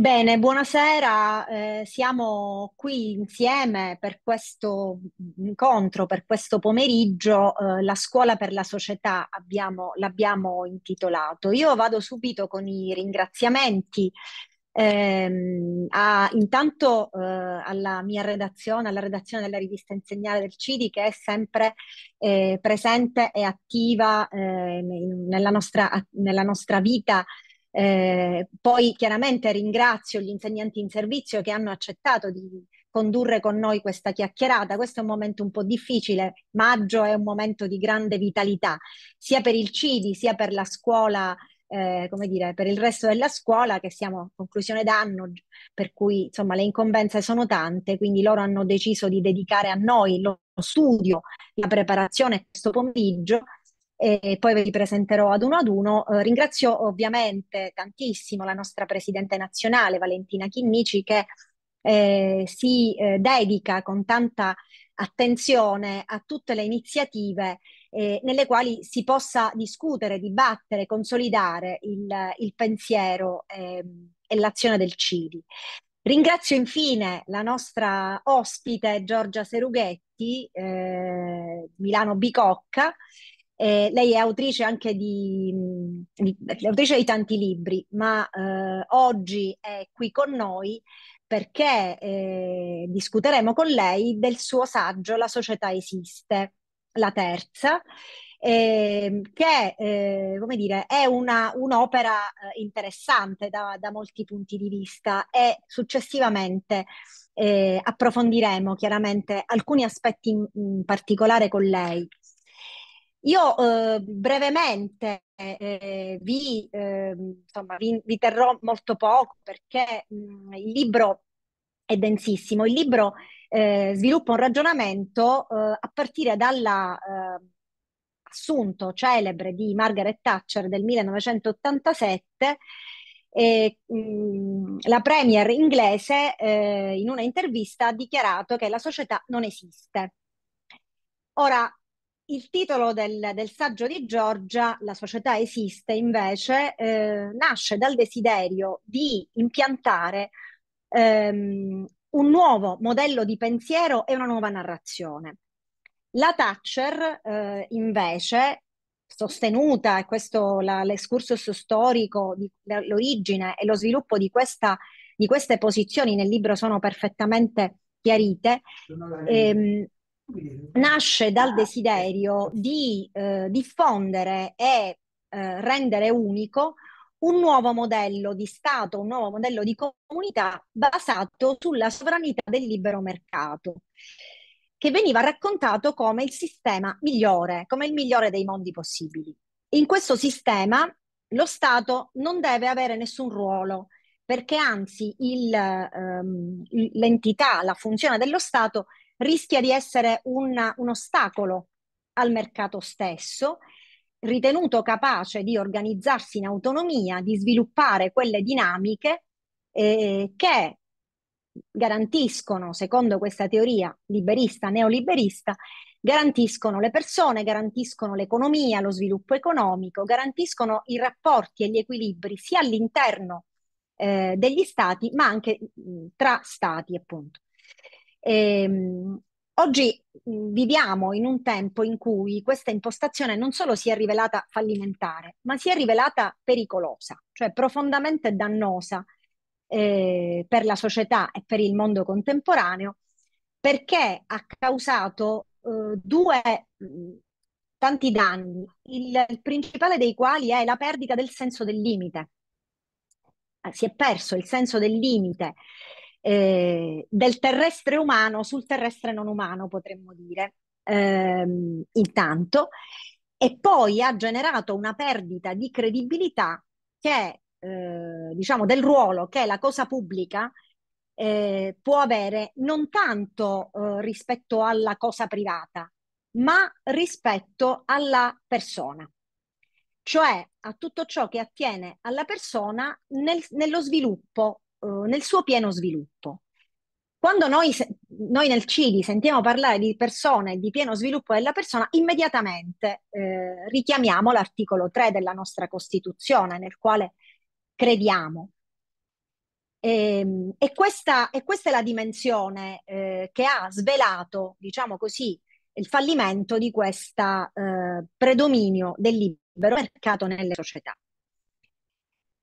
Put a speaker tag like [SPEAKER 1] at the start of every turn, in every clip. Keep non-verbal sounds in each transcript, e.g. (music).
[SPEAKER 1] Bene, buonasera, eh, siamo qui insieme per questo incontro, per questo pomeriggio, eh, la scuola per la società l'abbiamo intitolato. Io vado subito con i ringraziamenti eh, a, intanto eh, alla mia redazione, alla redazione della rivista Insegnare del CIDI che è sempre eh, presente e attiva eh, nella nostra, nella, nostra, vita eh, poi chiaramente ringrazio gli insegnanti in servizio che hanno accettato di condurre con noi questa chiacchierata. Questo è un momento un po' difficile, maggio è un momento di grande vitalità, sia per il CIDI sia per la scuola. Eh, come dire, per il resto della scuola che siamo a conclusione d'anno, per cui insomma le incombenze sono tante, quindi loro hanno deciso di dedicare a noi lo studio, la preparazione questo pomeriggio e poi ve li presenterò ad uno ad uno. Eh, ringrazio ovviamente tantissimo la nostra Presidente nazionale Valentina Chinnici che eh, si eh, dedica con tanta attenzione a tutte le iniziative eh, nelle quali si possa discutere, dibattere, consolidare il, il pensiero eh, e l'azione del CIDI. Ringrazio infine la nostra ospite Giorgia Serughetti, eh, Milano Bicocca, eh, lei è autrice anche di, mm, di, autrice di tanti libri, ma eh, oggi è qui con noi perché eh, discuteremo con lei del suo saggio La società esiste, la terza, eh, che eh, come dire, è una, un'opera eh, interessante da, da, molti punti di vista e successivamente eh, approfondiremo chiaramente alcuni aspetti in, in particolare con lei. Io eh, brevemente eh, vi, eh, insomma, vi, vi, terrò molto poco perché mh, mhmm, il libro è densissimo. Il libro eh, sviluppa un ragionamento uhm, a partire dall'assunto ehm, celebre di Margaret Thatcher del 1987 e, mh, mhmm, la premier inglese eh, in una intervista ha dichiarato che la società non esiste. Ora, il titolo del, del, saggio di Giorgia, La società esiste, invece, eh, nasce dal desiderio di impiantare ehm, un nuovo modello di pensiero e una nuova narrazione. La Thatcher, eh, invece, sostenuta, e questo la, l'escursus storico di, l'origine e lo sviluppo di, questa, di, queste posizioni nel libro sono perfettamente chiarite, ehm, nasce dal desiderio di eh, diffondere e eh, rendere unico un nuovo modello di Stato, un nuovo modello di comunità basato sulla sovranità del libero mercato, che veniva raccontato come il sistema migliore, come il migliore dei mondi possibili. In questo sistema lo Stato non deve avere nessun ruolo, perché anzi il, ehm, l'entità, la funzione dello Stato rischia di essere una, un ostacolo al mercato stesso, ritenuto capace di organizzarsi in autonomia, di sviluppare quelle dinamiche eh, che garantiscono, secondo questa teoria liberista, neoliberista, garantiscono le persone, garantiscono l'economia, lo sviluppo economico, garantiscono i rapporti e gli equilibri sia all'interno eh, degli stati, ma anche mh, tra stati, appunto. Ehm, oggi viviamo in un tempo in cui questa impostazione non solo si è rivelata fallimentare, ma si è rivelata pericolosa, cioè profondamente dannosa eh, per la società e per il mondo contemporaneo, perché ha causato eh, due tanti danni, il, il, principale dei quali è la perdita del senso del limite. Eh, si è perso il senso del limite eh, del terrestre umano sul terrestre non umano, potremmo dire, ehm, intanto, e poi ha generato una perdita di credibilità che, eh, diciamo, del ruolo che la cosa pubblica eh, può avere non tanto eh, rispetto alla cosa privata, ma rispetto alla persona cioè a tutto ciò che attiene alla persona nel, nello sviluppo eh, nel suo pieno sviluppo. Quando noi, noi, nel CIDI sentiamo parlare di persone di pieno sviluppo della persona, immediatamente eh, richiamiamo l'articolo 3 della nostra Costituzione, nel quale crediamo. E, ehm, e, questa, e questa, è la dimensione eh, che ha svelato, diciamo così, il fallimento di questo eh, predominio del libero mercato nelle società.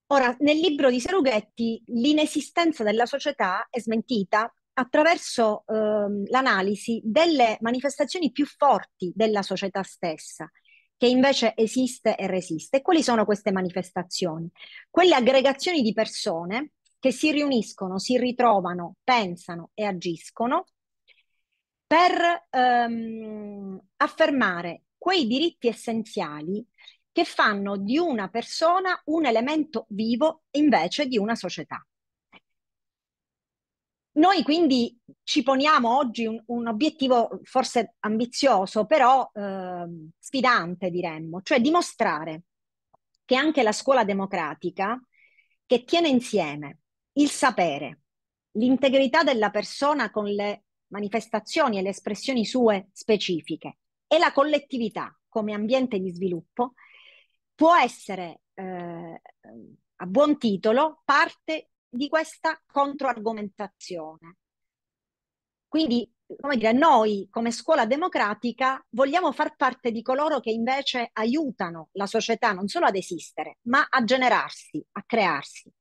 [SPEAKER 1] Ora, nel libro di Serughetti l'inesistenza della società è smentita attraverso ehm, l'analisi delle manifestazioni più forti della società stessa, che invece esiste e resiste. E quali sono queste manifestazioni? Quelle aggregazioni di persone che si riuniscono, si ritrovano, pensano e agiscono per ehm, affermare quei diritti essenziali che fanno di una persona un elemento vivo invece di una società. Noi quindi ci poniamo oggi un, un obiettivo forse ambizioso, però eh, sfidante diremmo, cioè dimostrare che anche la scuola democratica, che tiene insieme il sapere, l'integrità della persona con le manifestazioni e le espressioni sue specifiche e la collettività come ambiente di sviluppo, può essere eh, a buon titolo parte di questa controargomentazione. Quindi, come dire, noi come scuola democratica vogliamo far parte di coloro che invece aiutano la società non solo ad esistere, ma a generarsi, a crearsi.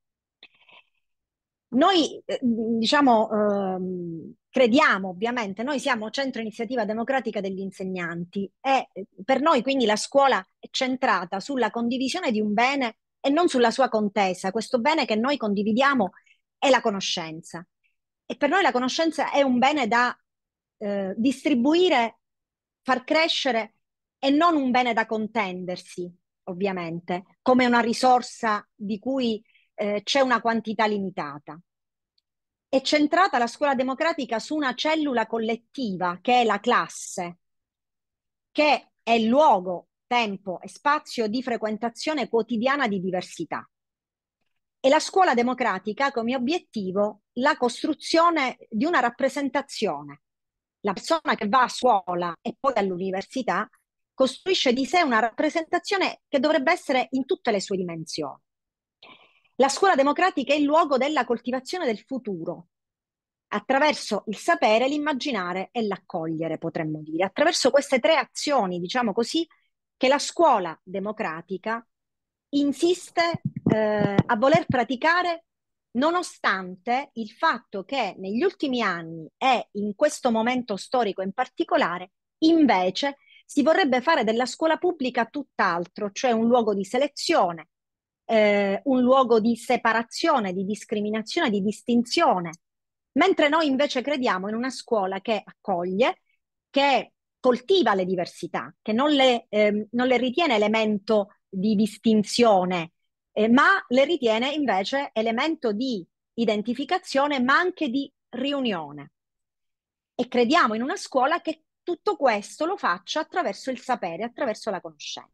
[SPEAKER 1] Noi eh, diciamo, eh, crediamo ovviamente, noi siamo Centro Iniziativa Democratica degli Insegnanti e eh, per noi quindi la scuola è centrata sulla condivisione di un bene e non sulla sua contesa. Questo bene che noi condividiamo è la conoscenza e per noi la conoscenza è un bene da eh, distribuire, far crescere e non un bene da contendersi, ovviamente, come una risorsa di cui eh, c'è una quantità limitata. È centrata la scuola democratica su una cellula collettiva che è la classe, che è luogo, tempo e spazio di frequentazione quotidiana di diversità. E la scuola democratica ha come obiettivo la costruzione di una rappresentazione. La persona che va a scuola e poi all'università costruisce di sé una rappresentazione che dovrebbe essere in tutte le sue dimensioni. La scuola democratica è il luogo della coltivazione del futuro, attraverso il sapere, l'immaginare e l'accogliere, potremmo dire, attraverso queste tre azioni, diciamo così, che la scuola democratica insiste eh, a voler praticare nonostante il fatto che negli ultimi anni e in questo momento storico in particolare, invece si vorrebbe fare della scuola pubblica tutt'altro, cioè un luogo di selezione, eh, un luogo di separazione, di discriminazione, di distinzione, mentre noi invece crediamo in una scuola che accoglie, che coltiva le diversità, che non le, ehm, non le ritiene elemento di distinzione, eh, ma le ritiene invece elemento di identificazione, ma anche di riunione. E crediamo in una scuola che tutto questo lo faccia attraverso il sapere, attraverso la conoscenza.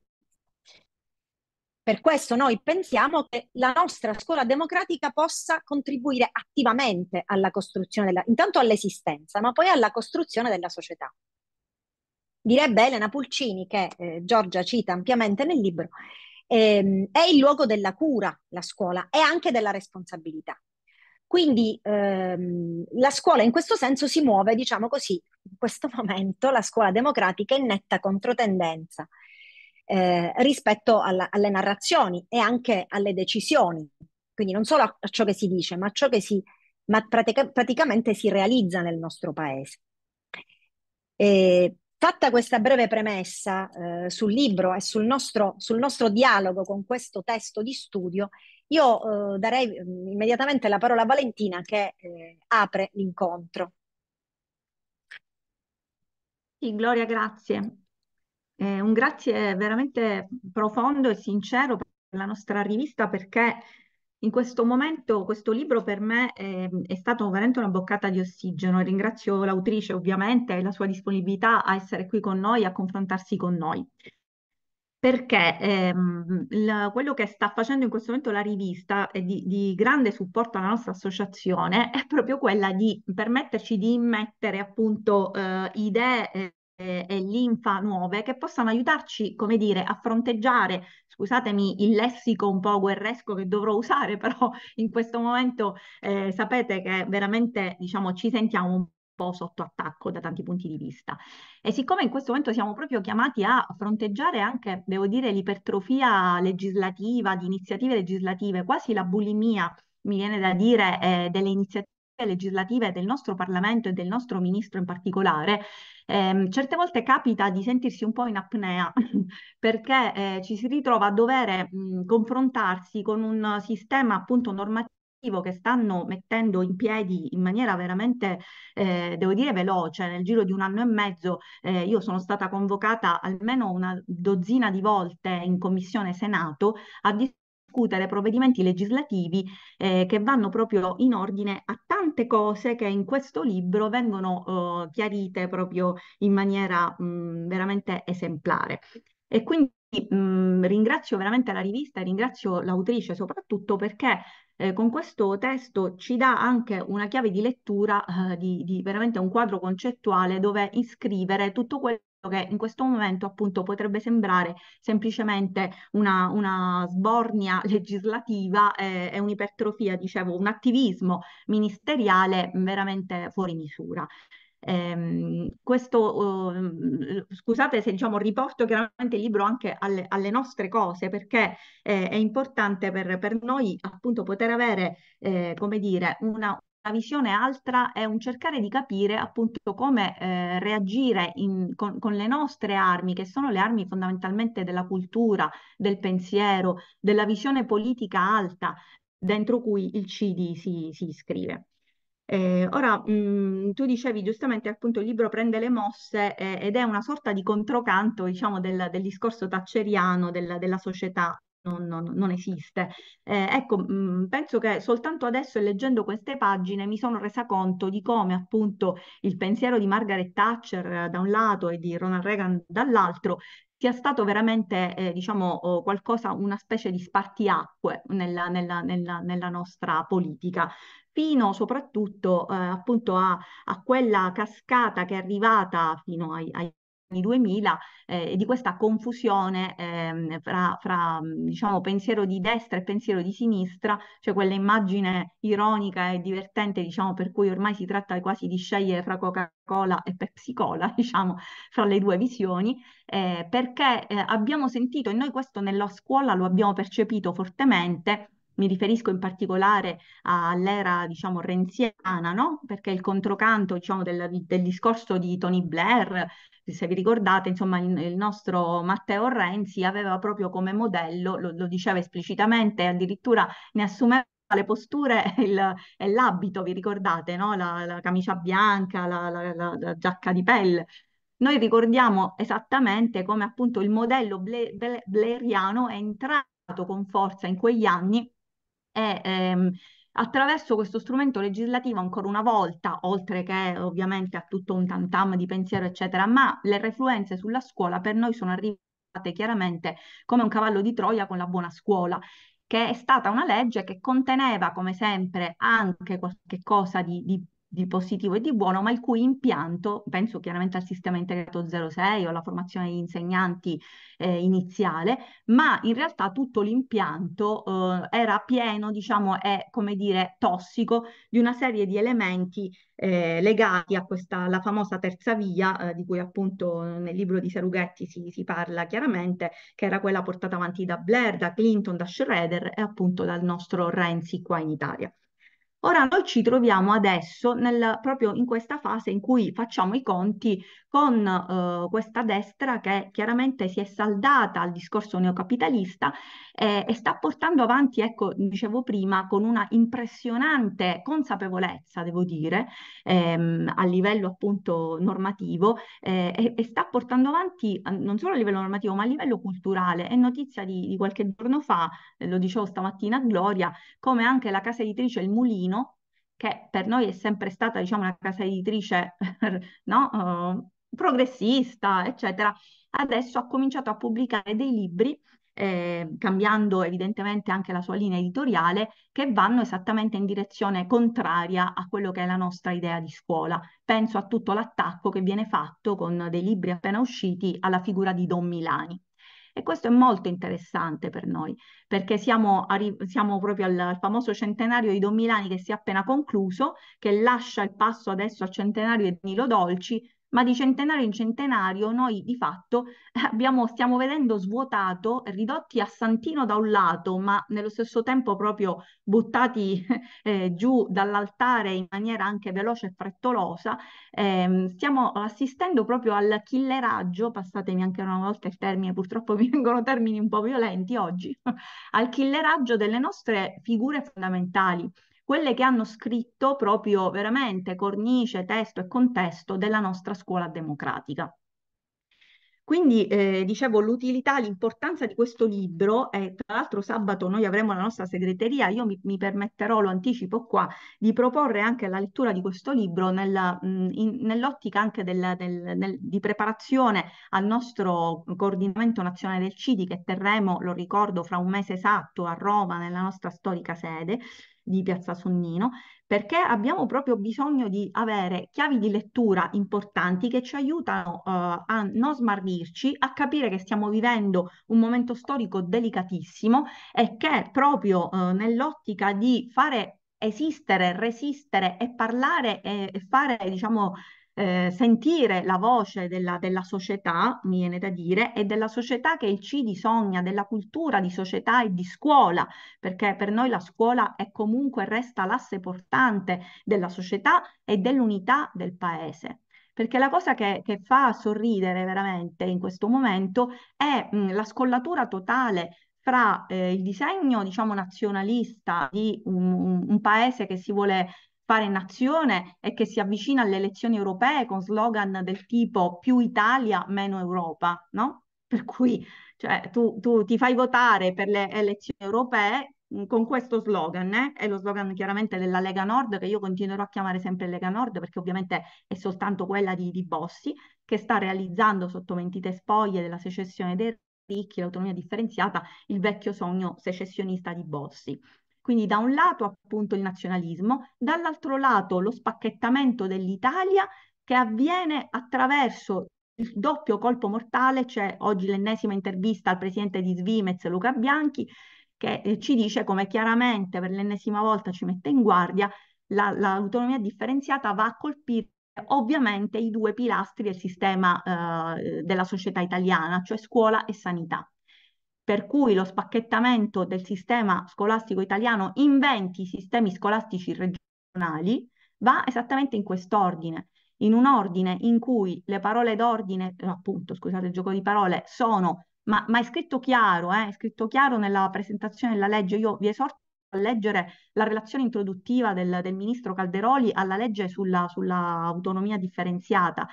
[SPEAKER 1] Per questo noi pensiamo che la nostra scuola democratica possa contribuire attivamente alla costruzione, della, intanto all'esistenza, ma poi alla costruzione della società. Direbbe Elena Pulcini, che eh, Giorgia cita ampiamente nel libro, ehm, è il luogo della cura, la scuola, e anche della responsabilità. Quindi ehm, la scuola in questo senso si muove, diciamo così, in questo momento la scuola democratica è in netta controtendenza eh, rispetto alla, alle narrazioni e anche alle decisioni, quindi non solo a, a ciò che si dice, ma a ciò che si, ma pratica, praticamente si realizza nel nostro paese. E, fatta questa breve premessa eh, sul libro e sul nostro, sul nostro, dialogo con questo testo di studio, io eh, darei mm, immediatamente la parola a Valentina che eh, apre l'incontro. Sì,
[SPEAKER 2] Gloria, grazie. Eh, un grazie veramente profondo e sincero per la nostra rivista perché in questo momento questo libro per me è, ehm, è stato veramente una boccata di ossigeno. Ringrazio l'autrice ovviamente e la sua disponibilità a essere qui con noi, a confrontarsi con noi. Perché ehm, la, quello che sta facendo in questo momento la rivista eh, di, di grande supporto alla nostra associazione è proprio quella di permetterci di immettere appunto eh, idee eh, eh, e linfa nuove che possano aiutarci, come dire, a fronteggiare, scusatemi il lessico un po' guerresco che dovrò usare, (laughs) però in questo momento eh, sapete che veramente diciamo, ci sentiamo un po' sotto attacco da tanti punti di vista. E siccome in questo momento siamo proprio chiamati a fronteggiare anche, devo dire, l'ipertrofia legislativa, di iniziative legislative, quasi la bulimia, mi viene da dire, eh, delle iniziative legislative del nostro Parlamento e del nostro Ministro in particolare, eh, certe volte capita di sentirsi un po' in apnea (laughs) perché eh, ci si ritrova a dover mh, mm, confrontarsi con un sistema appunto normativo che stanno mettendo in piedi in maniera veramente, eh, devo dire, veloce. Nel giro di un anno e mezzo eh, io sono stata convocata almeno una dozzina di volte in Commissione Senato a discutere discutere provvedimenti legislativi eh, che vanno proprio in ordine a tante cose che in questo libro vengono eh, chiarite proprio in maniera mh, mm, veramente esemplare. E quindi mh, mm, ringrazio veramente la rivista, e ringrazio l'autrice soprattutto perché eh, con questo testo ci dà anche una chiave di lettura, eh, di, di, veramente un quadro concettuale dove iscrivere tutto quello che in questo momento appunto potrebbe sembrare semplicemente una, una sbornia (laughs) legislativa eh, e un'ipertrofia, dicevo, un attivismo ministeriale veramente fuori misura. Eh, questo, eh, scusate se diciamo, riporto chiaramente il libro anche alle, alle nostre cose perché eh, è importante per, per, noi appunto poter avere, eh, come dire, una, una visione altra è un cercare di capire appunto come eh, reagire in, con, con, le nostre armi, che sono le armi fondamentalmente della cultura, del pensiero, della visione politica alta dentro cui il CD si, si iscrive. Eh, ora, mh, mm, tu dicevi giustamente appunto il libro prende le mosse eh, ed è una sorta di controcanto diciamo del, del discorso tacceriano della, della società non, non, non esiste. Eh, ecco, mh, penso che soltanto adesso e leggendo queste pagine mi sono resa conto di come appunto il pensiero di Margaret Thatcher eh, da un lato e di Ronald Reagan dall'altro sia stato veramente, eh, diciamo, qualcosa, una specie di spartiacque nella, nella, nella, nella nostra politica, fino soprattutto eh, appunto a, a, quella cascata che è arrivata fino ai, ai anni 2000 eh, di questa confusione eh, fra, fra diciamo, pensiero di destra e pensiero di sinistra, cioè quella immagine ironica e divertente diciamo, per cui ormai si tratta quasi di scegliere fra Coca-Cola e Pepsi-Cola, (laughs) diciamo, fra le due visioni, eh, perché eh, abbiamo sentito, e noi questo nella scuola lo abbiamo percepito fortemente, mi riferisco in particolare all'era, diciamo, renziana, no? Perché il controcanto, diciamo, del, del discorso di Tony Blair, se vi ricordate, insomma, il, nostro Matteo Renzi aveva proprio come modello, lo, lo diceva esplicitamente, addirittura ne assumeva le posture e (laughs) l'abito, vi ricordate, no? la, la, camicia bianca, la, la, la, giacca di pelle. Noi ricordiamo esattamente come appunto il modello ble, ble, bleriano è entrato con forza in quegli anni e ehm, attraverso questo strumento legislativo ancora una volta, oltre che ovviamente a tutto un tantam di pensiero eccetera, ma le refluenze sulla scuola per noi sono arrivate chiaramente come un cavallo di Troia con la buona scuola che è stata una legge che conteneva come sempre anche qualche cosa di, di di positivo e di buono, ma il cui impianto, penso chiaramente al sistema integrato 06 o alla formazione degli insegnanti eh, iniziale, ma in realtà tutto l'impianto eh, era pieno, diciamo, è come dire tossico di una serie di elementi eh, legati a questa, la famosa terza via, eh, di cui appunto nel libro di Sarughetti si, si parla chiaramente, che era quella portata avanti da Blair, da Clinton, da Schroeder e appunto dal nostro Renzi qua in Italia. Ora noi ci troviamo adesso nel, proprio in questa fase in cui facciamo i conti con eh, questa destra che chiaramente si è saldata al discorso neocapitalista eh, e sta portando avanti, ecco, dicevo prima, con una impressionante consapevolezza, devo dire, ehm, a livello appunto normativo eh, e, e, sta portando avanti eh, non solo a livello normativo ma a livello culturale. È notizia di, di qualche giorno fa, eh, lo dicevo stamattina a Gloria, come anche la casa editrice Il Mulino, che per noi è sempre stata diciamo, una casa editrice (laughs) no? Eh, progressista, eccetera, adesso ha cominciato a pubblicare dei libri, eh, cambiando evidentemente anche la sua linea editoriale, che vanno esattamente in direzione contraria a quello che è la nostra idea di scuola. Penso a tutto l'attacco che viene fatto con dei libri appena usciti alla figura di Don Milani. E questo è molto interessante per noi, perché siamo, siamo proprio al, al, famoso centenario di Don Milani che si è appena concluso, che lascia il passo adesso al centenario di Nilo Dolci, ma di centenario in centenario noi di fatto (laughs) abbiamo, stiamo vedendo svuotato, ridotti a santino da un lato, ma nello stesso tempo proprio buttati (laughs) eh, giù dall'altare in maniera anche veloce e frettolosa, eh, stiamo assistendo proprio al killeraggio, passatemi anche una volta il termine, purtroppo (laughs) mi vengono termini un po' violenti oggi, al killeraggio delle nostre figure fondamentali quelle che hanno scritto proprio veramente cornice, testo e contesto della nostra scuola democratica. Quindi eh, dicevo l'utilità, l'importanza di questo libro e tra l'altro sabato noi avremo la nostra segreteria, io mi, mi, permetterò, lo anticipo qua, di proporre anche la lettura di questo libro mm, nell'ottica nell anche del, del, del, di preparazione al nostro coordinamento nazionale del CIDI che terremo, lo ricordo, fra un mese esatto a Roma nella nostra storica sede di Piazza Sonnino, perché abbiamo proprio bisogno di avere chiavi di lettura importanti che ci aiutano uh, a non smarrirci, a capire che stiamo vivendo un momento storico delicatissimo e che proprio uh, nell'ottica di fare esistere, resistere e parlare e, e fare, diciamo, eh, sentire la voce della, della, società, mi viene da dire, e della società che il CIDI sogna, della cultura di società e di scuola, perché per noi la scuola è comunque resta l'asse portante della società e dell'unità del paese. Perché la cosa che, che fa sorridere veramente in questo momento è mh, mm, la scollatura totale fra eh, il disegno diciamo nazionalista di un, un, paese che si vuole fare nazione e che si avvicina alle elezioni europee con slogan del tipo più Italia, meno Europa, no? Per cui cioè, tu, tu ti fai votare per le elezioni europee mm, con questo slogan, eh? è lo slogan chiaramente della Lega Nord, che io continuerò a chiamare sempre Lega Nord perché ovviamente è soltanto quella di, di Bossi, che sta realizzando sotto mentite spoglie della secessione dei ricchi, l'autonomia differenziata, il vecchio sogno secessionista di Bossi. Quindi da un lato appunto il nazionalismo, dall'altro lato lo spacchettamento dell'Italia che avviene attraverso il doppio colpo mortale, c'è cioè oggi l'ennesima intervista al presidente di Svimez Luca Bianchi che eh, ci dice come chiaramente per l'ennesima volta ci mette in guardia la, l'autonomia differenziata va a colpire ovviamente i due pilastri del sistema eh, della società italiana, cioè scuola e sanità per cui lo spacchettamento del sistema scolastico italiano in 20 sistemi scolastici regionali va esattamente in quest'ordine, in un ordine in cui le parole d'ordine, eh, appunto, scusate il gioco di parole, sono, ma, ma è scritto chiaro, eh, è scritto chiaro nella presentazione della legge, io vi esorto a leggere la relazione introduttiva del, del ministro Calderoli alla legge sulla, sulla differenziata,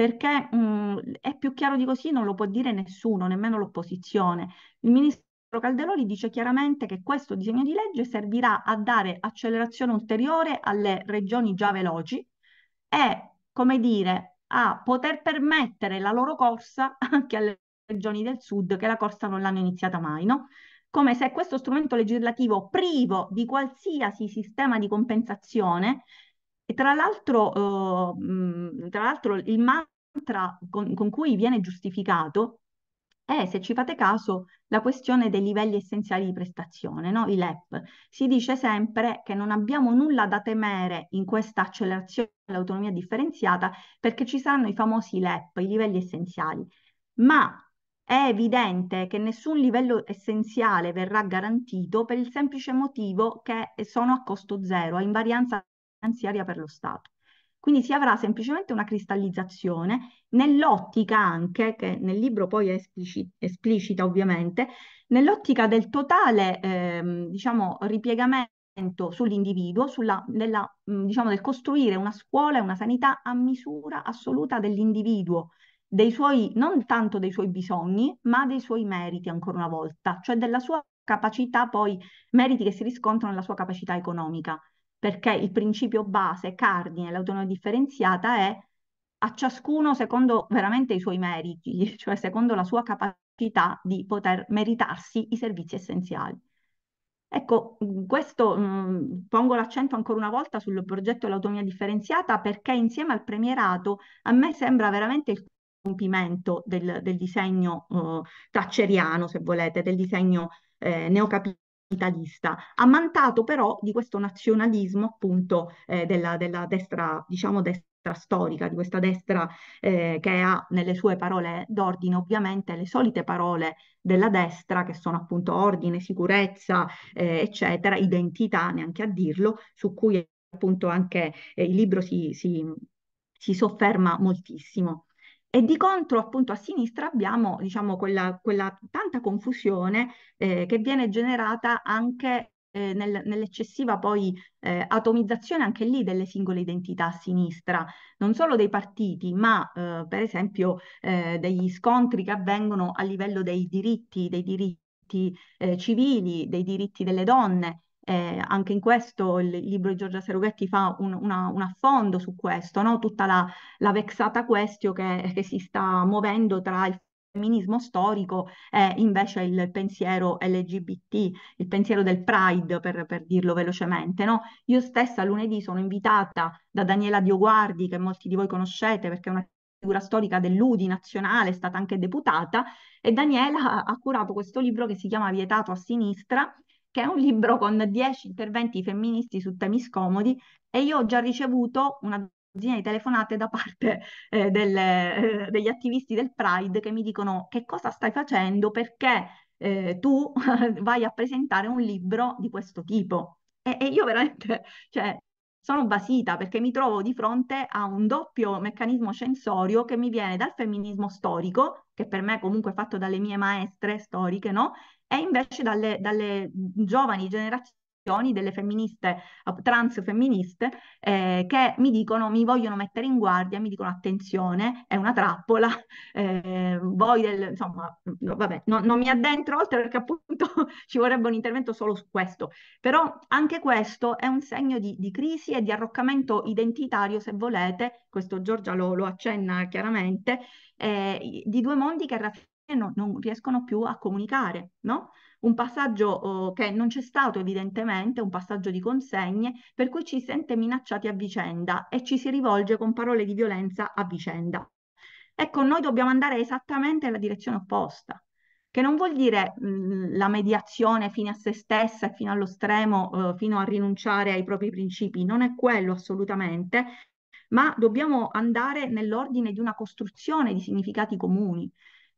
[SPEAKER 2] perché mh, mm, è più chiaro di così non lo può dire nessuno, nemmeno l'opposizione. Il ministro Calderoli dice chiaramente che questo disegno di legge servirà a dare accelerazione ulteriore alle regioni già veloci e, come dire, a poter permettere la loro corsa anche alle regioni del sud che la corsa non l'hanno iniziata mai, no? come se questo strumento legislativo privo di qualsiasi sistema di compensazione e tra l'altro, eh, tra l'altro il mantra con, con cui viene giustificato è, se ci fate caso, la questione dei livelli essenziali di prestazione, no? i LEP. Si dice sempre che non abbiamo nulla da temere in questa accelerazione dell'autonomia differenziata perché ci saranno i famosi LEP, i livelli essenziali. Ma è evidente che nessun livello essenziale verrà garantito per il semplice motivo che sono a costo zero, a invarianza finanziaria per lo Stato. Quindi si avrà semplicemente una cristallizzazione nell'ottica anche, che nel libro poi è esplicita, esplicita ovviamente, nell'ottica del totale ehm, diciamo, ripiegamento sull'individuo, sulla, della, diciamo, del costruire una scuola e una sanità a misura assoluta dell'individuo, dei suoi, non tanto dei suoi bisogni, ma dei suoi meriti ancora una volta, cioè della sua capacità poi, meriti che si riscontrano nella sua capacità economica perché il principio base, cardine dell'autonomia differenziata è a ciascuno secondo veramente i suoi meriti, (laughs) cioè secondo la sua capacità di poter meritarsi i servizi essenziali. Ecco, mm, questo mh, mm, pongo l'accento ancora una volta sul progetto dell'autonomia differenziata perché insieme al premierato a me sembra veramente il compimento del, del disegno eh, tacceriano, se volete, del disegno eh, neocapitale capitalista, ammantato però di questo nazionalismo appunto eh, della, della, destra, diciamo destra storica, di questa destra eh, che ha nelle sue parole d'ordine ovviamente le solite parole della destra che sono appunto ordine, sicurezza, eh, eccetera, identità neanche a dirlo, su cui appunto anche eh, il libro si, si, si sofferma moltissimo. E di contro, appunto, a sinistra abbiamo, diciamo, quella, quella tanta confusione eh, che viene generata anche eh, nel, nell'eccessiva poi eh, atomizzazione anche lì delle singole identità a sinistra, non solo dei partiti, ma eh, per esempio eh, degli scontri che avvengono a livello dei diritti, dei diritti eh, civili, dei diritti delle donne eh, anche in questo il libro di Giorgia Serughetti fa un, una, un affondo su questo, no? tutta la, la vexata questio che, che, si sta muovendo tra il femminismo storico e invece il pensiero LGBT, il pensiero del Pride, per, per dirlo velocemente. No? Io stessa lunedì sono invitata da Daniela Dioguardi, che molti di voi conoscete perché è una figura storica dell'Udi nazionale, è stata anche deputata, e Daniela ha curato questo libro che si chiama Vietato a sinistra, che è un libro con 10 interventi femministi su temi scomodi e io ho già ricevuto una dozzina di telefonate da parte eh, delle, eh, degli attivisti del Pride che mi dicono che cosa stai facendo perché eh, tu (laughs) vai a presentare un libro di questo tipo. E, e io veramente, cioè, sono basita perché mi trovo di fronte a un doppio meccanismo censorio che mi viene dal femminismo storico, che per me è comunque fatto dalle mie maestre storiche, no? è invece dalle, dalle giovani generazioni delle femministe trans femministe eh, che mi dicono mi vogliono mettere in guardia mi dicono attenzione è una trappola (laughs) eh, voi del insomma no, vabbè no, non mi addentro oltre perché appunto (laughs) ci vorrebbe un intervento solo su questo però anche questo è un segno di, di crisi e di arroccamento identitario se volete questo Giorgia lo, lo accenna chiaramente eh, di due mondi che rafforzano non, non riescono più a comunicare, no? Un passaggio eh, che non c'è stato evidentemente, un passaggio di consegne, per cui ci si sente minacciati a vicenda e ci si rivolge con parole di violenza a vicenda. Ecco, noi dobbiamo andare esattamente nella direzione opposta, che non vuol dire mh, mhmm, la mediazione fine a se stessa e fino allo stremo, eh, fino a rinunciare ai propri principi, non è quello assolutamente, ma dobbiamo andare nell'ordine di una costruzione di significati comuni,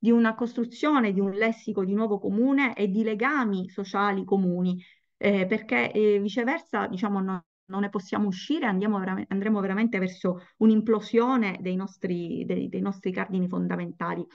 [SPEAKER 2] di una costruzione di un lessico di nuovo comune e di legami sociali comuni, eh, perché eh, viceversa diciamo, no, non ne possiamo uscire, andiamo, andremo veramente verso un'implosione dei nostri, dei, dei nostri cardini fondamentali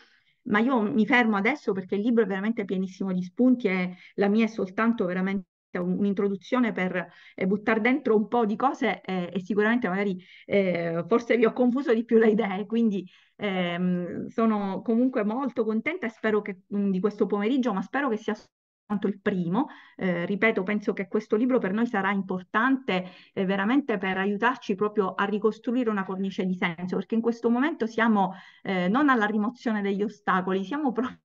[SPEAKER 2] ma io mi fermo adesso perché il libro è veramente pienissimo di spunti e la mia è soltanto veramente un'introduzione per eh, buttare dentro un po' di cose e, eh, e sicuramente magari eh, forse vi ho confuso di più le idee, quindi Ehm, sono comunque molto contenta e spero che, mhmm, di questo pomeriggio, ma spero che sia soltanto il primo. Eh, ripeto, penso che questo libro per noi sarà importante eh, veramente per aiutarci proprio a ricostruire una cornice di senso, perché in questo momento siamo eh, non alla rimozione degli ostacoli, siamo proprio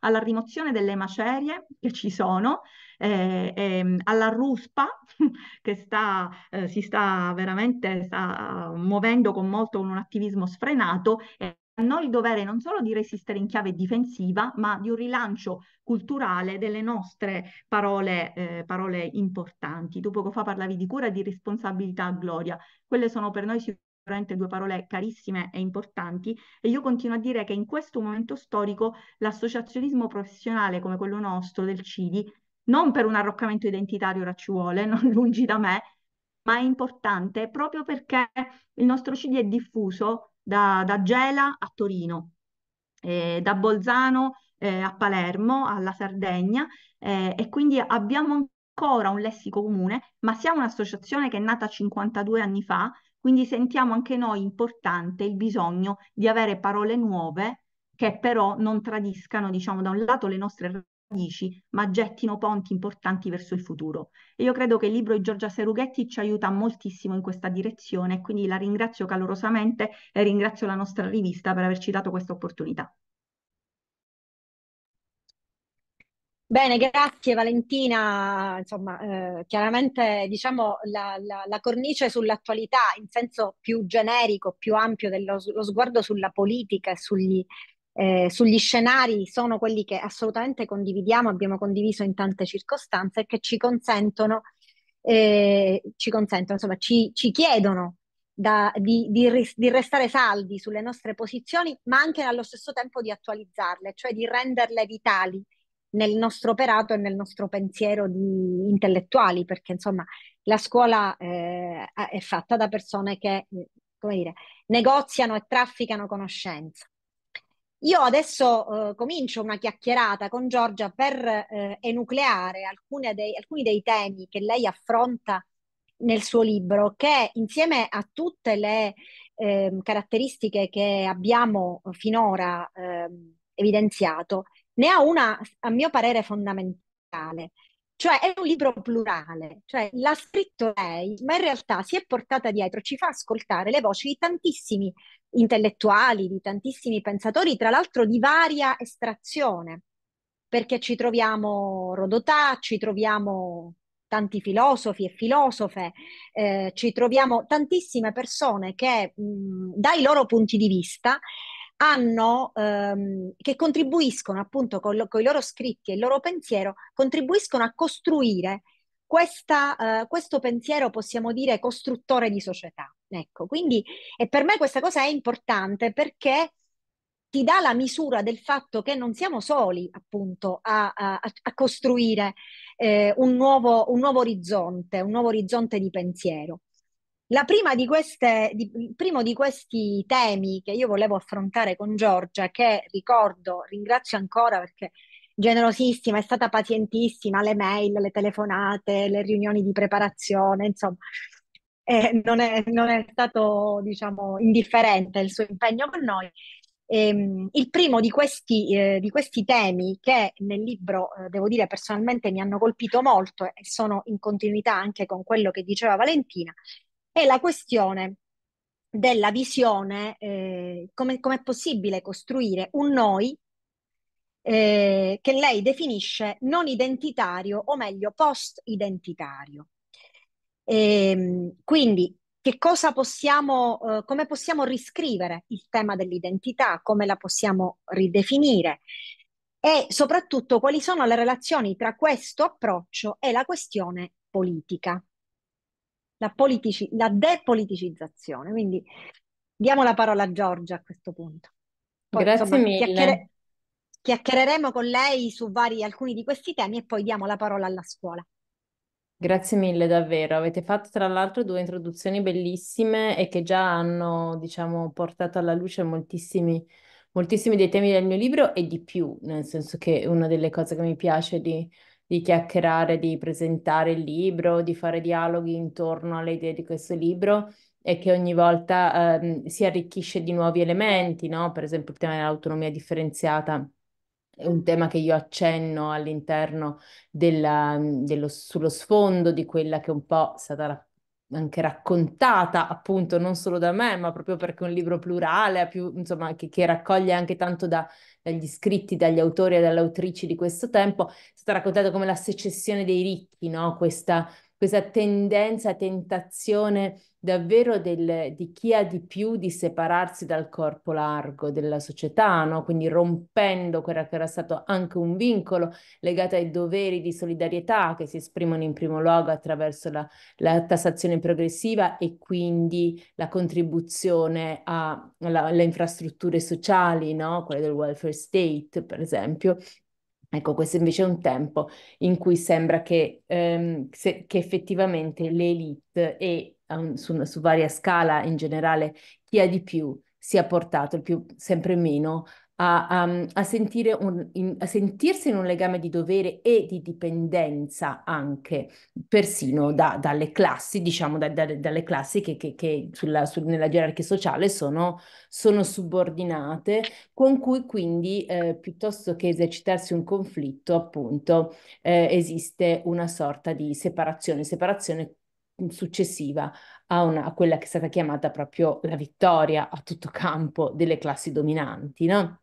[SPEAKER 2] alla rimozione delle macerie che ci sono, eh, eh, alla ruspa (laughs) che sta, eh, si sta veramente sta muovendo con molto con un attivismo sfrenato e a noi il dovere non solo di resistere in chiave difensiva, ma di un rilancio culturale delle nostre parole, eh, parole importanti. Tu poco fa parlavi di cura e di responsabilità, Gloria. Quelle sono per noi sicuramente veramente due parole carissime e importanti e io continuo a dire che in questo momento storico l'associazionismo professionale come quello nostro del CIDI, non per un arroccamento identitario ora ci vuole, (laughs) non lungi da me, ma è importante proprio perché il nostro CIDI è diffuso da, da Gela a Torino, eh, da Bolzano eh, a Palermo, alla Sardegna eh, e quindi abbiamo ancora un lessico comune, ma siamo un'associazione che è nata 52 anni fa, quindi sentiamo anche noi importante il bisogno di avere parole nuove che però non tradiscano, diciamo, da un lato le nostre radici, ma gettino ponti importanti verso il futuro. E io credo che il libro di Giorgia Serughetti ci aiuta moltissimo in questa direzione, quindi la ringrazio calorosamente e ringrazio la nostra rivista per averci dato questa opportunità.
[SPEAKER 1] Bene, grazie Valentina. Insomma, eh, chiaramente diciamo la, la, la cornice sull'attualità in senso più generico, più ampio dello sguardo sulla politica e sugli, eh, sugli scenari sono quelli che assolutamente condividiamo, abbiamo condiviso in tante circostanze e che ci consentono, eh, ci consentono, insomma, ci, ci chiedono da, di, di, di, restare saldi sulle nostre posizioni, ma anche allo stesso tempo di attualizzarle, cioè di renderle vitali, nel nostro operato e nel nostro pensiero di intellettuali, perché insomma la scuola eh, è fatta da persone che, eh, come dire, negoziano e trafficano conoscenza. Io adesso eh, comincio una chiacchierata con Giorgia per eh, enucleare dei, alcuni dei temi che lei affronta nel suo libro, che insieme a tutte le eh, caratteristiche che abbiamo finora ehm, evidenziato, ne ha una, a mio parere, fondamentale. Cioè è un libro plurale, cioè l'ha scritto lei, ma in realtà si è portata dietro, ci fa ascoltare le voci di tantissimi intellettuali, di tantissimi pensatori, tra l'altro di varia estrazione, perché ci troviamo Rodotà, ci troviamo tanti filosofi e filosofe, eh, ci troviamo tantissime persone che mh, mm, dai loro punti di vista hanno, ehm, che contribuiscono appunto con, lo, con, i loro scritti e il loro pensiero, contribuiscono a costruire questa, eh, questo pensiero, possiamo dire, costruttore di società. Ecco, quindi e per me questa cosa è importante perché ti dà la misura del fatto che non siamo soli appunto a, a, a costruire eh, un, nuovo, un nuovo orizzonte, un nuovo orizzonte di pensiero. La prima di queste, di, il primo di questi temi che io volevo affrontare con Giorgia, che ricordo, ringrazio ancora perché generosissima, è stata pazientissima, le mail, le telefonate, le riunioni di preparazione, insomma, eh, non, è, non, è, stato, diciamo, indifferente il suo impegno con noi. E, ehm, il primo di questi, eh, di questi, temi che nel libro, eh, devo dire, personalmente mi hanno colpito molto e sono in continuità anche con quello che diceva Valentina, è la questione della visione, eh, come è possibile costruire un noi eh, che lei definisce non identitario o meglio post-identitario. Ehm, quindi che cosa possiamo, eh, come possiamo riscrivere il tema dell'identità, come la possiamo ridefinire e soprattutto quali sono le relazioni tra questo approccio e la questione politica la, politici, la depoliticizzazione. Quindi diamo la parola a Giorgia a questo punto. Poi, Grazie insomma, mille. Chiacchiere, chiacchiereremo con lei su vari, alcuni di questi temi e poi diamo la parola alla scuola.
[SPEAKER 3] Grazie mille davvero, avete fatto tra l'altro due introduzioni bellissime e che già hanno, diciamo, portato alla luce moltissimi, moltissimi dei temi del mio libro e di più, nel senso che una delle cose che mi piace di, di chiacchierare, di presentare il libro, di fare dialoghi intorno alle idee di questo libro e che ogni volta ehm, si arricchisce di nuovi elementi, no? Per esempio il tema dell'autonomia differenziata è un tema che io accenno all'interno della, dello, sullo sfondo di quella che è un po' è stata la anche raccontata appunto non solo da me, ma proprio perché è un libro plurale, più, insomma, che, che raccoglie anche tanto da, dagli scritti, dagli autori e dalle autrici di questo tempo, è stata raccontata come la secessione dei ricchi, no? questa, questa tendenza, tentazione davvero del, di chi ha di più di separarsi dal corpo largo della società, no? quindi rompendo quello che era stato anche un vincolo legato ai doveri di solidarietà che si esprimono in primo luogo attraverso la, la tassazione progressiva e quindi la contribuzione alle infrastrutture sociali, no? quelle del welfare state per esempio, Ecco, questo invece è un tempo in cui sembra che, ehm, se, che effettivamente le elite e su, su varia scala in generale, chi ha di più si è portato, il più sempre meno, a, um, a, sentire un, in, a sentirsi in un legame di dovere e di dipendenza anche, persino da, dalle classi, diciamo, da, da, dalle classi che, che, che sulla, su, nella gerarchia sociale sono, sono, subordinate, con cui quindi eh, piuttosto che esercitarsi un conflitto, appunto, eh, esiste una sorta di separazione, separazione successiva a, una, a, quella che è stata chiamata proprio la vittoria a tutto campo delle classi dominanti, no?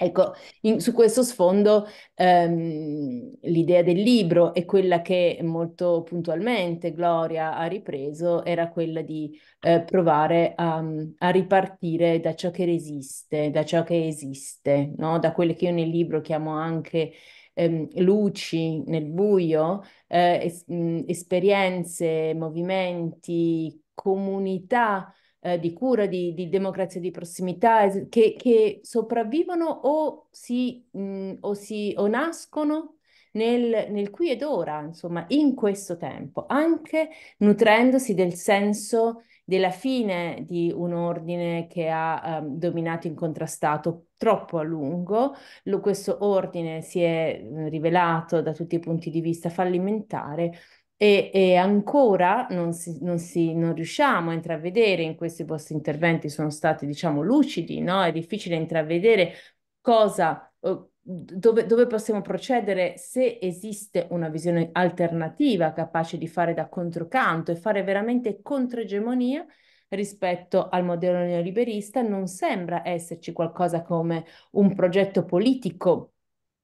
[SPEAKER 3] Ecco, in, su questo sfondo ehm, l'idea del libro e quella che molto puntualmente Gloria ha ripreso era quella di eh, provare a, a, ripartire da ciò che resiste, da ciò che esiste, no? da quelle che io nel libro chiamo anche ehm, luci nel buio, eh, es- mh, esperienze, movimenti, comunità eh, di cura, di, di, democrazia di prossimità che, che sopravvivono o, si, mh, o, si, o nascono nel, nel, qui ed ora, insomma, in questo tempo, anche nutrendosi del senso della fine di un ordine che ha um, dominato e incontrastato troppo a lungo. Lo, questo ordine si è mm, rivelato da tutti i punti di vista fallimentare e, e ancora non, si, non, si, non, riusciamo a intravedere in questi vostri interventi, sono stati diciamo lucidi, no? è difficile intravedere cosa... Uh, dove, dove, possiamo procedere se esiste una visione alternativa capace di fare da controcanto e fare veramente controegemonia rispetto al modello neoliberista, non sembra esserci qualcosa come un progetto politico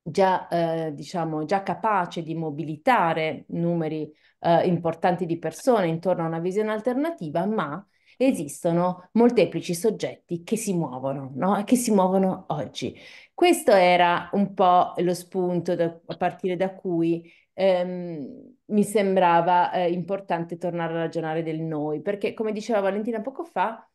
[SPEAKER 3] già, eh, diciamo, già capace di mobilitare numeri eh, importanti di persone intorno a una visione alternativa, ma esistono molteplici soggetti che si muovono, no? che si muovono oggi. Questo era un po' lo spunto da, a partire da cui ehm, mi sembrava eh, importante tornare a ragionare del noi, perché come diceva Valentina poco fa,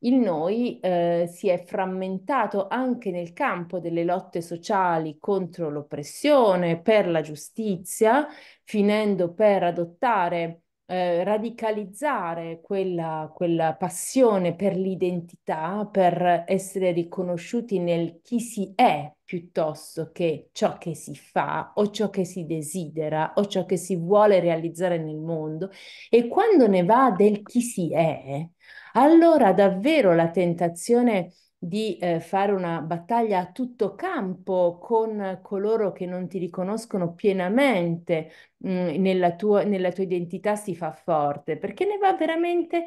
[SPEAKER 3] il noi eh, si è frammentato anche nel campo delle lotte sociali contro l'oppressione, per la giustizia, finendo per adottare eh, radicalizzare quella, quella, passione per l'identità, per essere riconosciuti nel chi si è piuttosto che ciò che si fa o ciò che si desidera o ciò che si vuole realizzare nel mondo. E quando ne va del chi si è, allora davvero la tentazione di eh, fare una battaglia a tutto campo con coloro che non ti riconoscono pienamente, Mhmm, nella, tua, nella tua identità si fa forte, perché ne va veramente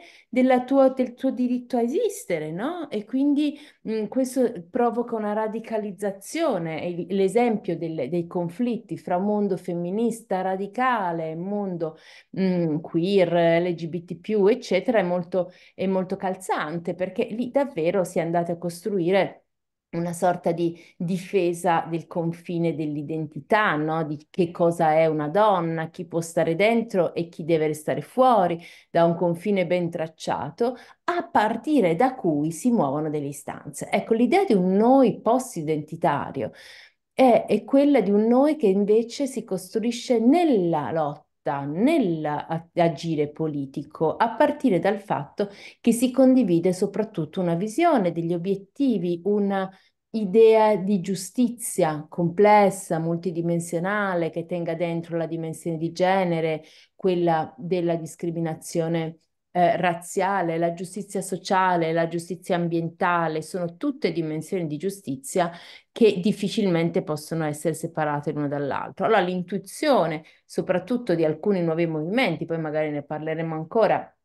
[SPEAKER 3] tua, del tuo diritto a esistere, no? E quindi mh, mhmm, questo provoca una radicalizzazione. L'esempio del, dei conflitti fra mondo femminista radicale e mondo mh, mhmm, queer, LGBT, eccetera, è molto, è molto calzante, perché lì davvero si è andate a costruire una sorta di difesa del confine dell'identità, no? di che cosa è una donna, chi può stare dentro e chi deve restare fuori, da un confine ben tracciato, a partire da cui si muovono delle istanze. Ecco, l'idea di un noi post-identitario è, è quella di un noi che invece si costruisce nella lotta onestà nell'agire politico a partire dal fatto che si condivide soprattutto una visione degli obiettivi, una idea di giustizia complessa, multidimensionale, che tenga dentro la dimensione di genere, quella della discriminazione eh, razziale, la giustizia sociale, la giustizia ambientale, sono tutte dimensioni di giustizia che difficilmente possono essere separate l'una dall'altra. Allora l'intuizione, soprattutto di alcuni nuovi movimenti, poi magari ne parleremo ancora,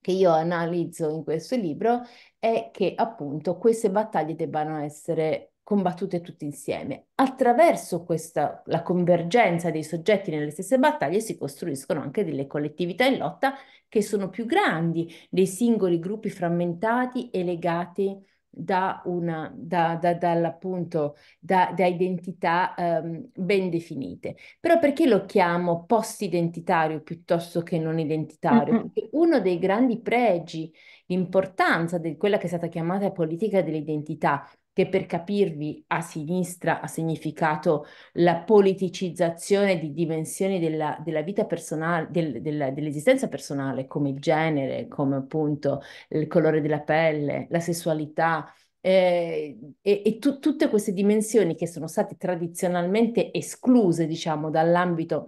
[SPEAKER 3] che io analizzo in questo libro, è che appunto queste battaglie debbano essere combattute tutte insieme. Attraverso questa, la convergenza dei soggetti nelle stesse battaglie si costruiscono anche delle collettività in lotta che sono più grandi dei singoli gruppi frammentati e legati da, una, da, da, dall'appunto, da, da identità ehm, ben definite. Però perché lo chiamo post-identitario piuttosto che non identitario? Mm-hmm. Perché uno dei grandi pregi, l'importanza di quella che è stata chiamata politica dell'identità, che per capirvi a sinistra ha significato la politicizzazione di dimensioni della, della vita personale, del, della, dell'esistenza personale, come il genere, come appunto il colore della pelle, la sessualità, eh, e, e tu, tutte queste dimensioni che sono state tradizionalmente escluse, diciamo, dall'ambito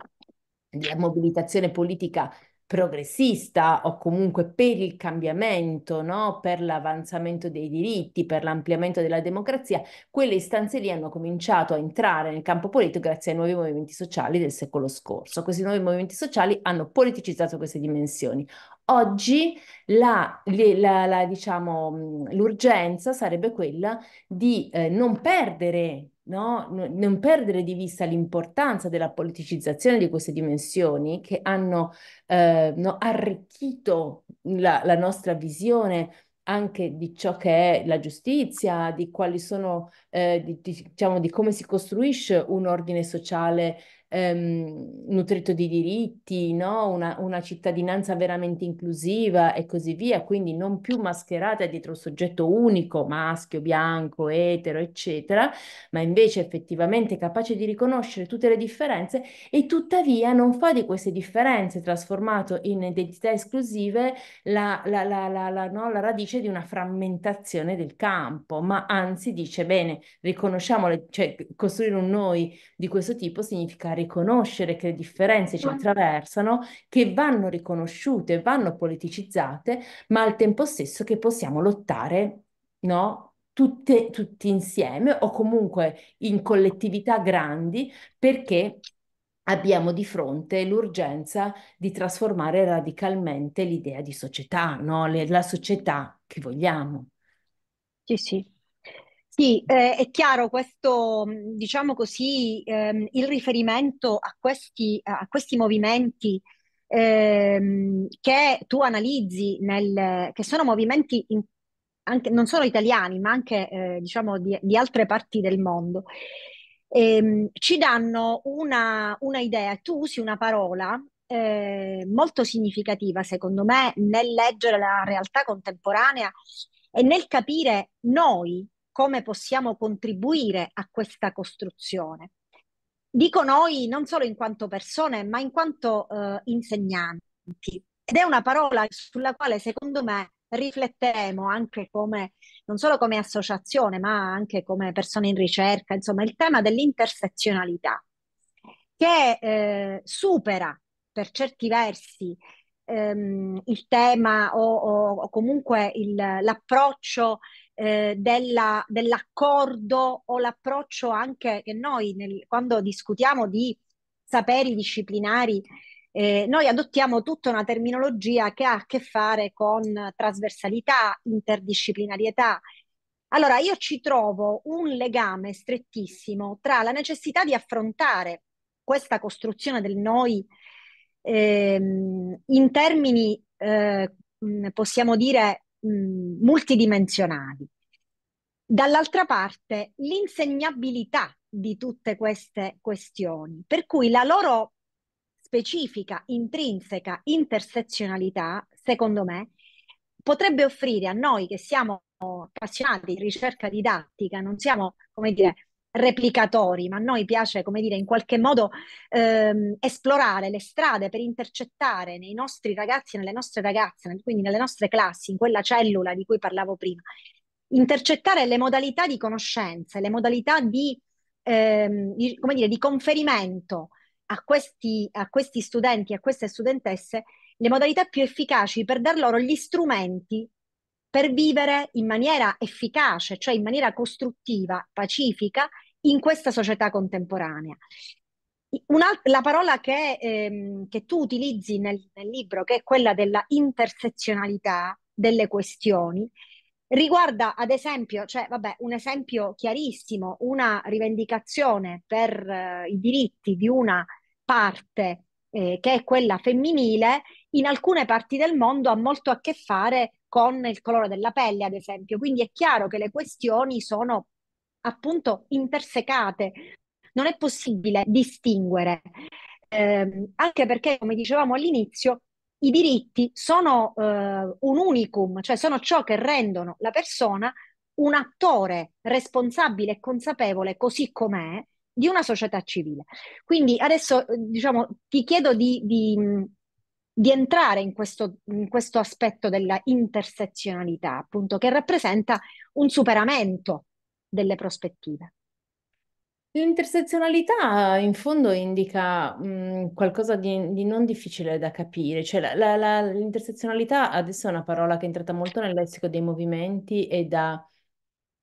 [SPEAKER 3] della mobilitazione politica progressista o comunque per il cambiamento, no? per l'avanzamento dei diritti, per l'ampliamento della democrazia, quelle istanze lì hanno cominciato a entrare nel campo politico grazie ai nuovi movimenti sociali del secolo scorso. Questi nuovi movimenti sociali hanno politicizzato queste dimensioni. Oggi la, la, la, diciamo, l'urgenza sarebbe quella di eh, non perdere no? non perdere di vista l'importanza della politicizzazione di queste dimensioni che hanno eh, no, arricchito la, la, nostra visione anche di ciò che è la giustizia, di quali sono, eh, di, diciamo, di come si costruisce un ordine sociale ehm, nutrito di diritti, no? una, una, cittadinanza veramente inclusiva e così via, quindi non più mascherata dietro un soggetto unico, maschio, bianco, etero, eccetera, ma invece effettivamente capace di riconoscere tutte le differenze e tuttavia non fa di queste differenze trasformato in identità esclusive la, la, la, la no? radice di una frammentazione del campo, ma anzi dice bene, riconosciamo, le, cioè costruire un noi di questo tipo significa riconoscere riconoscere che le differenze ci mm. attraversano, che vanno riconosciute, vanno politicizzate, ma al tempo stesso che possiamo lottare, no? Tutte, tutti insieme o comunque in collettività grandi perché abbiamo di fronte l'urgenza di trasformare radicalmente l'idea di società, no? Le, la società che vogliamo. Sì, sì,
[SPEAKER 1] sì, eh, è chiaro questo, diciamo così, ehm, il riferimento a questi, a questi movimenti ehm, che tu analizzi, nel, che sono movimenti in, anche, non solo italiani, ma anche eh, diciamo di, di, altre parti del mondo, ehm, ci danno una, una, idea. Tu usi una parola eh, molto significativa, secondo me, nel leggere la realtà contemporanea e nel capire noi come possiamo contribuire a questa costruzione. Dico noi non solo in quanto persone, ma in quanto eh, insegnanti. Ed è una parola sulla quale secondo me rifletteremo anche come, non solo come associazione, ma anche come persone in ricerca, insomma, il tema dell'intersezionalità, che eh, supera per certi versi ehm, il tema o, o, o comunque l'approccio eh, della, dell'accordo o l'approccio anche che noi nel, quando discutiamo di saperi disciplinari eh, noi adottiamo tutta una terminologia che ha a che fare con trasversalità, interdisciplinarietà. Allora io ci trovo un legame strettissimo tra la necessità di affrontare questa costruzione del noi ehm, in termini, eh, possiamo dire, mh, multidimensionali. Dall'altra parte l'insegnabilità di tutte queste questioni, per cui la loro specifica, intrinseca intersezionalità, secondo me, potrebbe offrire a noi che siamo appassionati di ricerca didattica, non siamo, come dire, replicatori, ma a noi piace, come dire, in qualche modo ehm, esplorare le strade per intercettare nei nostri ragazzi e nelle nostre ragazze, quindi nelle nostre classi, in quella cellula di cui parlavo prima, intercettare le modalità di conoscenza, le modalità di, ehm, di, dire, di conferimento a questi, a questi studenti e a queste studentesse, le modalità più efficaci per dar loro gli strumenti per vivere in maniera efficace, cioè in maniera costruttiva, pacifica, in questa società contemporanea. la parola che, ehm, che tu utilizzi nel, nel libro, che è quella della intersezionalità delle questioni, Riguarda ad esempio, cioè, vabbè, un esempio chiarissimo, una rivendicazione per eh, i diritti di una parte eh, che è quella femminile in alcune parti del mondo ha molto a che fare con il colore della pelle, ad esempio. Quindi è chiaro che le questioni sono appunto intersecate. Non è possibile distinguere, eh, anche perché, come dicevamo all'inizio, i diritti sono eh, un unicum, cioè sono ciò che rendono la persona un attore responsabile e consapevole, così com'è, di una società civile. Quindi adesso diciamo, ti chiedo di, di di entrare in questo, in questo aspetto della intersezionalità, appunto, che rappresenta un superamento delle prospettive.
[SPEAKER 3] L'intersezionalità in fondo indica mh, mm, qualcosa di, di, non difficile da capire, cioè la, la, la, l'intersezionalità adesso è una parola che è entrata molto nel lessico dei movimenti e da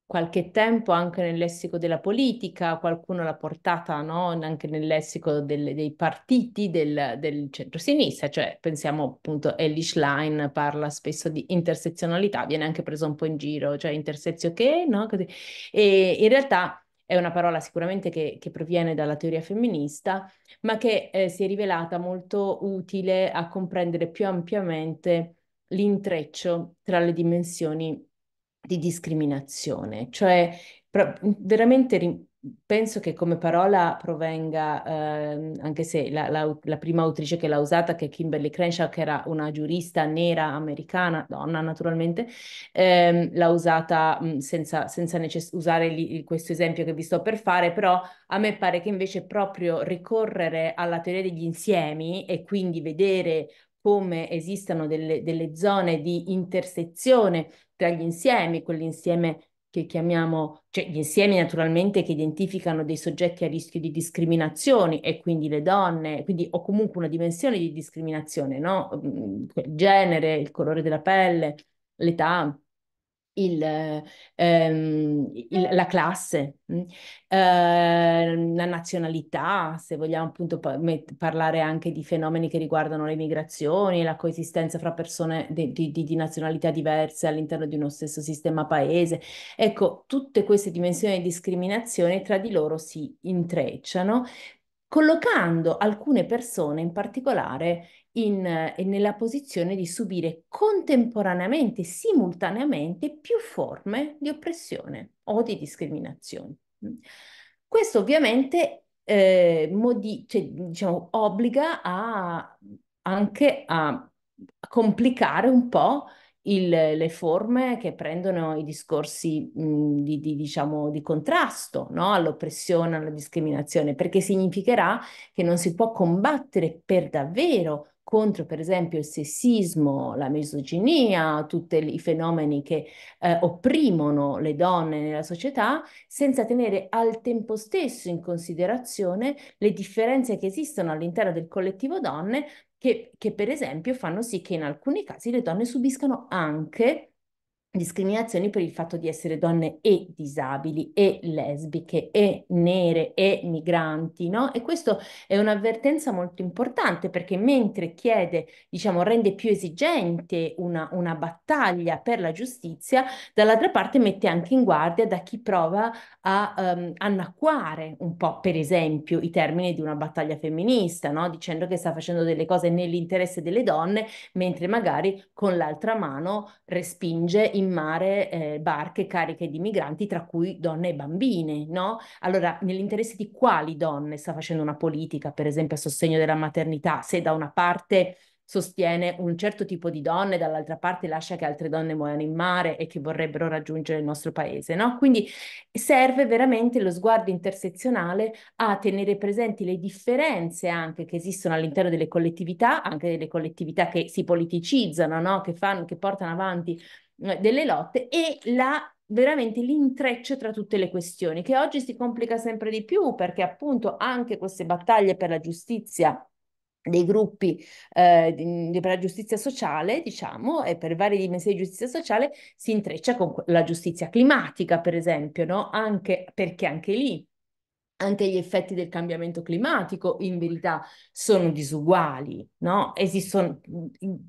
[SPEAKER 3] qualche tempo anche nel lessico della politica, qualcuno l'ha portata no? anche nel lessico del, dei partiti del, del centro-sinistra, cioè pensiamo appunto Ellie Schlein parla spesso di intersezionalità, viene anche preso un po' in giro, cioè intersezio che, no? Così. E in realtà è una parola sicuramente che, che, proviene dalla teoria femminista, ma che eh, si è rivelata molto utile a comprendere più ampiamente l'intreccio tra le dimensioni di discriminazione, cioè pro- veramente ri- penso che come parola provenga, eh, anche se la, la, la, prima autrice che l'ha usata, che è Kimberly Crenshaw, che era una giurista nera americana, donna naturalmente, ehm, l'ha usata mh, senza, senza necess- usare gli, questo esempio che vi sto per fare, però a me pare che invece proprio ricorrere alla teoria degli insiemi e quindi vedere come esistano delle, delle zone di intersezione tra gli insiemi, quell'insieme che chiamiamo, cioè gli insiemi naturalmente che identificano dei soggetti a rischio di discriminazioni e quindi le donne, quindi o comunque una dimensione di discriminazione, no? Il mm, genere, il colore della pelle, l'età, il, ehm, il, la classe, eh, la nazionalità, se vogliamo appunto pa- met- parlare anche di fenomeni che riguardano le migrazioni, la coesistenza fra persone di, di, di, nazionalità diverse all'interno di uno stesso sistema paese. Ecco, tutte queste dimensioni di discriminazione tra di loro si intrecciano, collocando alcune persone in particolare in, eh, nella posizione di subire contemporaneamente, simultaneamente, più forme di oppressione o di discriminazione. Mm. Questo ovviamente eh, modi- cioè, diciamo, obbliga a, anche a complicare un po' il, le forme che prendono i discorsi mh, mm, di, di, diciamo, di, contrasto no? all'oppressione, alla discriminazione, perché significherà che non si può combattere per davvero contro per esempio il sessismo, la misoginia, tutti i fenomeni che eh, opprimono le donne nella società, senza tenere al tempo stesso in considerazione le differenze che esistono all'interno del collettivo donne, che, che per esempio fanno sì che in alcuni casi le donne subiscano anche discriminazioni per il fatto di essere donne e disabili e lesbiche e nere e migranti, no? E questo è un'avvertenza molto importante perché mentre chiede, diciamo, rende più esigente una, una battaglia per la giustizia, dall'altra parte mette anche in guardia da chi prova a um, annacquare un po', per esempio, i termini di una battaglia femminista, no? Dicendo che sta facendo delle cose nell'interesse delle donne, mentre magari con l'altra mano respinge in mare eh, barche cariche di migranti, tra cui donne e bambine, no? Allora, nell'interesse di quali donne sta facendo una politica, per esempio a sostegno della maternità, se da una parte sostiene un certo tipo di donne, dall'altra parte lascia che altre donne muoiano in mare e che vorrebbero raggiungere il nostro paese, no? Quindi serve veramente lo sguardo intersezionale a tenere presenti le differenze anche che esistono all'interno delle collettività, anche delle collettività che si politicizzano, no? Che fanno, che portano avanti eh, delle lotte e la veramente l'intreccio tra tutte le questioni che oggi si complica sempre di più perché appunto anche queste battaglie per la giustizia dei gruppi eh, di, mm, di, per la giustizia sociale, diciamo, e per varie dimensioni di giustizia sociale si intreccia con la giustizia climatica, per esempio, no? Anche perché anche lì anche gli effetti del cambiamento climatico in verità sono disuguali, no? Esistono,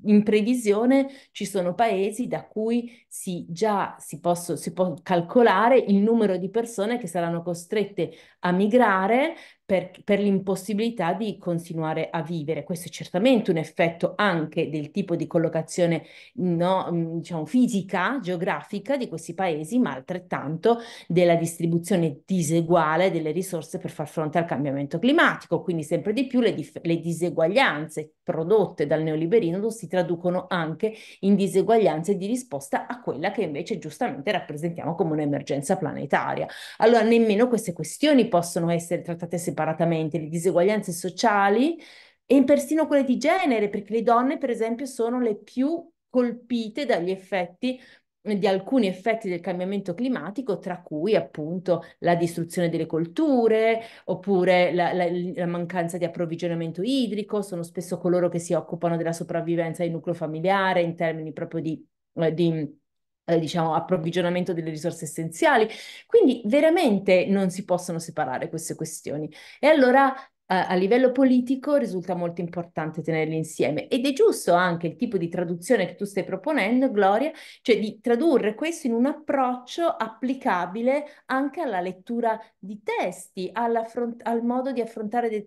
[SPEAKER 3] in previsione ci sono paesi da cui si già si, posso, si può calcolare il numero di persone che saranno costrette a migrare per, per l'impossibilità di continuare a vivere. Questo è certamente un effetto anche del tipo di collocazione no, mm, diciamo, fisica, geografica di questi paesi, ma altrettanto della distribuzione diseguale delle risorse per far fronte al cambiamento climatico. Quindi sempre di più le, dif- le diseguaglianze prodotte dal neoliberismo si traducono anche in diseguaglianze di risposta a quella che invece giustamente rappresentiamo come un'emergenza planetaria. Allora nemmeno queste questioni possono essere trattate separatamente separatamente, le diseguaglianze sociali e persino quelle di genere, perché le donne, per esempio, sono le più colpite dagli effetti di alcuni effetti del cambiamento climatico, tra cui appunto la distruzione delle colture oppure la, la, la, mancanza di approvvigionamento idrico, sono spesso coloro che si occupano della sopravvivenza del nucleo familiare in termini proprio di, eh, di eh, diciamo, approvvigionamento delle risorse essenziali. Quindi veramente non si possono separare queste questioni. E allora eh, a livello politico risulta molto importante tenerli insieme ed è giusto anche il tipo di traduzione che tu stai proponendo, Gloria, cioè di tradurre questo in un approccio applicabile anche alla lettura di testi, al modo di affrontare eh,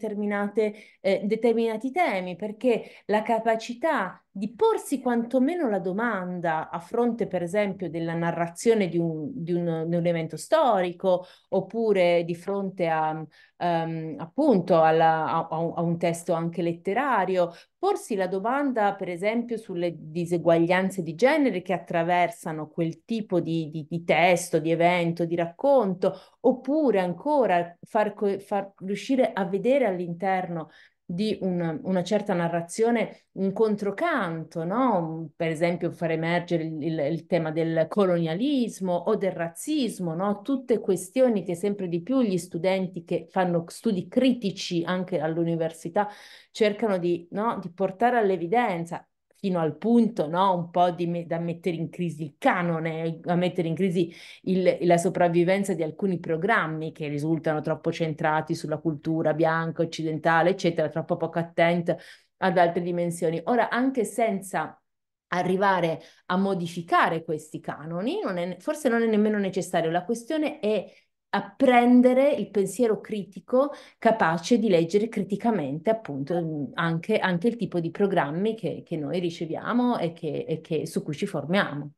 [SPEAKER 3] determinati temi, perché la capacità di porsi quantomeno la domanda a fronte, per esempio, della narrazione di un, di un, di un evento storico oppure di fronte a, um, appunto alla, a, a, un testo anche letterario, porsi la domanda, per esempio, sulle diseguaglianze di genere che attraversano quel tipo di, di testo, di evento, di racconto, oppure ancora far, far riuscire a vedere all'interno di un, una certa narrazione un controcanto, no? per esempio far emergere il, il, il, tema del colonialismo o del razzismo, no? tutte questioni che sempre di più gli studenti che fanno studi critici anche all'università cercano di, no? di portare all'evidenza fino al punto no, un po' di, da mettere in crisi il canone, a mettere in crisi il, la sopravvivenza di alcuni programmi che risultano troppo centrati sulla cultura bianca, occidentale, eccetera, troppo poco attenti ad altre dimensioni. Ora, anche senza arrivare a modificare questi canoni, non è, forse non è nemmeno necessario, la questione è apprendere il pensiero critico capace di leggere criticamente appunto ah. mm, anche, anche il tipo di programmi che, che noi riceviamo e, che, e che, su cui ci formiamo.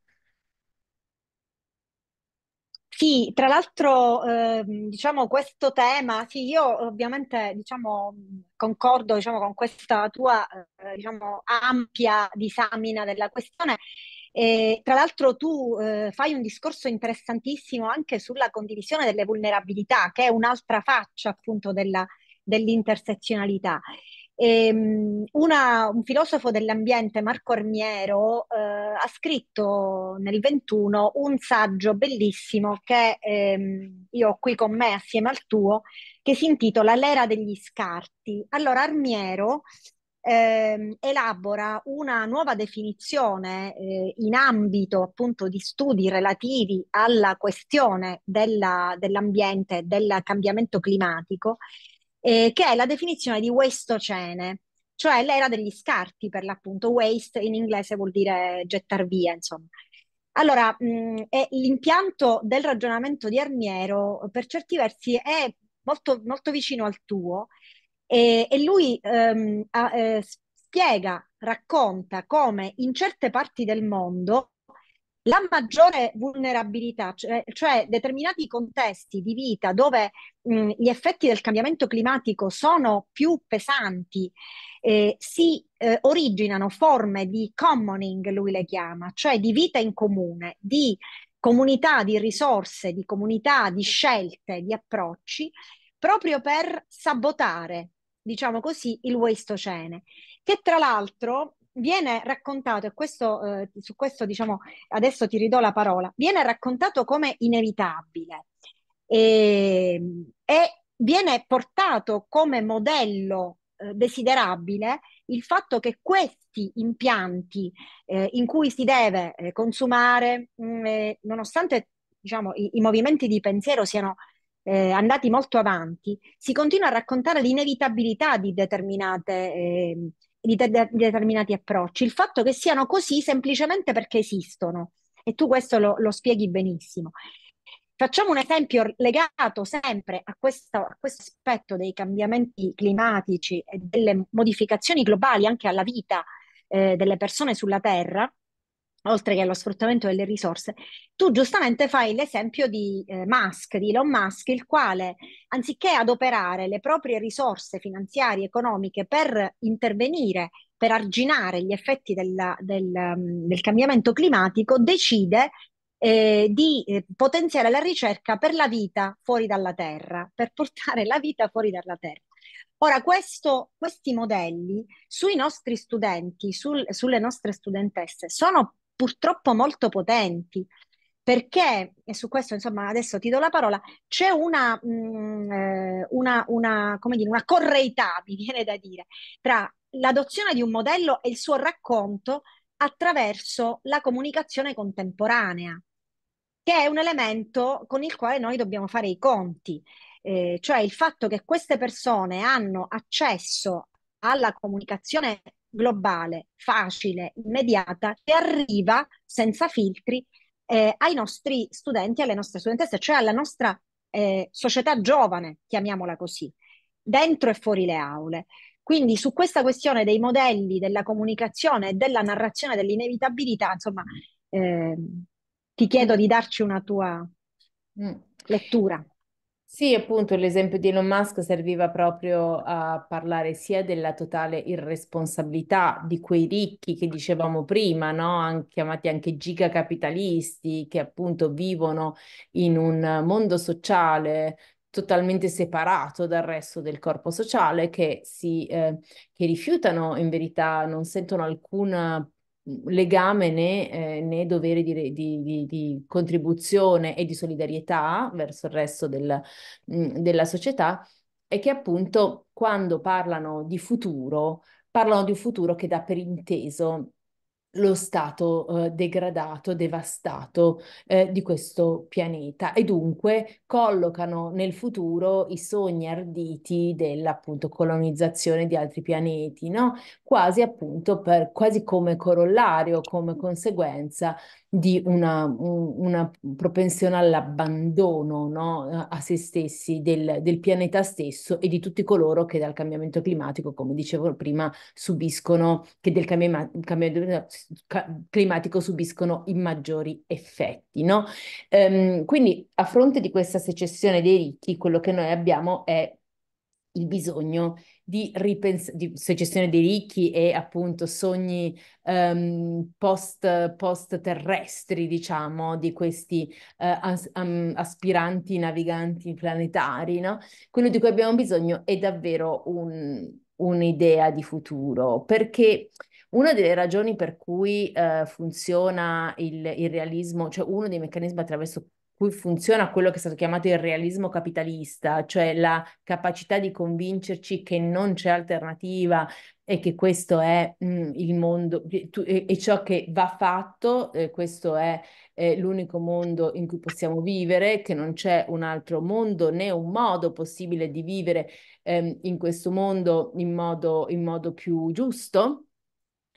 [SPEAKER 1] Sì, tra l'altro, eh, diciamo, questo tema, sì, io ovviamente, diciamo, concordo, diciamo, con questa tua, eh, diciamo, ampia disamina della questione e, tra l'altro tu eh, fai un discorso interessantissimo anche sulla condivisione delle vulnerabilità, che è un'altra faccia appunto della, dell'intersezionalità. E, ehm, una, un filosofo dell'ambiente, Marco Armiero, eh, ha scritto nel 21 un saggio bellissimo che ehm, io ho qui con me assieme al tuo, che si intitola L'era degli scarti. Allora Armiero eh, elabora una nuova definizione eh, in ambito appunto di studi relativi alla questione della, dell'ambiente, del cambiamento climatico, eh, che è la definizione di waste cioè l'era degli scarti per l'appunto. Waste in inglese vuol dire gettar via, insomma. Allora, mh, mm, l'impianto del ragionamento di Armiero per certi versi è molto, molto vicino al tuo, e, e lui ehm, a, eh, spiega, racconta come in certe parti del mondo la maggiore vulnerabilità, cioè, cioè determinati contesti di vita dove mh, mm, gli effetti del cambiamento climatico sono più pesanti, eh, si eh, originano forme di commoning, lui le chiama, cioè di vita in comune, di comunità di risorse, di comunità di scelte, di approcci, proprio per sabotare diciamo così, il waste che tra l'altro viene raccontato, e questo, eh, su questo diciamo, adesso ti ridò la parola, viene raccontato come inevitabile e, ehm, e viene portato come modello eh, desiderabile il fatto che questi impianti eh, in cui si deve eh, consumare, mh, mm, nonostante diciamo, i, i, movimenti di pensiero siano eh, andati molto avanti, si continua a raccontare l'inevitabilità di, eh, di, de- di determinati approcci, il fatto che siano così semplicemente perché esistono. E tu questo lo, lo spieghi benissimo. Facciamo un esempio legato sempre a questo, a questo, aspetto dei cambiamenti climatici e delle modificazioni globali anche alla vita eh, delle persone sulla Terra oltre che allo sfruttamento delle risorse. Tu giustamente fai l'esempio di eh, Musk, di Elon Musk, il quale anziché adoperare le proprie risorse finanziarie, economiche per intervenire, per arginare gli effetti della, del, mm, del, cambiamento climatico, decide eh, di eh, potenziare la ricerca per la vita fuori dalla Terra, per portare la vita fuori dalla Terra. Ora, questo, questi modelli sui nostri studenti, sul, sulle nostre studentesse, sono purtroppo molto potenti, perché, e su questo insomma adesso ti do la parola, c'è una, mh, mm, eh, una, una, dire, una correità, (laughs) mi viene da dire, tra l'adozione di un modello e il suo racconto attraverso la comunicazione contemporanea, che è un elemento con il quale noi dobbiamo fare i conti, eh, cioè il fatto che queste persone hanno accesso alla comunicazione globale, facile, immediata, che arriva senza filtri eh, ai nostri studenti, alle nostre studentesse, cioè alla nostra eh, società giovane, chiamiamola così, dentro e fuori le aule. Quindi su questa questione dei modelli, della comunicazione e della narrazione dell'inevitabilità, insomma, eh, ti chiedo di darci una tua mm. lettura. Sì, appunto, l'esempio
[SPEAKER 3] di Elon Musk serviva proprio a parlare sia della totale irresponsabilità di quei ricchi che dicevamo prima, no? An- chiamati anche gigacapitalisti, che appunto vivono in un mondo sociale totalmente separato dal resto del corpo sociale, che, si, eh, che rifiutano in verità, non sentono alcuna legame né, eh, né dovere di, di, di, di, contribuzione e di solidarietà verso il resto del, mh, mm, della società, è che appunto quando parlano di futuro, parlano di un futuro che dà per inteso lo stato eh, degradato, devastato eh, di questo pianeta e dunque collocano nel futuro i sogni arditi dell'appunto colonizzazione di altri pianeti, no? quasi appunto per, quasi come corollario, come certo. conseguenza di una, una propensione all'abbandono no? a se stessi del, del, pianeta stesso e di tutti coloro che dal cambiamento climatico, come dicevo prima, subiscono, che del cambiamento climatico subiscono i maggiori effetti. No? Ehm, quindi a fronte di questa secessione dei ricchi, quello che noi abbiamo è il bisogno di, ripens- di suggestione dei ricchi e appunto sogni um, post, terrestri, diciamo, di questi uh, as- um, aspiranti naviganti planetari, no? Quello di cui abbiamo bisogno è davvero un, un'idea di futuro, perché una delle ragioni per cui uh, funziona il, il, realismo, cioè uno dei meccanismi attraverso cui funziona quello che è stato chiamato il realismo capitalista, cioè la capacità di convincerci che non c'è alternativa e che questo è mh, mm, il mondo e, e, ciò che va fatto, eh, questo è eh, l'unico mondo in cui possiamo vivere, che non c'è un altro mondo né un modo possibile di vivere ehm, in questo mondo in modo, in modo più giusto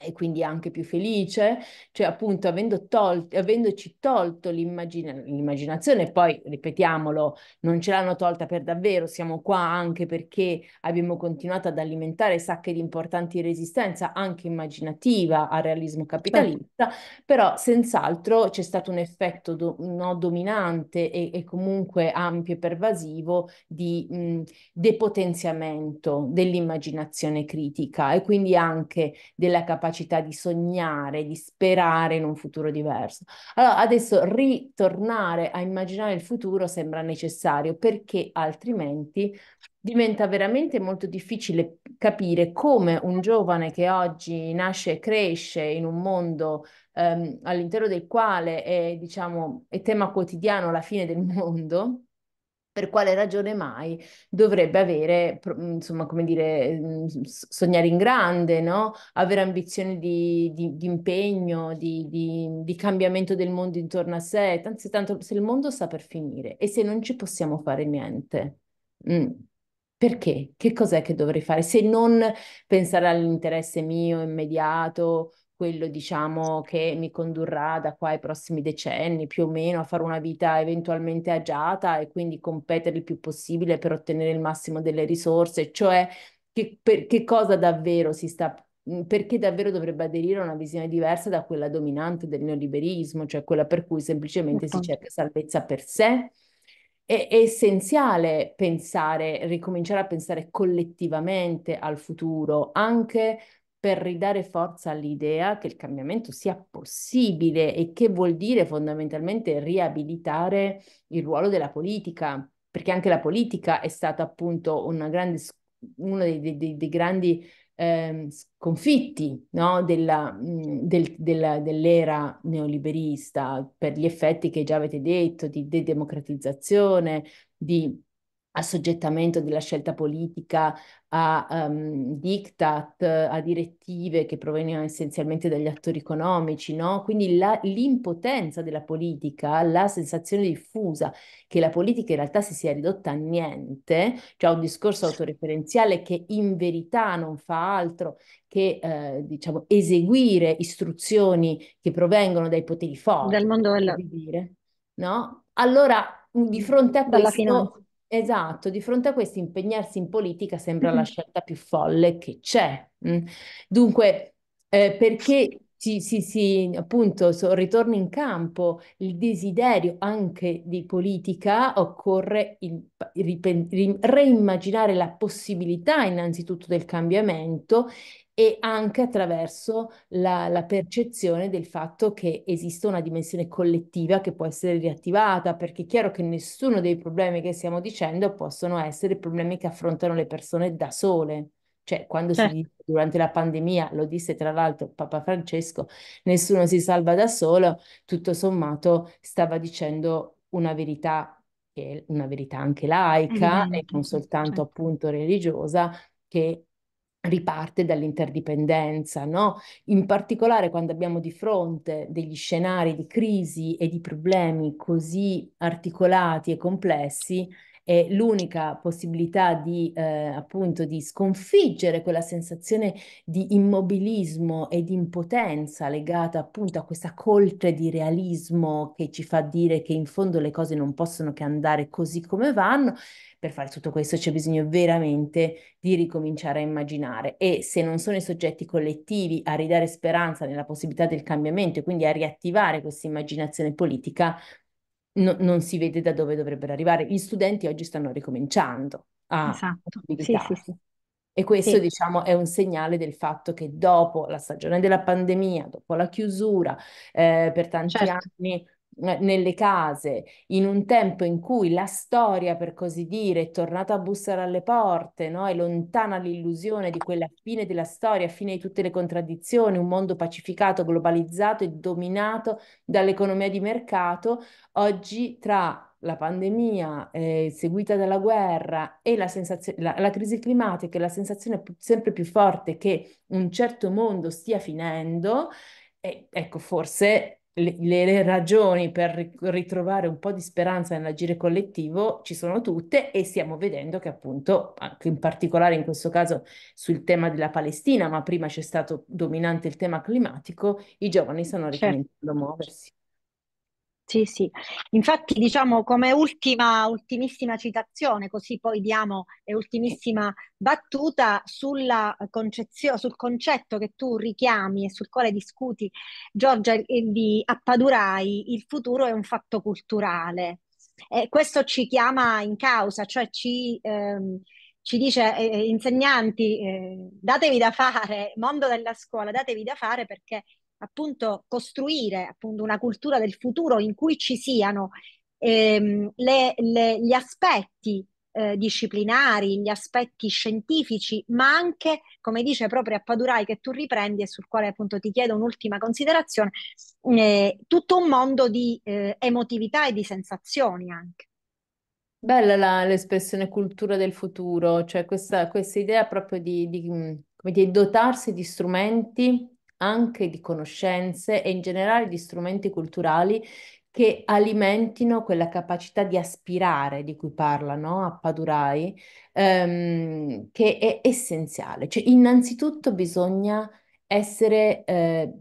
[SPEAKER 3] e quindi anche più felice, cioè appunto avendo tolto, avendoci tolto l'immagina- l'immaginazione, poi ripetiamolo, non ce l'hanno tolta per davvero, siamo qua anche perché abbiamo continuato ad alimentare sacche di importanti resistenza, anche immaginativa, al realismo certo. capitalista, Beh. però senz'altro c'è stato un effetto do- no, dominante e-, e, comunque ampio e pervasivo di mh, depotenziamento dell'immaginazione critica e quindi anche della capacità capacità di sognare, di sperare in un futuro diverso. Allora, adesso ritornare a immaginare il futuro sembra necessario perché altrimenti diventa veramente molto difficile capire come un giovane che oggi nasce e cresce in un mondo ehm, all'interno del quale è, diciamo, è tema quotidiano la fine del (laughs) mondo, per quale ragione mai dovrebbe avere, insomma, come dire, mm, sognare in grande, no? avere ambizioni di, di, di impegno, di, di, cambiamento del mondo intorno a sé, tanto, tanto se il mondo sta per finire e se non ci possiamo fare niente. Mm. Perché? Che cos'è che dovrei fare? Se non pensare all'interesse mio immediato quello diciamo che mi condurrà da qua ai prossimi decenni più o meno a fare una vita eventualmente agiata e quindi competere il più possibile per ottenere il massimo delle risorse, cioè che, per, che cosa davvero si sta perché davvero dovrebbe aderire a una visione diversa da quella dominante del neoliberismo, cioè quella per cui semplicemente si certo. cerca salvezza per sé. È, è essenziale pensare, ricominciare a pensare collettivamente al futuro, anche per ridare forza all'idea che il cambiamento sia possibile e che vuol dire fondamentalmente riabilitare il ruolo della politica, perché anche la politica è stata appunto una grande, uno dei, dei, dei grandi eh, sconfitti no? della, mhmm, del, della, dell'era neoliberista per gli effetti che già avete detto di dedemocratizzazione, di assoggettamento della scelta politica a um, diktat, a direttive che provenivano essenzialmente dagli attori economici, no? Quindi la, l'impotenza della politica, la sensazione diffusa che la politica in realtà si sia ridotta a niente, cioè un discorso autoreferenziale che in verità non fa altro che eh, diciamo, eseguire istruzioni che provengono dai poteri forti, dal mondo della... dire, no? Allora, di fronte a questo Esatto, di fronte a questo impegnarsi in politica sembra la (laughs) scelta più folle che c'è. Mm. Dunque, eh, perché si, si, si appunto so, ritorna in campo il desiderio anche di politica, occorre il, ripen, reimmaginare la possibilità innanzitutto del cambiamento e anche attraverso la, la, percezione del fatto che esista una dimensione collettiva che può essere riattivata, perché è chiaro che nessuno dei problemi che stiamo dicendo possono essere problemi che affrontano le persone da sole. Cioè, quando certo. si cioè dice durante la pandemia, lo disse tra l'altro Papa Francesco, nessuno si salva da solo, tutto sommato stava dicendo una verità, che è una verità anche laica e non soltanto certo. appunto religiosa, che riparte dall'interdipendenza, no? In particolare quando abbiamo di fronte degli scenari di crisi e di problemi così articolati e complessi, è l'unica possibilità di, eh, appunto, di sconfiggere quella sensazione di immobilismo e di impotenza legata appunto a questa coltre di realismo che ci fa dire che in fondo le cose non possono che andare così come vanno. Per fare tutto questo c'è bisogno veramente di ricominciare a immaginare e se non sono i soggetti collettivi a ridare speranza nella possibilità del cambiamento e quindi a riattivare questa immaginazione politica, no, non si vede da dove dovrebbero arrivare. Gli studenti oggi stanno ricominciando a esatto. Sì, sì, sì. E questo, sì. diciamo, è un segnale del fatto che dopo la stagione della pandemia, dopo la chiusura, eh, per tanti certo. anni nelle case, in un tempo in cui la storia, per così dire, è tornata a bussare alle porte, no? è lontana l'illusione di quella fine della storia, fine di tutte le contraddizioni, un mondo pacificato, globalizzato e dominato dall'economia di mercato, oggi tra la pandemia eh, seguita dalla guerra e la, la, la crisi climatica e la sensazione p- sempre più forte che un certo mondo stia finendo, e, eh, ecco, forse le, le, ragioni per ritrovare un po' di speranza nell'agire collettivo ci sono tutte e stiamo vedendo che appunto, anche in particolare in questo caso sul tema della Palestina, ma prima c'è stato dominante il tema climatico, i giovani stanno ricominciando certo. a muoversi.
[SPEAKER 1] Sì, sì. Infatti, diciamo come ultima, ultimissima citazione, così poi diamo e ultimissima battuta sulla concezio- sul concetto che tu richiami e sul quale discuti, Giorgia, di Appadurai, il futuro è un fatto culturale. E questo ci chiama in causa, cioè ci... Ehm, ci dice eh, eh insegnanti eh, datevi da fare, mondo della scuola, datevi da fare perché appunto costruire appunto, una cultura del futuro in cui ci siano ehm, le, le, gli aspetti eh, disciplinari, gli aspetti scientifici, ma anche, come dice proprio a Padurai che tu riprendi e sul quale appunto ti chiedo un'ultima considerazione, eh, tutto un mondo di eh, emotività e di sensazioni anche.
[SPEAKER 3] Bella la, l'espressione cultura del futuro, cioè questa, questa idea proprio di, di, di dotarsi di strumenti anche di conoscenze e in generale di strumenti culturali che alimentino quella capacità di aspirare di cui parlano a Padurai, ehm, che è essenziale. Cioè, innanzitutto bisogna essere, eh,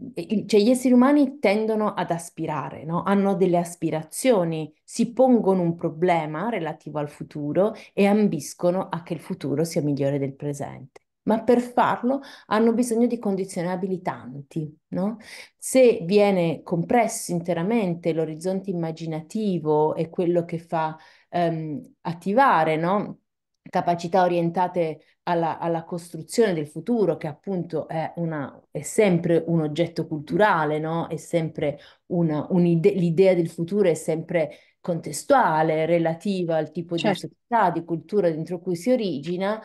[SPEAKER 3] cioè gli esseri umani tendono ad aspirare, no? hanno delle aspirazioni, si pongono un problema relativo al futuro e ambiscono a che il futuro sia migliore del presente ma per farlo hanno bisogno di condizioni abilitanti. No? Se viene compresso interamente l'orizzonte immaginativo e quello che fa ehm, attivare, no? capacità orientate alla, alla, costruzione del futuro, che appunto è, una, è sempre un oggetto culturale, no? è sempre una, un'idea, l'idea del futuro è sempre contestuale, relativa al tipo certo. di società, di cultura dentro cui si origina,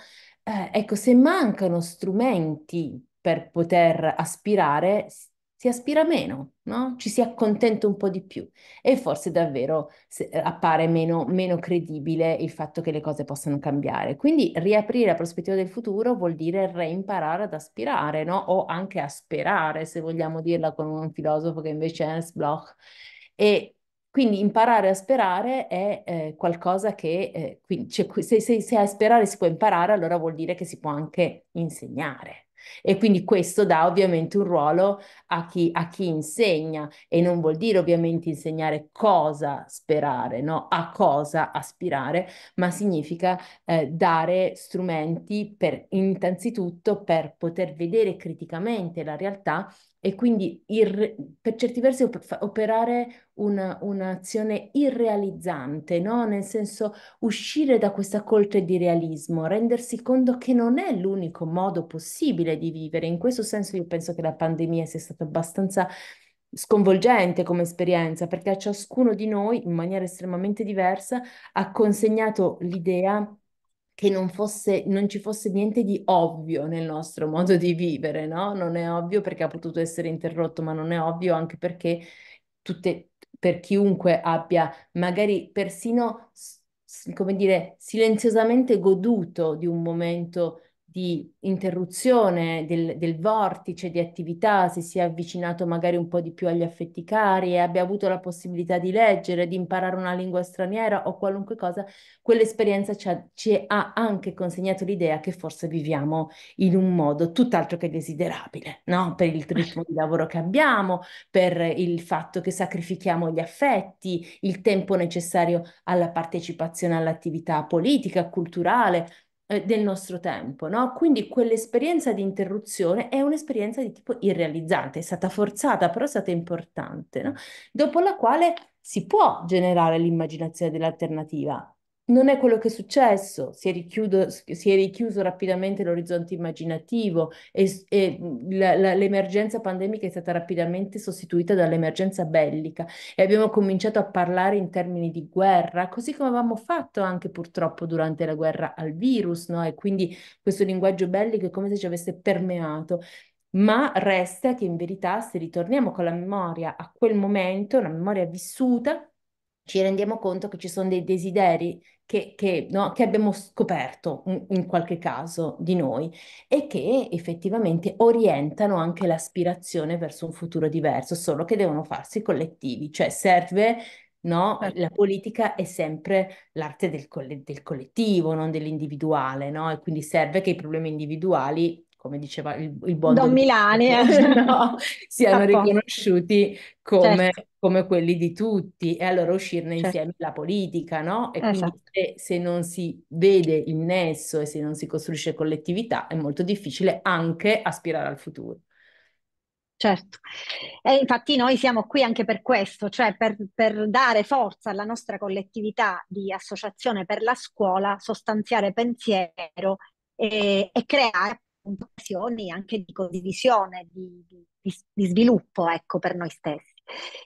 [SPEAKER 3] eh, ecco, se mancano strumenti per poter aspirare, si aspira meno, no? Ci si accontenta un po' di più e forse davvero eh, appare meno, meno credibile il fatto che le cose possano cambiare. Quindi riaprire la prospettiva del futuro vuol dire reimparare ad aspirare, no? O anche a sperare, se vogliamo dirla con un filosofo che invece è Ernst Bloch. E quindi imparare a sperare è eh, qualcosa che, eh, quindi, cioè, se, se, se a sperare si può imparare, allora vuol dire che si può anche insegnare. E quindi questo dà ovviamente un ruolo a chi, a chi, insegna e non vuol dire ovviamente insegnare cosa sperare, no? a cosa aspirare, ma significa eh, dare strumenti per innanzitutto per poter vedere criticamente la realtà e quindi irre- per certi versi operare una, un'azione irrealizzante, no? nel senso uscire da questa coltre di realismo, rendersi conto che non è l'unico modo possibile di vivere. In questo senso io penso che la pandemia sia stata abbastanza sconvolgente come esperienza, perché a ciascuno di noi, in maniera estremamente diversa, ha consegnato l'idea che non, fosse, non ci fosse niente di ovvio nel nostro modo di vivere, no? Non è ovvio perché ha potuto essere interrotto, ma non è ovvio anche perché tutte, per chiunque abbia magari persino, come dire, silenziosamente goduto di un momento di interruzione del, del, vortice di attività, si sia avvicinato magari un po' di più agli affetti cari e abbia avuto la possibilità di leggere, di imparare una lingua straniera o qualunque cosa, quell'esperienza ci ha, ci ha anche consegnato l'idea che forse viviamo in un modo tutt'altro che desiderabile, no? per il ritmo di lavoro che abbiamo, per il fatto che sacrifichiamo gli affetti, il tempo necessario alla partecipazione all'attività politica, culturale, eh, del nostro tempo, no? Quindi quell'esperienza di interruzione è un'esperienza di tipo irrealizzante, è stata forzata, però è stata importante, no? Dopo la quale si può generare l'immaginazione dell'alternativa, non è quello che è successo, si è, si è richiuso rapidamente l'orizzonte immaginativo e, e mhmm, l'emergenza pandemica è stata rapidamente sostituita dall'emergenza bellica e abbiamo cominciato a parlare in termini di guerra, così come avevamo fatto anche purtroppo durante la guerra al virus, no? E quindi questo linguaggio bellico è come se ci avesse permeato. Ma resta che in verità, se ritorniamo con la memoria a quel momento, una memoria vissuta, ci rendiamo conto che ci sono dei desideri che, che, no, che abbiamo scoperto in, qualche caso di noi e che effettivamente orientano anche l'aspirazione verso un futuro diverso, solo che devono farsi collettivi, cioè serve, no, certo. la politica è sempre l'arte del, coll- del collettivo, non dell'individuale, no? E quindi serve che i problemi individuali come diceva il, il buon Don,
[SPEAKER 1] Milani, eh. (laughs)
[SPEAKER 3] no, siano riconosciuti come, certo. come, quelli di tutti e allora uscirne certo. insieme la politica, no? E esatto. quindi se, se, non si vede il nesso e se non si costruisce collettività è molto difficile anche aspirare al futuro.
[SPEAKER 1] Certo, e infatti noi siamo qui anche per questo, cioè per, per dare forza alla nostra collettività di associazione per la scuola, sostanziare pensiero e, e creare occasioni anche di condivisione, di, di, di sviluppo ecco, per noi stessi.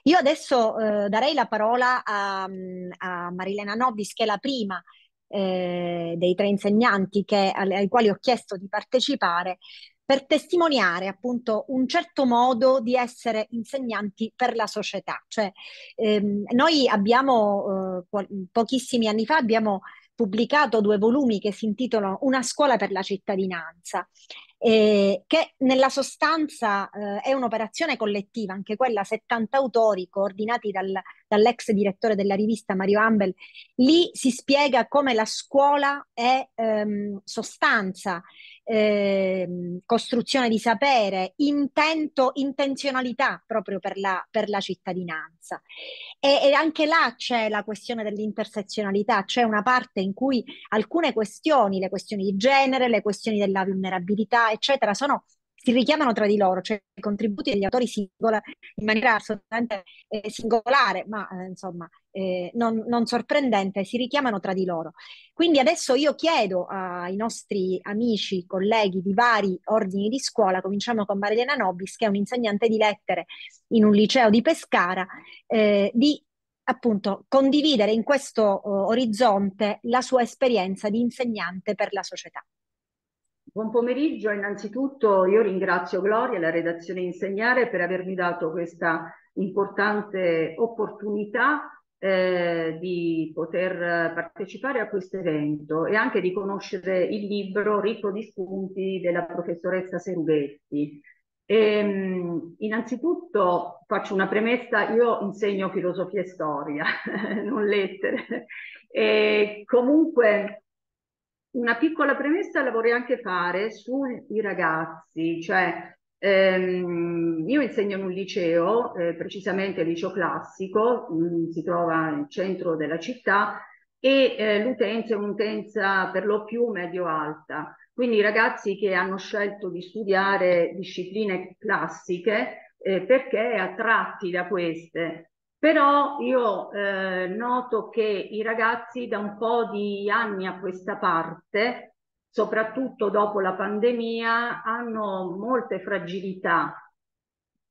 [SPEAKER 1] Io adesso eh, darei la parola a, a Marilena Nobis, che è la prima eh, dei tre insegnanti che, ai quali ho chiesto di partecipare, per testimoniare appunto un certo modo di essere insegnanti per la società. Cioè, ehm, noi abbiamo, eh, pochissimi anni fa, abbiamo pubblicato due volumi che si intitolano Una scuola per la cittadinanza, eh, che nella sostanza eh, è un'operazione collettiva, anche quella 70 autori coordinati dal dall'ex direttore della rivista Mario Ambel, lì si spiega come la scuola è ehm, sostanza, ehm, costruzione di sapere, intento, intenzionalità proprio per la, per la cittadinanza. E, e anche là c'è la questione dell'intersezionalità, c'è una parte in cui alcune questioni, le questioni di genere, le questioni della vulnerabilità, eccetera, sono si richiamano tra di loro, cioè i contributi degli autori singola, in maniera assolutamente eh, singolare, ma eh, insomma eh, non, non, sorprendente, si richiamano tra di loro. Quindi adesso io chiedo ai nostri amici, colleghi di vari ordini di scuola, cominciamo con Marilena Nobis, che è un'insegnante di lettere in un liceo di Pescara, eh, di appunto condividere in questo oh, orizzonte la sua esperienza di insegnante per la società.
[SPEAKER 4] Buon pomeriggio, innanzitutto io ringrazio Gloria e la redazione Insegnare per avermi dato questa importante opportunità eh, di poter partecipare a questo evento e anche di conoscere il libro ricco di spunti della professoressa Serughetti. Ehm, innanzitutto faccio una premessa, io insegno filosofia e storia, (laughs) non lettere. E comunque una piccola premessa la vorrei anche fare sui ragazzi, cioè ehm, io insegno in un liceo, eh, precisamente il liceo classico, mh, mm, si trova nel centro della città e eh, l'utenza è un'utenza per lo più medio-alta, quindi i ragazzi che hanno scelto di studiare discipline classiche eh, perché attratti da queste però io eh, noto che i ragazzi da un po' di anni a questa parte, soprattutto dopo la pandemia, hanno molte fragilità,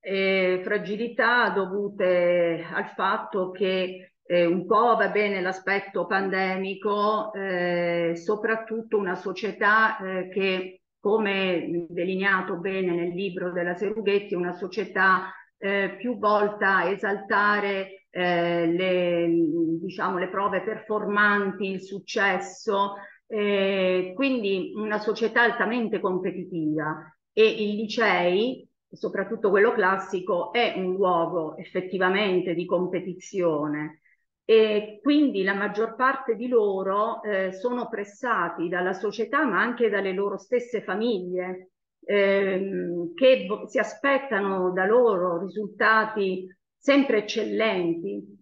[SPEAKER 4] eh, fragilità dovute al fatto che eh, un po' va bene l'aspetto pandemico, eh, soprattutto una società eh, che, come delineato bene nel libro della Serughetti, è una società eh, più volta esaltare eh, le, diciamo, le prove performanti, il successo, eh, quindi una società altamente competitiva e i licei, soprattutto quello classico, è un luogo effettivamente di competizione e quindi la maggior parte di loro eh, sono pressati dalla società ma anche dalle loro stesse famiglie ehm, che si aspettano da loro risultati sempre eccellenti,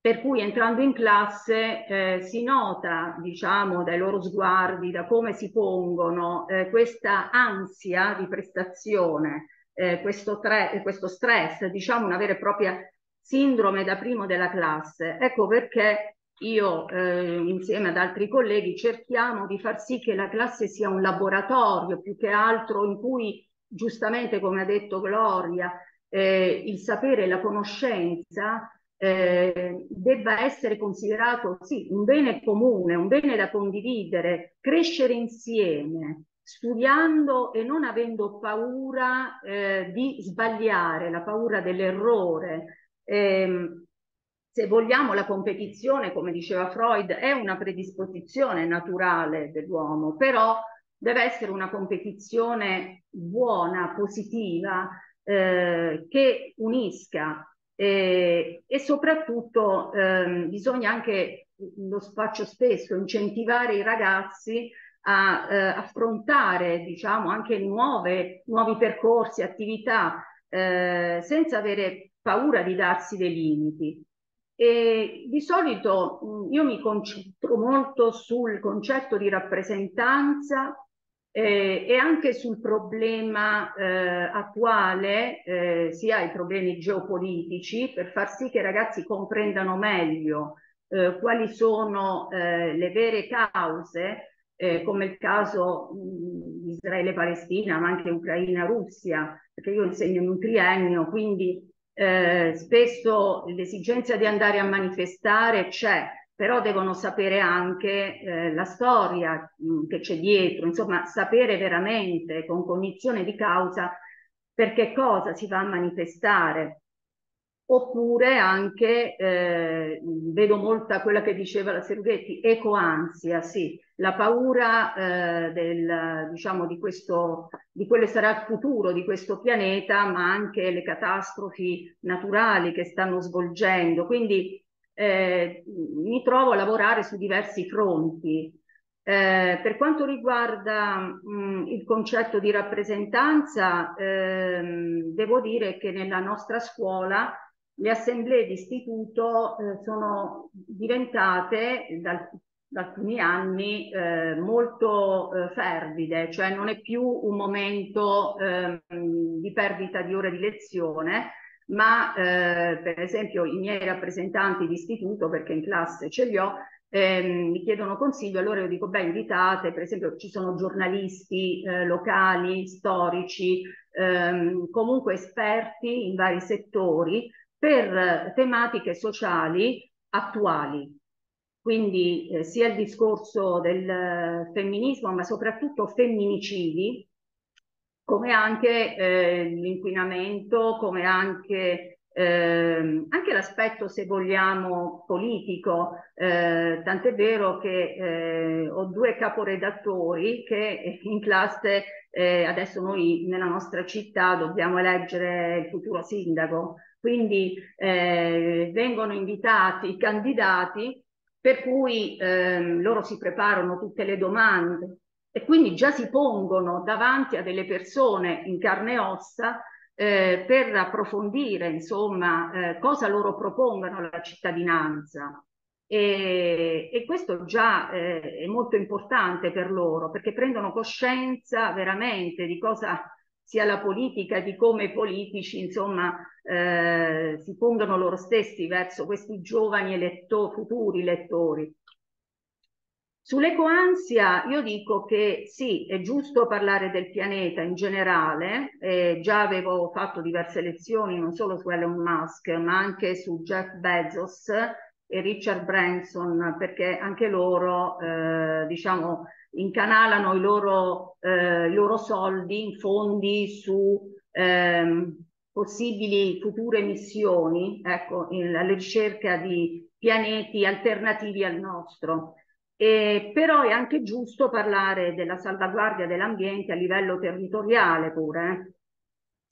[SPEAKER 4] per cui entrando in classe eh, si nota, diciamo, dai loro sguardi, da come si pongono, eh, questa ansia di prestazione, eh, questo, tre, questo stress, diciamo una vera e propria sindrome da primo della classe. Ecco perché io eh, insieme ad altri colleghi cerchiamo di far sì che la classe sia un laboratorio più che altro in cui giustamente come ha detto Gloria eh, il sapere e la conoscenza eh, debba essere considerato sì un bene comune, un bene da condividere, crescere insieme studiando e non avendo paura eh, di sbagliare, la paura dell'errore. Eh, se vogliamo, la competizione, come diceva Freud, è una predisposizione naturale dell'uomo, però deve essere una competizione buona, positiva, eh, che unisca eh, e soprattutto eh, bisogna anche, lo faccio spesso, incentivare i ragazzi a eh, affrontare diciamo, anche nuove, nuovi percorsi, attività, eh, senza avere paura di darsi dei limiti. E di solito io mi concentro molto sul concetto di rappresentanza eh, e anche sul problema eh, attuale, eh, sia i problemi geopolitici, per far sì che i ragazzi comprendano meglio eh, quali sono eh, le vere cause, eh, come il caso Israele-Palestina, ma anche Ucraina-Russia, perché io insegno in un triennio, quindi eh, spesso l'esigenza di andare a manifestare c'è, però devono sapere anche eh, la storia mm, che c'è dietro, insomma sapere veramente con cognizione di causa per che cosa si va a manifestare oppure anche, eh, vedo molta quella che diceva la Serughetti, ecoansia, sì, la paura eh, del, diciamo, di, questo, di quello che sarà il futuro di questo pianeta, ma anche le catastrofi naturali che stanno svolgendo. Quindi eh, mi trovo a lavorare su diversi fronti. Eh, per quanto riguarda mh, il concetto di rappresentanza, ehm, devo dire che nella nostra scuola le assemblee di istituto eh, sono diventate dal, da alcuni anni eh, molto eh, fervide, cioè non è più un momento ehm, di perdita di ore di lezione, ma eh, per esempio i miei rappresentanti di istituto, perché in classe ce li ho, ehm, mi chiedono consiglio, allora io dico, beh, invitate, per esempio ci sono giornalisti eh, locali, storici, ehm, comunque esperti in vari settori per eh, tematiche sociali attuali. Quindi eh, sia il discorso del eh, femminismo, ma soprattutto femminicidi, come anche eh, l'inquinamento, come anche, eh, anche l'aspetto, se vogliamo, politico. Eh, tant'è vero che eh, ho due caporedattori che (laughs) in classe, adesso noi nella nostra città dobbiamo eleggere il futuro sindaco quindi eh, vengono invitati i candidati per cui eh, loro si preparano tutte le domande e quindi già si pongono davanti a delle persone in carne e ossa eh, per approfondire insomma eh, cosa loro propongono alla cittadinanza. E, e questo già eh, è molto importante per loro perché prendono coscienza veramente di cosa sia la politica di come i politici insomma eh, si pongono loro stessi verso questi giovani elettori, futuri elettori. Sull'ecoansia io dico che sì, è giusto parlare del pianeta in generale, eh, già avevo fatto diverse lezioni non solo su Elon Musk ma anche su Jeff Bezos e Richard Branson perché anche loro eh, diciamo incanalano i loro, eh, i loro soldi in fondi su ehm, possibili future missioni, ecco, in, alla ricerca di pianeti alternativi al nostro. E, però è anche giusto parlare della salvaguardia dell'ambiente a livello territoriale pure.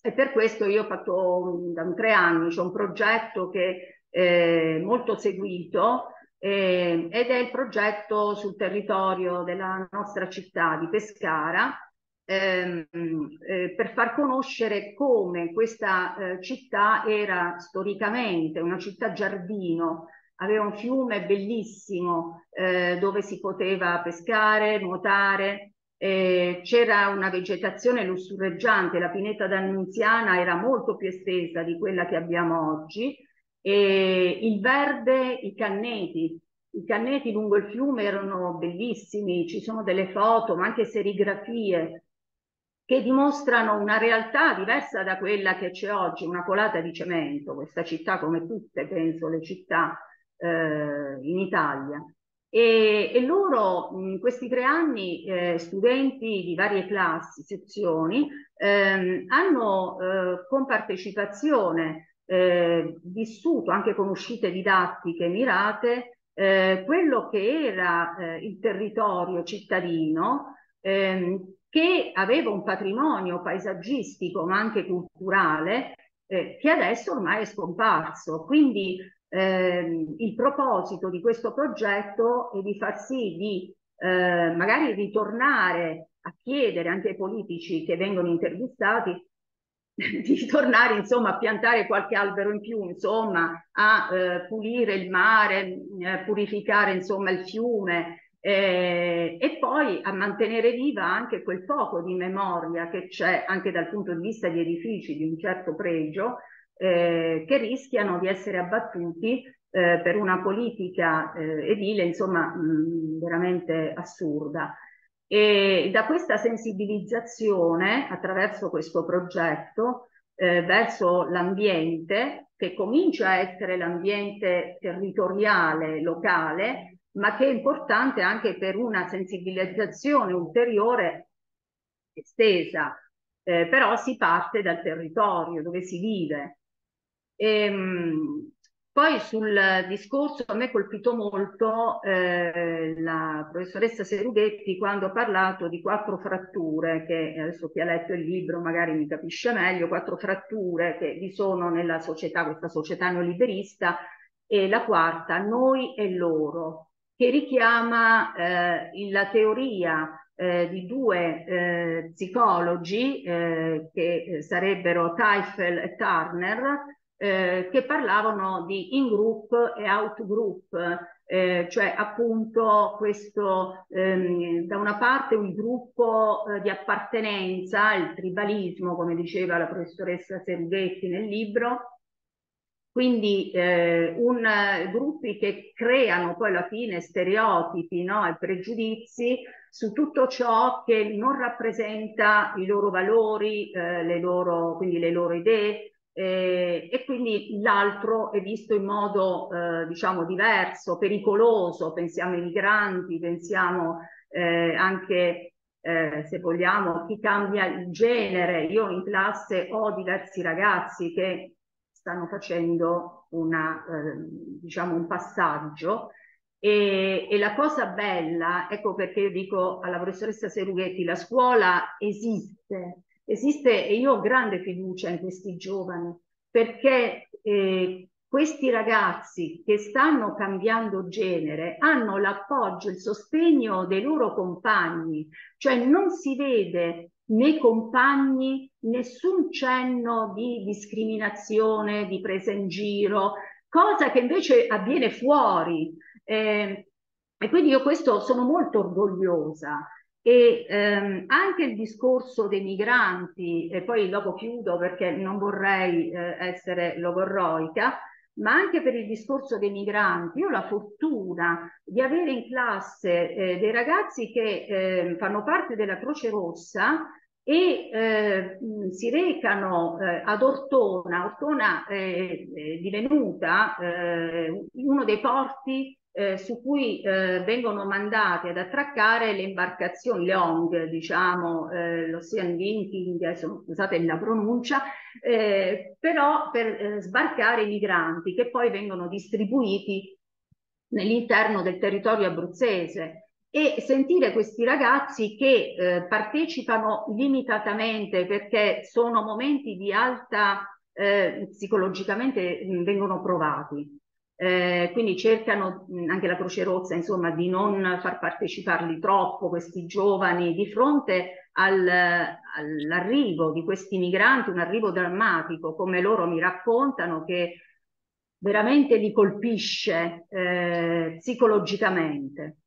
[SPEAKER 4] Eh? E per questo io ho fatto mm, da tre anni, c'è un progetto che è eh, molto seguito, eh, ed è il progetto sul territorio della nostra città di Pescara ehm, eh, per far conoscere come questa eh, città era storicamente una città giardino, aveva un fiume bellissimo eh, dove si poteva pescare, nuotare, eh, c'era una vegetazione lussureggiante, la pineta d'Annunziana era molto più estesa di quella che abbiamo oggi e il verde, i canneti, i canneti lungo il fiume erano bellissimi, ci sono delle foto, ma anche serigrafie che dimostrano una realtà diversa da quella che c'è oggi, una colata di cemento, questa città come tutte, penso, le città eh, in Italia. E, e loro, in questi tre anni, eh, studenti di varie classi, sezioni, ehm, hanno eh, con partecipazione eh, vissuto anche con uscite didattiche mirate eh, quello che era eh, il territorio cittadino ehm, che aveva un patrimonio paesaggistico ma anche culturale eh, che adesso ormai è scomparso. Quindi ehm, il proposito di questo progetto è di far sì di eh, magari ritornare a chiedere anche ai politici che vengono intervistati (laughs) di tornare insomma a piantare qualche albero in più, insomma a eh, pulire il mare, eh, purificare insomma il fiume eh, e poi a mantenere viva anche quel poco di memoria che c'è anche dal punto di vista di edifici di un certo pregio eh, che rischiano di essere abbattuti eh, per una politica eh, edile insomma mh, veramente assurda. E da questa sensibilizzazione, attraverso questo progetto, eh, verso l'ambiente, che comincia a essere l'ambiente territoriale, locale, ma che è importante anche per una sensibilizzazione ulteriore estesa. Eh, però si parte dal territorio dove si vive. E, ehm, mh, poi sul discorso a me è colpito molto eh, la professoressa Serughetti quando ha parlato di quattro fratture, che adesso chi ha letto il libro magari mi capisce meglio, quattro fratture che vi sono nella società, questa società neoliberista, e la quarta, noi e loro, che richiama eh, la teoria eh, di due eh, psicologi eh, che eh, sarebbero Teifel e Turner, eh, che parlavano di in-group e out-group, eh, cioè appunto questo ehm, da una parte un gruppo eh, di appartenenza, il tribalismo come diceva la professoressa Servetti nel libro, quindi eh, un, eh, gruppi che creano poi alla fine stereotipi no? e pregiudizi su tutto ciò che non rappresenta i loro valori, eh, le loro, quindi le loro idee, eh, e quindi l'altro è visto in modo eh, diciamo diverso, pericoloso, pensiamo ai migranti, pensiamo eh, anche eh, se vogliamo chi cambia il genere, io in classe ho diversi ragazzi che stanno facendo una, ehm, diciamo un passaggio e, e, la cosa bella, ecco perché io dico alla professoressa Serughetti, la scuola esiste, Esiste, e io ho grande fiducia in questi giovani, perché eh, questi ragazzi che stanno cambiando genere hanno l'appoggio, il sostegno dei loro compagni, cioè non si vede nei compagni nessun cenno di discriminazione, di presa in giro, cosa che invece avviene fuori. Eh, e quindi io questo sono molto orgogliosa e ehm, anche il discorso dei migranti, e poi dopo chiudo perché non vorrei eh, essere logorroica, ma anche per il discorso dei migranti, io ho la fortuna di avere in classe eh, dei ragazzi che eh, fanno parte della Croce Rossa e eh, si recano eh, ad Ortona, Ortona è, eh, è eh, divenuta eh, uno dei porti eh, su cui eh, vengono mandate ad attraccare le imbarcazioni, le ONG, diciamo, eh, l'Ocean Linking, scusate la pronuncia, eh, però per eh, sbarcare i migranti che poi vengono distribuiti nell'interno del territorio abruzzese e sentire questi ragazzi che eh, partecipano limitatamente perché sono momenti di alta psicologicamente mh, vengono provati eh, quindi cercano anche la Croce Rossa insomma, di non far parteciparli troppo questi giovani di fronte al, all'arrivo di questi migranti, un arrivo drammatico come loro mi raccontano che veramente li colpisce eh, psicologicamente.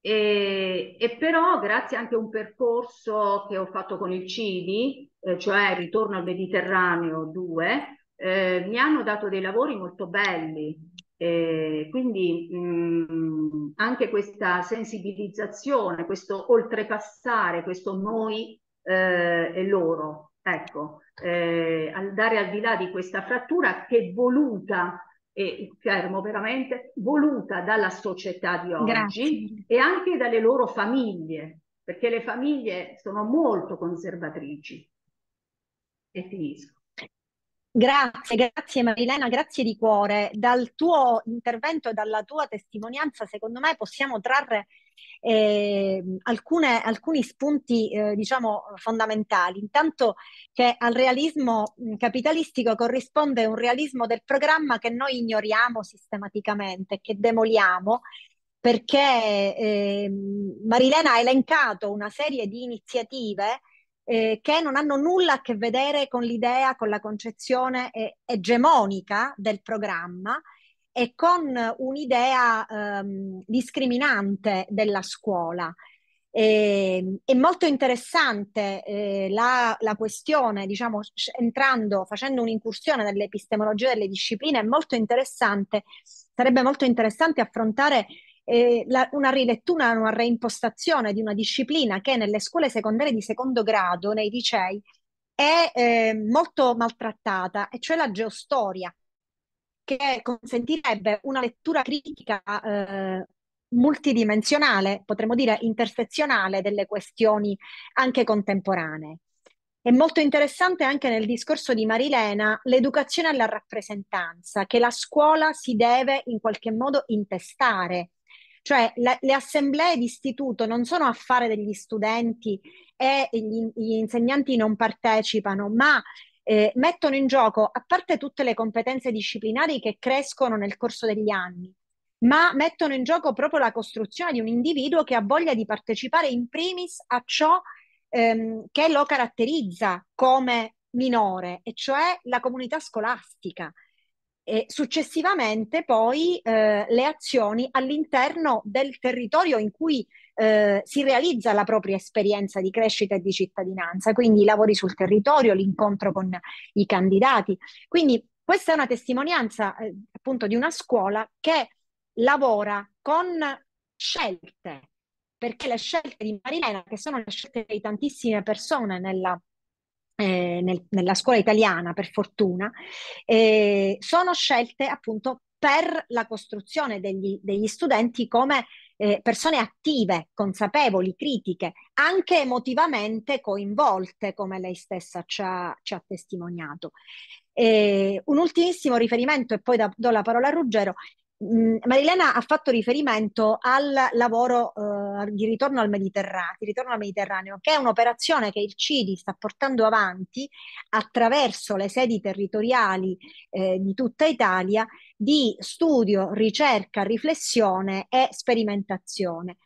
[SPEAKER 4] E, e, però grazie anche a un percorso che ho fatto con il CIDI, eh, cioè Ritorno al Mediterraneo 2, eh, mi hanno dato dei lavori molto belli, eh, quindi mh, mm, anche questa sensibilizzazione, questo oltrepassare, questo noi eh, e loro, ecco, eh, andare al di là di questa frattura che è voluta e fermo veramente, voluta dalla società di oggi Grazie. e anche dalle loro famiglie, perché le famiglie sono molto conservatrici. E finisco.
[SPEAKER 1] Grazie, grazie Marilena, grazie di cuore. Dal tuo intervento e dalla tua testimonianza, secondo me, possiamo trarre eh, alcune, alcuni spunti eh, diciamo fondamentali. Intanto che al realismo mm, capitalistico corrisponde un realismo del programma che noi ignoriamo sistematicamente, che demoliamo, perché eh, Marilena ha elencato una serie di iniziative eh, che non hanno nulla a che vedere con l'idea, con la concezione eh, egemonica del programma e con un'idea ehm, discriminante della scuola. E, ehm, è molto interessante eh, la, la, questione, diciamo, entrando, facendo un'incursione nell'epistemologia delle discipline, è molto interessante, sarebbe molto interessante affrontare eh, la, una rilettura, una reimpostazione di una disciplina che nelle scuole secondarie di secondo grado, nei licei, è eh, molto maltrattata, e cioè la geostoria, che consentirebbe una lettura critica eh, multidimensionale, potremmo dire intersezionale delle questioni anche contemporanee. È molto interessante anche nel discorso di Marilena l'educazione alla rappresentanza, che la scuola si deve in qualche modo intestare cioè le, le assemblee di istituto non sono affare degli studenti e gli, gli insegnanti non partecipano, ma eh, mettono in gioco, a parte tutte le competenze disciplinari che crescono nel corso degli anni, ma mettono in gioco proprio la costruzione di un individuo che ha voglia di partecipare in primis a ciò ehm, che lo caratterizza come minore, e cioè la comunità scolastica e successivamente poi eh, le azioni all'interno del territorio in cui eh, si realizza la propria esperienza di crescita e di cittadinanza, quindi i lavori sul territorio, l'incontro con i candidati. Quindi questa è una testimonianza eh, appunto di una scuola che lavora con scelte, perché le scelte di Marilena, che sono le scelte di tantissime persone nella eh, nel, nella scuola italiana, per fortuna, eh, sono scelte appunto per la costruzione degli, degli studenti come eh, persone attive, consapevoli, critiche, anche emotivamente coinvolte, come lei stessa ci ha, ci ha testimoniato. Eh, un ultimissimo riferimento, e poi da, do la parola a Ruggero, Mm, Marilena ha fatto riferimento al lavoro eh, di, ritorno al di ritorno al Mediterraneo, che è un'operazione che il CIDI sta portando avanti attraverso le sedi territoriali eh, di tutta Italia di studio, ricerca, riflessione e sperimentazione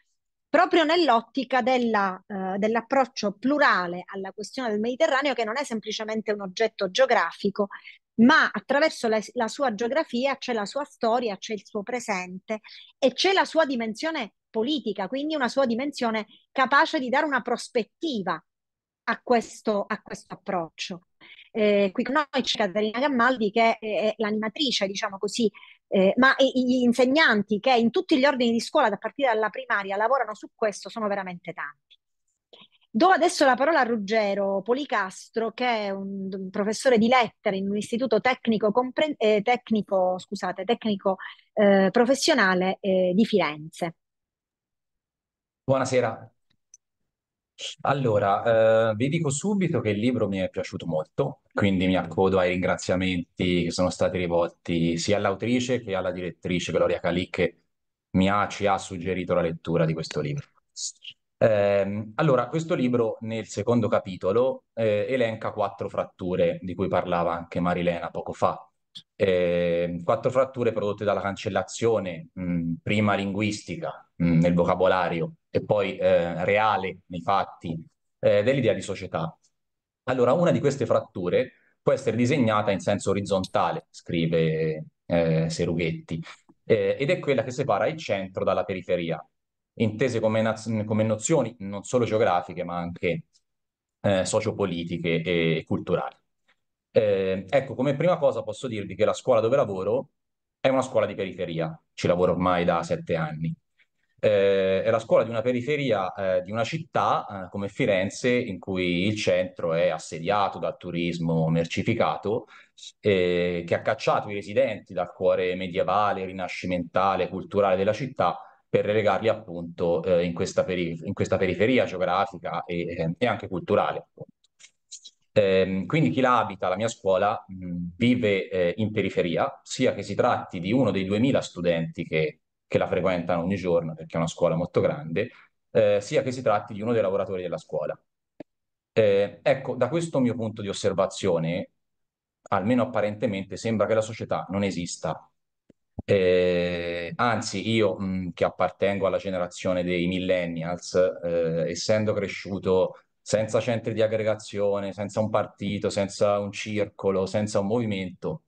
[SPEAKER 1] proprio nell'ottica della, uh, dell'approccio plurale alla questione del Mediterraneo, che non è semplicemente un oggetto geografico, ma attraverso la, la sua geografia c'è la sua storia, c'è il suo presente e c'è la sua dimensione politica, quindi una sua dimensione capace di dare una prospettiva a questo, a questo approccio. Eh, qui con noi c'è Caterina Gammaldi che è l'animatrice, diciamo così, eh, ma gli insegnanti che in tutti gli ordini di scuola, da partire dalla primaria, lavorano su questo sono veramente tanti. Do adesso la parola a Ruggero Policastro, che è un, professore di lettere in un istituto tecnico, compre- eh, tecnico, scusate, tecnico eh, professionale eh, di Firenze.
[SPEAKER 5] Buonasera. Allora, eh, vi dico subito che il libro mi è piaciuto molto, quindi mi accodo ai ringraziamenti che sono stati rivolti sia all'autrice che alla direttrice Gloria Calì che mi ha, ci ha suggerito la lettura di questo libro. Eh, allora, questo libro nel secondo capitolo eh, elenca quattro fratture di cui parlava anche Marilena poco fa. Eh, quattro fratture prodotte dalla cancellazione, mh, prima linguistica mh, nel vocabolario e poi eh, reale nei fatti eh, dell'idea di società. Allora, una di queste fratture può essere disegnata in senso orizzontale, scrive eh, Serughetti, ed è quella che separa il centro dalla periferia, intese come, naz- come nozioni non solo geografiche ma anche eh, sociopolitiche e culturali. Eh, ecco, come prima cosa posso dirvi che la scuola dove lavoro è una scuola di periferia, ci lavoro ormai da sette anni. Eh, è la scuola di una periferia eh, di una città eh, come Firenze, in cui il centro è assediato dal turismo mercificato, eh, che ha cacciato i residenti dal cuore medievale, rinascimentale, culturale della città per relegarli appunto eh, in, questa peri- in, questa periferia geografica e, ehm, e anche culturale. Eh, quindi chi la abita, la mia scuola, mh, mm, vive eh, in periferia, sia che si tratti di uno dei 2000 studenti che, che la frequentano ogni giorno, perché è una scuola molto grande, eh, sia che si tratti di uno dei lavoratori della scuola. Eh, ecco, da questo mio punto di osservazione, almeno apparentemente, sembra che la società non esista eh, anzi, io mh, che appartengo alla generazione dei millennials, eh, essendo cresciuto senza centri di aggregazione, senza un partito, senza un circolo, senza un movimento,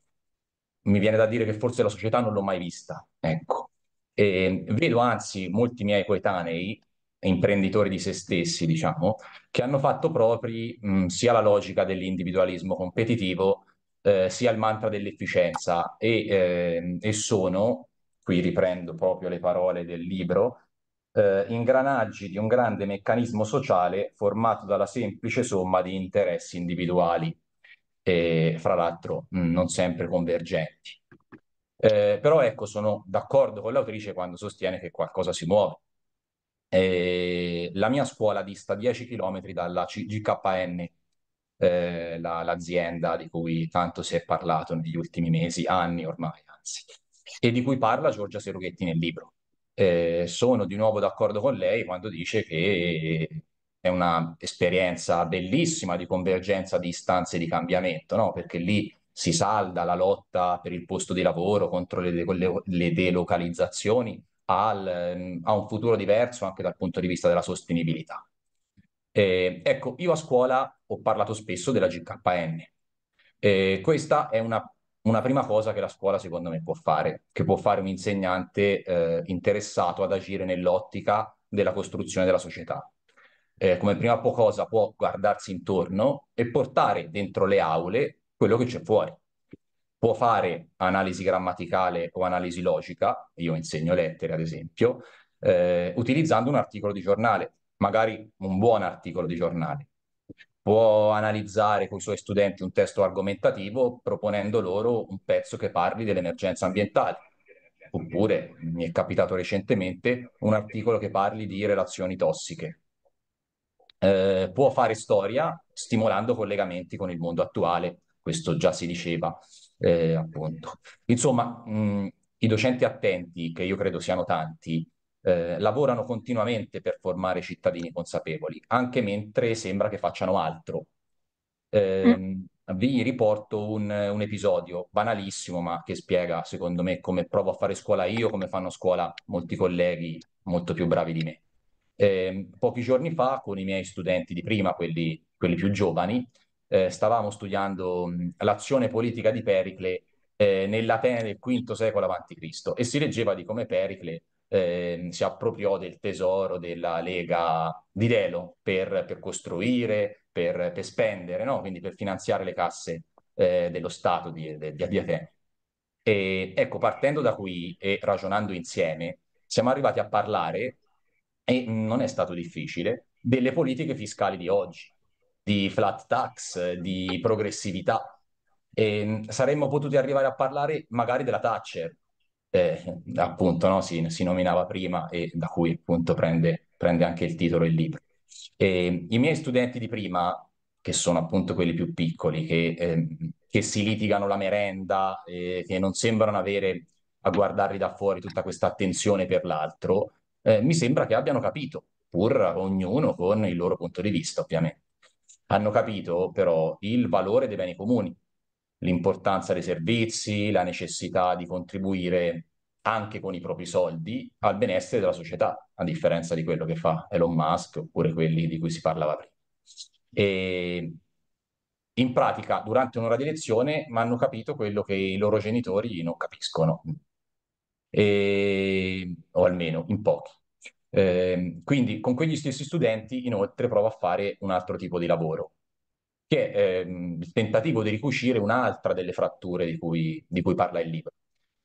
[SPEAKER 5] mi viene da dire che forse la società non l'ho mai vista. Ecco. E vedo anzi molti miei coetanei, imprenditori di se stessi, diciamo, che hanno fatto propri mh, sia la logica dell'individualismo competitivo, eh, sia il mantra dell'efficienza e, eh, e, sono, qui riprendo proprio le parole del libro, eh, ingranaggi di un grande meccanismo sociale formato dalla semplice somma di interessi individuali, e, fra l'altro mm, non sempre convergenti. Eh, però ecco, sono d'accordo con l'autrice quando sostiene che qualcosa si muove. Eh, la mia scuola dista 10 km dalla CGKN eh, la, l'azienda di cui tanto si è parlato negli ultimi mesi, anni ormai anzi, e di cui parla Giorgia Serughetti nel libro. Eh, sono di nuovo d'accordo con lei quando dice che è un'esperienza bellissima di convergenza di istanze di cambiamento, no? perché lì si salda la lotta per il posto di lavoro contro le, de- le delocalizzazioni al, a un futuro diverso anche dal punto di vista della sostenibilità. Eh, ecco, io a scuola ho parlato spesso della GKN. Eh, questa è una, una, prima cosa che la scuola secondo me può fare, che può fare un insegnante eh, interessato ad agire nell'ottica della costruzione della società. Eh, come prima cosa può guardarsi intorno e portare dentro le aule quello che c'è fuori. Può fare analisi grammaticale o analisi logica, io insegno lettere ad esempio, eh, utilizzando un articolo di giornale magari un buon articolo di giornale. Può analizzare con i suoi studenti un testo argomentativo proponendo loro un pezzo che parli dell'emergenza ambientale. Oppure, mi è capitato recentemente, un articolo che parli di relazioni tossiche. Eh, può fare storia stimolando collegamenti con il mondo attuale, questo già si diceva eh, appunto. Insomma, mh, i docenti attenti, che io credo siano tanti, eh, lavorano continuamente per formare cittadini consapevoli, anche mentre sembra che facciano altro. Eh, mm. Vi riporto un, un, episodio banalissimo, ma che spiega, secondo me, come provo a fare scuola io, come fanno scuola molti colleghi molto più bravi di me. Eh, pochi giorni fa, con i miei studenti di prima, quelli, quelli più giovani, eh, stavamo studiando mh, mm, l'azione politica di Pericle eh, nell'Atene del V secolo a.C. e si leggeva di come Pericle eh, si appropriò del tesoro della Lega di Delo per, per costruire, per, per spendere, no? quindi per finanziare le casse eh, dello Stato di, di, di Adiatè. E, ecco, partendo da qui e ragionando insieme, siamo arrivati a parlare, e non è stato difficile, delle politiche fiscali di oggi, di flat tax, di progressività. E ehm, saremmo potuti arrivare a parlare magari della Thatcher, eh, appunto no? si, si, nominava prima e da cui appunto prende, prende anche il titolo il libro. E, I miei studenti di prima, che sono appunto quelli più piccoli, che, eh, che si litigano la merenda, eh, che non sembrano avere a guardarli da fuori tutta questa attenzione per l'altro, eh, mi sembra che abbiano capito, pur ognuno con il loro punto di vista ovviamente. Hanno capito però il valore dei beni comuni, l'importanza dei servizi, la necessità di contribuire anche con i propri soldi al benessere della società, a differenza di quello che fa Elon Musk oppure quelli di cui si parlava prima. E in pratica, durante un'ora di lezione, mi hanno capito quello che i loro genitori non capiscono, e... o almeno in pochi. Eh, quindi con quegli stessi studenti, inoltre, provo a fare un altro tipo di lavoro, che è ehm, il tentativo di ricucire un'altra delle fratture di cui, di cui parla il libro,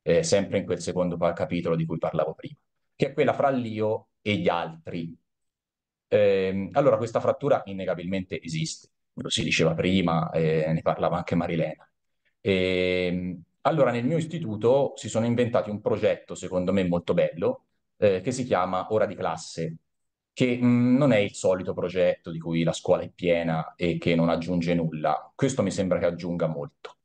[SPEAKER 5] eh, sempre in quel secondo capitolo di cui parlavo prima, che è quella fra l'io e gli altri. Eh, allora, questa frattura innegabilmente esiste, lo si diceva prima, eh, ne parlava anche Marilena. Ehm, allora, nel mio istituto si sono inventati un progetto, secondo me molto bello, eh, che si chiama Ora di classe, che mhmm, non è il solito progetto di cui la scuola è piena e che non aggiunge nulla. Questo mi sembra che aggiunga molto.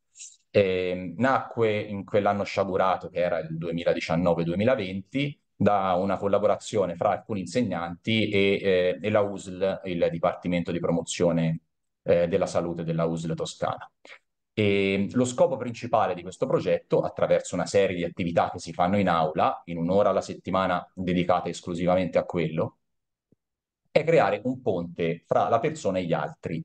[SPEAKER 5] Eh, nacque in quell'anno sciagurato che era il 2019-2020 da una collaborazione fra alcuni insegnanti e, eh, e la USL, il Dipartimento di Promozione eh, della Salute della USL Toscana. E ehm, lo scopo principale di questo progetto, attraverso una serie di attività che si fanno in aula, in un'ora alla settimana dedicata esclusivamente a quello, è creare un ponte fra la persona e gli altri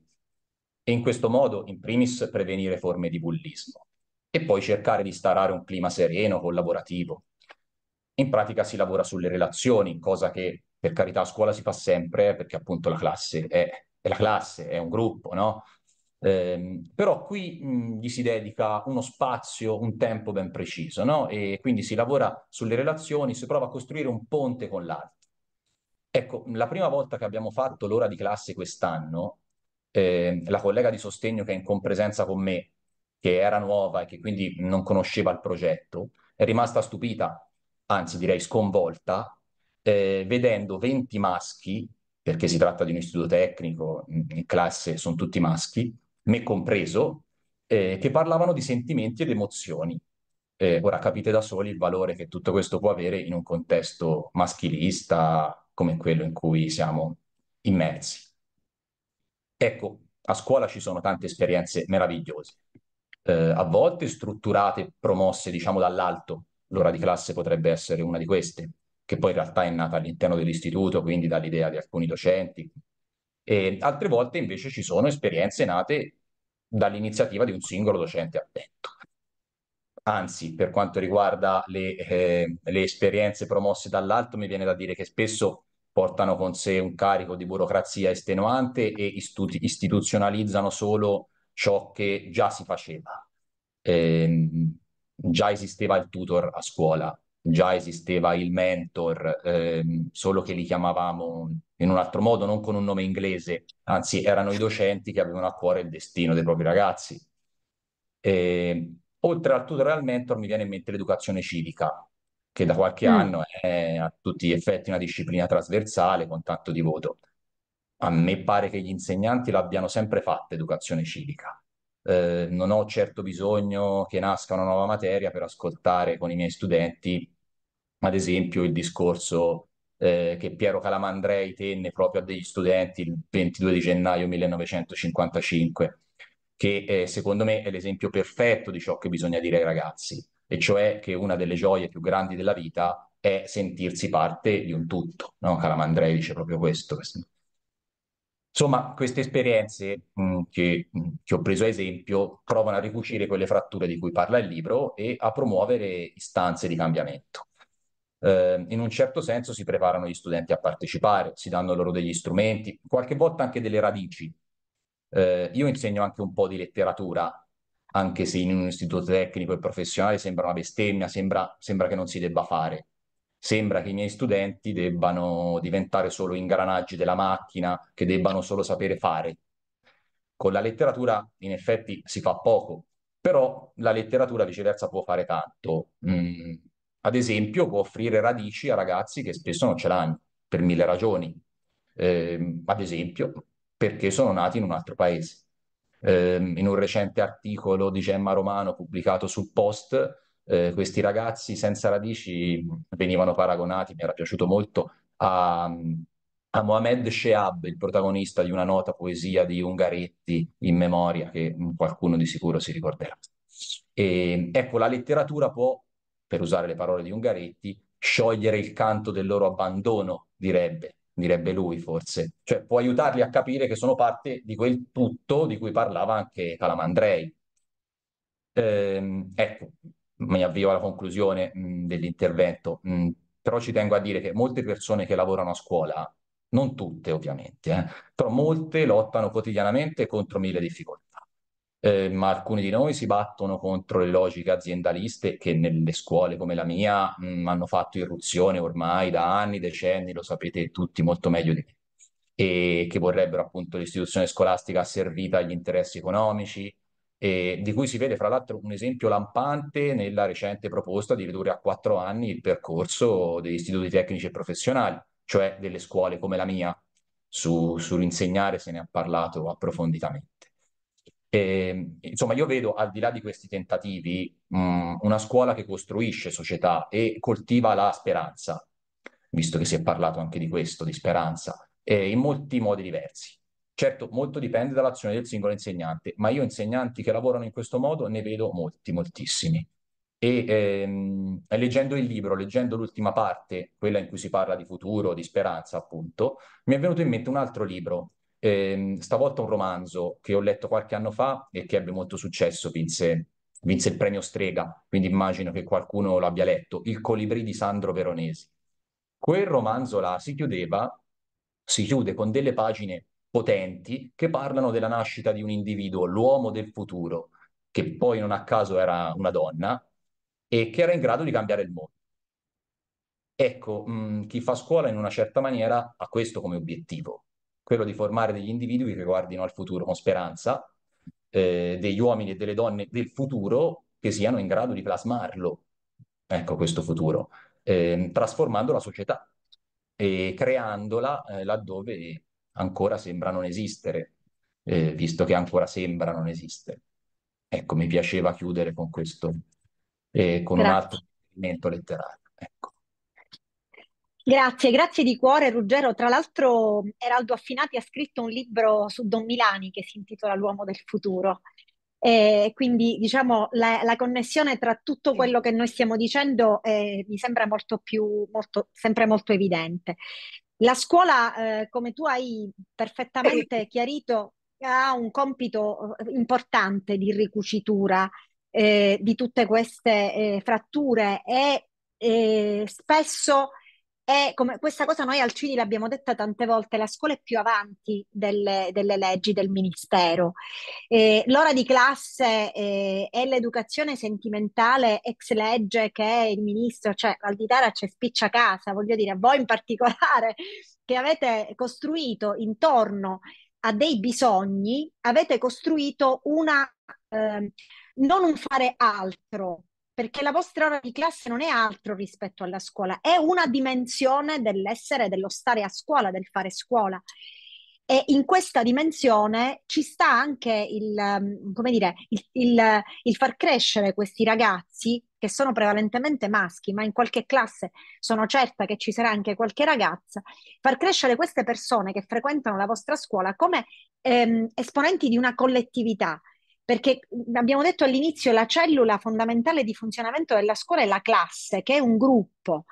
[SPEAKER 5] e in questo modo in primis prevenire forme di bullismo e poi cercare di instaurare un clima sereno, collaborativo. In pratica si lavora sulle relazioni, cosa che per carità a scuola si fa sempre eh, perché appunto la classe è, è la classe, è un gruppo, no? Eh, però qui mh, gli si dedica uno spazio, un tempo ben preciso, no? E quindi si lavora sulle relazioni, si prova a costruire un ponte con l'altro. Ecco, la prima volta che abbiamo fatto l'ora di classe quest'anno, eh, la collega di sostegno che è in compresenza con me, che era nuova e che quindi non conosceva il progetto, è rimasta stupita, anzi direi sconvolta, eh, vedendo 20 maschi, perché si tratta di un istituto tecnico, in classe sono tutti maschi, me compreso, eh, che parlavano di sentimenti ed emozioni. Eh, ora capite da soli il valore che tutto questo può avere in un contesto maschilista, come quello in cui siamo immersi. Ecco, a scuola ci sono tante esperienze meravigliose, eh, a volte strutturate, promosse diciamo dall'alto, l'ora di classe potrebbe essere una di queste, che poi in realtà è nata all'interno dell'istituto, quindi dall'idea di alcuni docenti, e altre volte invece ci sono esperienze nate dall'iniziativa di un singolo docente attento. Anzi, per quanto riguarda le, eh, le esperienze promosse dall'alto, mi viene da dire che spesso portano con sé un carico di burocrazia estenuante e istu- istituzionalizzano solo ciò che già si faceva. Eh, già esisteva il tutor a scuola, già esisteva il mentor, ehm, solo che li chiamavamo in un altro modo, non con un nome inglese, anzi erano i docenti che avevano a cuore il destino dei propri ragazzi. E, ehm, oltre al tutor e al mentor mi viene in mente l'educazione civica, che da qualche mm. anno è a tutti gli effetti una disciplina trasversale con tanto di voto. A me pare che gli insegnanti l'abbiano sempre fatta educazione civica. Eh, non ho certo bisogno che nasca una nuova materia per ascoltare con i miei studenti, ad esempio, il discorso eh, che Piero Calamandrei tenne proprio a degli studenti il 22 di gennaio 1955, che eh, secondo me è l'esempio perfetto di ciò che bisogna dire ai ragazzi e cioè che una delle gioie più grandi della vita è sentirsi parte di un tutto. No? Calamandrei dice proprio questo. Insomma, queste esperienze mh, mm, che, mh, mm, che, ho preso a esempio provano a ricucire quelle fratture di cui parla il libro e a promuovere istanze di cambiamento. Eh, in un certo senso si preparano gli studenti a partecipare, si danno loro degli strumenti, qualche volta anche delle radici. Eh, io insegno anche un po' di letteratura anche se in un istituto tecnico e professionale sembra una bestemmia, sembra, sembra che non si debba fare. Sembra che i miei studenti debbano diventare solo ingranaggi della macchina, che debbano solo sapere fare. Con la letteratura in effetti si fa poco, però la letteratura viceversa può fare tanto. Mm. Ad esempio può offrire radici a ragazzi che spesso non ce l'hanno, per mille ragioni. Eh, ad esempio perché sono nati in un altro paese. Eh, in un recente articolo di Gemma Romano pubblicato su Post, eh, questi ragazzi senza radici venivano paragonati, mi era piaciuto molto, a, a Mohamed Sheab, il protagonista di una nota poesia di Ungaretti in memoria, che qualcuno di sicuro si ricorderà. E, ecco, la letteratura può, per usare le parole di Ungaretti, sciogliere il canto del loro abbandono, direbbe, direbbe lui forse. Cioè può aiutarli a capire che sono parte di quel tutto di cui parlava anche Calamandrei. Ehm, ecco, mi avvio alla conclusione mh, mm, dell'intervento, mh, mm, però ci tengo a dire che molte persone che lavorano a scuola, non tutte ovviamente, eh, però molte lottano quotidianamente contro mille difficoltà eh, ma alcuni di noi si battono contro le logiche aziendaliste che nelle scuole come la mia mh, hanno fatto irruzione ormai da anni, decenni, lo sapete tutti molto meglio di me, e che vorrebbero appunto l'istituzione scolastica asservita agli interessi economici, e di cui si vede fra l'altro un esempio lampante nella recente proposta di ridurre a quattro anni il percorso degli istituti tecnici e professionali, cioè delle scuole come la mia. Su, sull'insegnare se ne ha parlato approfonditamente. E, ehm, insomma, io vedo al di là di questi tentativi mh, una scuola che costruisce società e coltiva la speranza, visto che si è parlato anche di questo, di speranza, eh, in molti modi diversi. Certo, molto dipende dall'azione del singolo insegnante, ma io insegnanti che lavorano in questo modo ne vedo molti, moltissimi. E ehm, leggendo il libro, leggendo l'ultima parte, quella in cui si parla di futuro, di speranza, appunto, mi è venuto in mente un altro libro eh, stavolta un romanzo che ho letto qualche anno fa e che ebbe molto successo, vinse, vinse il premio Strega, quindi immagino che qualcuno l'abbia letto, Il colibrì di Sandro Veronesi. Quel romanzo là si chiudeva, si chiude con delle pagine potenti che parlano della nascita di un individuo, l'uomo del futuro, che poi non a caso era una donna e che era in grado di cambiare il mondo. Ecco, mh, mm, chi fa scuola in una certa maniera ha questo come obiettivo, quello di formare degli individui che guardino al futuro con speranza, eh, degli uomini e delle donne del futuro che siano in grado di plasmarlo, ecco questo futuro, eh, trasformando la società e creandola eh, laddove ancora sembra non esistere, eh, visto che ancora sembra non esistere. Ecco, mi piaceva chiudere con questo, eh, con Grazie. un altro riferimento letterario. Ecco.
[SPEAKER 1] Grazie, grazie di cuore Ruggero. Tra l'altro Eraldo Affinati ha scritto un libro su Don Milani che si intitola L'uomo del futuro. E quindi diciamo la, la, connessione tra tutto quello che noi stiamo dicendo eh, mi sembra molto più, molto, sempre molto evidente. La scuola, eh, come tu hai perfettamente (clears throat) chiarito, ha un compito eh, importante di ricucitura eh, di tutte queste eh, fratture e eh, spesso come, questa cosa noi al CIDI l'abbiamo detta tante volte, la scuola è più avanti delle, delle leggi del Ministero. Eh, l'ora di classe eh, è l'educazione sentimentale ex legge che il Ministro, cioè Valditara c'è spiccia casa, voglio dire a voi in particolare, (laughs) che avete costruito intorno a dei bisogni, avete costruito una, eh, non un fare altro, perché la vostra ora di classe non è altro rispetto alla scuola, è una dimensione dell'essere, dello stare a scuola, del fare scuola. E in questa dimensione ci sta anche il, mm, dire, il, il, il, far crescere questi ragazzi, che sono prevalentemente maschi, ma in qualche classe sono certa che ci sarà anche qualche ragazza, far crescere queste persone che frequentano la vostra scuola come ehm, esponenti di una collettività, perché mhmm, abbiamo detto all'inizio la cellula fondamentale di funzionamento della scuola è la classe, che è un gruppo,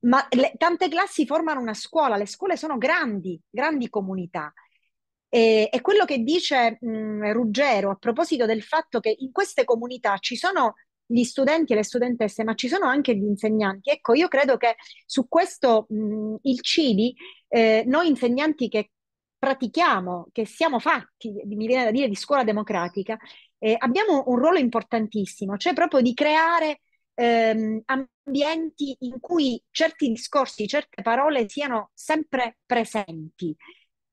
[SPEAKER 1] ma le, tante classi formano una scuola, le scuole sono grandi, grandi comunità. E, e quello che dice mh, mhmm, Ruggero a proposito del fatto che in queste comunità ci sono gli studenti e le studentesse, ma ci sono anche gli insegnanti. Ecco, io credo che su questo mh, mhmm, il CIDI, eh, noi insegnanti che pratichiamo, che siamo fatti, mi viene da dire, di scuola democratica, eh, abbiamo un ruolo importantissimo, cioè proprio di creare ehm, ambienti in cui certi discorsi, certe parole siano sempre presenti,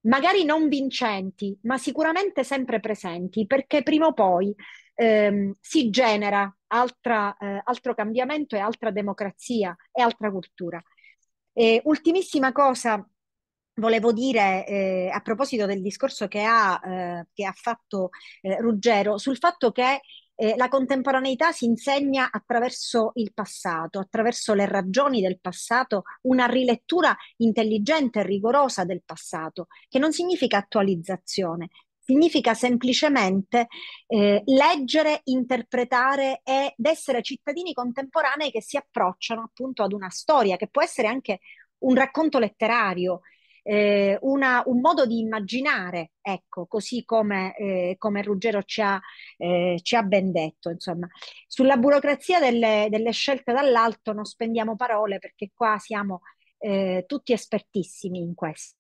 [SPEAKER 1] magari non vincenti, ma sicuramente sempre presenti, perché prima o poi ehm, si genera altra, eh, altro cambiamento e altra democrazia e altra cultura. E ultimissima cosa Volevo dire eh, a proposito del discorso che ha, eh, che ha fatto eh, Ruggero sul fatto che eh, la contemporaneità si insegna attraverso il passato, attraverso le ragioni del passato, una rilettura intelligente e rigorosa del passato, che non significa attualizzazione, significa semplicemente eh, leggere, interpretare ed essere cittadini contemporanei che si approcciano appunto ad una storia che può essere anche un racconto letterario eh, una, un modo di immaginare, ecco, così come, eh, come Ruggero ci ha, eh, ci ha, ben detto. Insomma. Sulla burocrazia delle, delle scelte dall'alto non spendiamo parole perché qua siamo eh, tutti espertissimi in questo.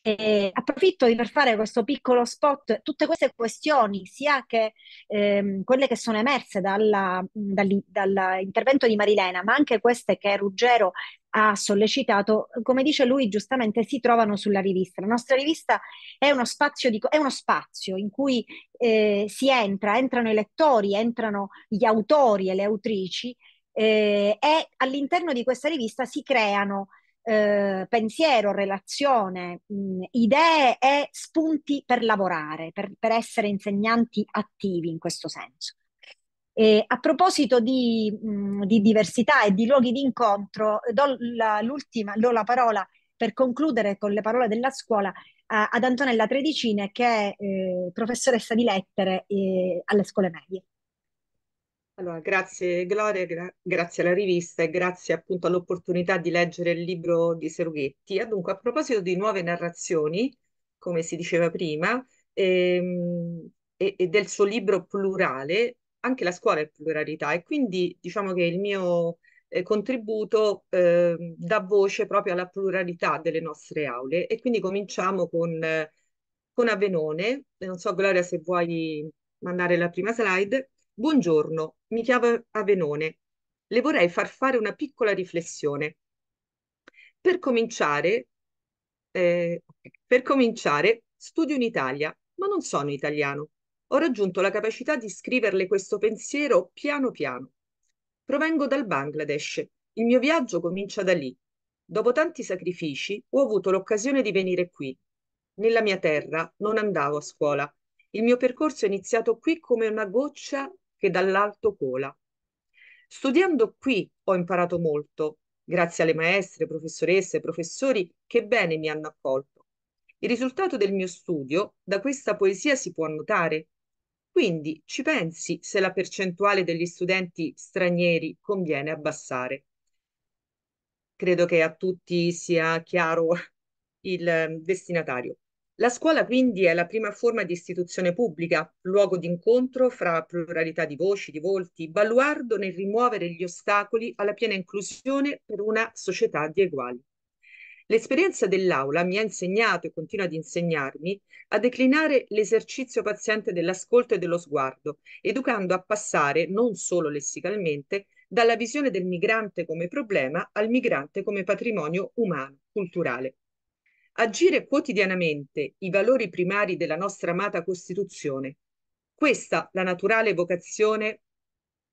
[SPEAKER 1] E approfitto di per fare questo piccolo spot, tutte queste questioni, sia che ehm, quelle che sono emerse dall'intervento di Marilena, ma anche queste che Ruggero ha sollecitato, come dice lui giustamente, si trovano sulla rivista. La nostra rivista è uno spazio, di, è uno spazio in cui eh, si entra, entrano i lettori, entrano gli autori e le autrici eh, e all'interno di questa rivista si creano eh, pensiero, relazione, mh, idee e spunti per lavorare, per, per essere insegnanti attivi in questo senso. Eh, a proposito di, mh, di, diversità e di luoghi di incontro, do la, do la, parola per concludere con le parole della scuola a, ad Antonella Tredicine che è eh, professoressa di lettere eh, alle scuole medie. Allora,
[SPEAKER 6] grazie Gloria, gra grazie alla rivista e grazie appunto all'opportunità di leggere il libro di Serughetti. E dunque, a proposito di nuove narrazioni, come si diceva prima, ehm, e, e del suo libro plurale, anche la scuola è pluralità e quindi diciamo che il mio eh, contributo eh, dà voce proprio alla pluralità delle nostre aule e quindi cominciamo con, con Avenone, non so Gloria se vuoi mandare la prima slide. Buongiorno, mi chiamo Avenone, le vorrei far fare una piccola riflessione. Per cominciare, eh, per cominciare studio in Italia, ma non sono italiano ho raggiunto la capacità di scriverle questo pensiero piano piano. Provengo dal Bangladesh, il mio viaggio comincia da lì. Dopo tanti sacrifici ho avuto l'occasione di venire qui. Nella mia terra non andavo a scuola. Il mio percorso è iniziato qui come una goccia che dall'alto cola. Studiando qui ho imparato molto, grazie alle maestre, professoresse e professori che bene mi hanno accolto. Il risultato del mio studio da questa poesia si può notare quindi ci pensi se la percentuale degli studenti stranieri conviene abbassare. Credo che a tutti sia chiaro (laughs) il ehm, destinatario. La scuola quindi è la prima forma di istituzione pubblica, luogo d'incontro fra pluralità di voci, di volti, baluardo nel rimuovere gli ostacoli alla piena inclusione per una società di eguali. L'esperienza dell'aula mi ha insegnato e continua ad insegnarmi a declinare l'esercizio paziente dell'ascolto e dello sguardo, educando a passare, non solo lessicalmente, dalla visione del migrante come problema al migrante come patrimonio umano, culturale. Agire quotidianamente i valori primari della nostra amata Costituzione. Questa la naturale vocazione.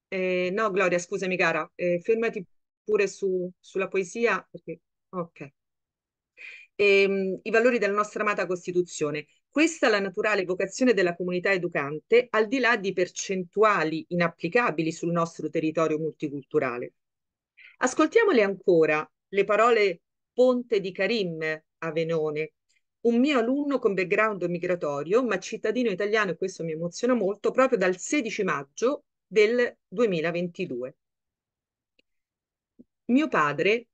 [SPEAKER 6] Eh, no, Gloria, scusami, cara, eh, fermati pure su, sulla poesia. Perché... Ok ehm, i valori della nostra amata Costituzione. Questa è la naturale vocazione della comunità educante, al di là di percentuali inapplicabili sul nostro territorio multiculturale. Ascoltiamole ancora le parole ponte di Karim a Venone, un mio alunno con background migratorio, ma cittadino italiano, e questo mi emoziona molto, proprio dal 16 maggio del 2022. Mio padre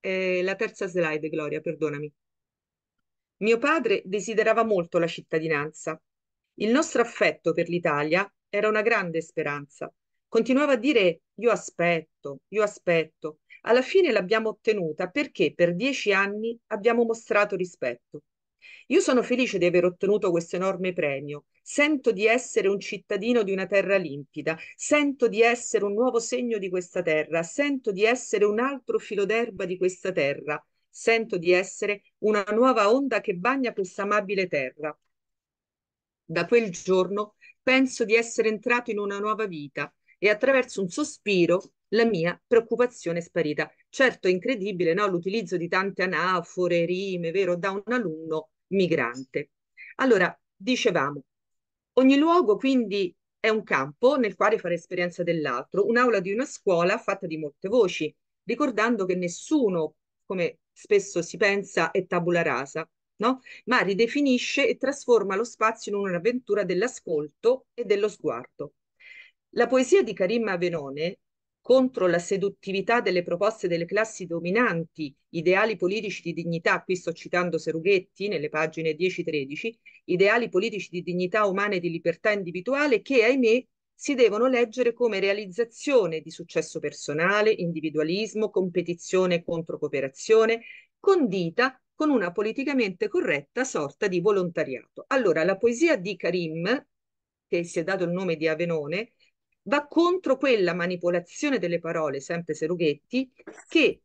[SPEAKER 6] eh, la terza slide, Gloria, perdonami. Mio padre desiderava molto la cittadinanza. Il nostro affetto per l'Italia era una grande speranza. Continuava a dire io aspetto, io aspetto. Alla fine l'abbiamo ottenuta perché per dieci anni abbiamo mostrato rispetto. Io sono felice di aver ottenuto questo enorme premio. Sento di essere un cittadino di una terra limpida, sento di essere un nuovo segno di questa terra, sento di essere un altro filo d'erba di questa terra, sento di essere una nuova onda che bagna questa amabile terra. Da quel giorno penso di essere entrato in una nuova vita e attraverso un sospiro la mia preoccupazione è sparita. Certo, è incredibile no? l'utilizzo di tante anafore, rime, vero, da un alunno migrante. Allora, dicevamo, ogni luogo quindi è un campo nel quale fare esperienza dell'altro, un'aula di una scuola fatta di molte voci, ricordando che nessuno, come spesso si pensa, è tabula rasa, no? ma ridefinisce e trasforma lo spazio in un'avventura dell'ascolto e dello sguardo. La poesia di Karim Avenone contro la seduttività delle proposte delle classi dominanti, ideali politici di dignità, qui sto citando Serughetti nelle pagine 10-13, ideali politici di dignità umana e di libertà individuale che, ahimè, si devono leggere come realizzazione di successo personale, individualismo, competizione contro cooperazione, condita con una politicamente corretta sorta di volontariato. Allora, la poesia di Karim, che si è dato il nome di Avenone, va contro quella manipolazione delle parole, sempre Serughetti, che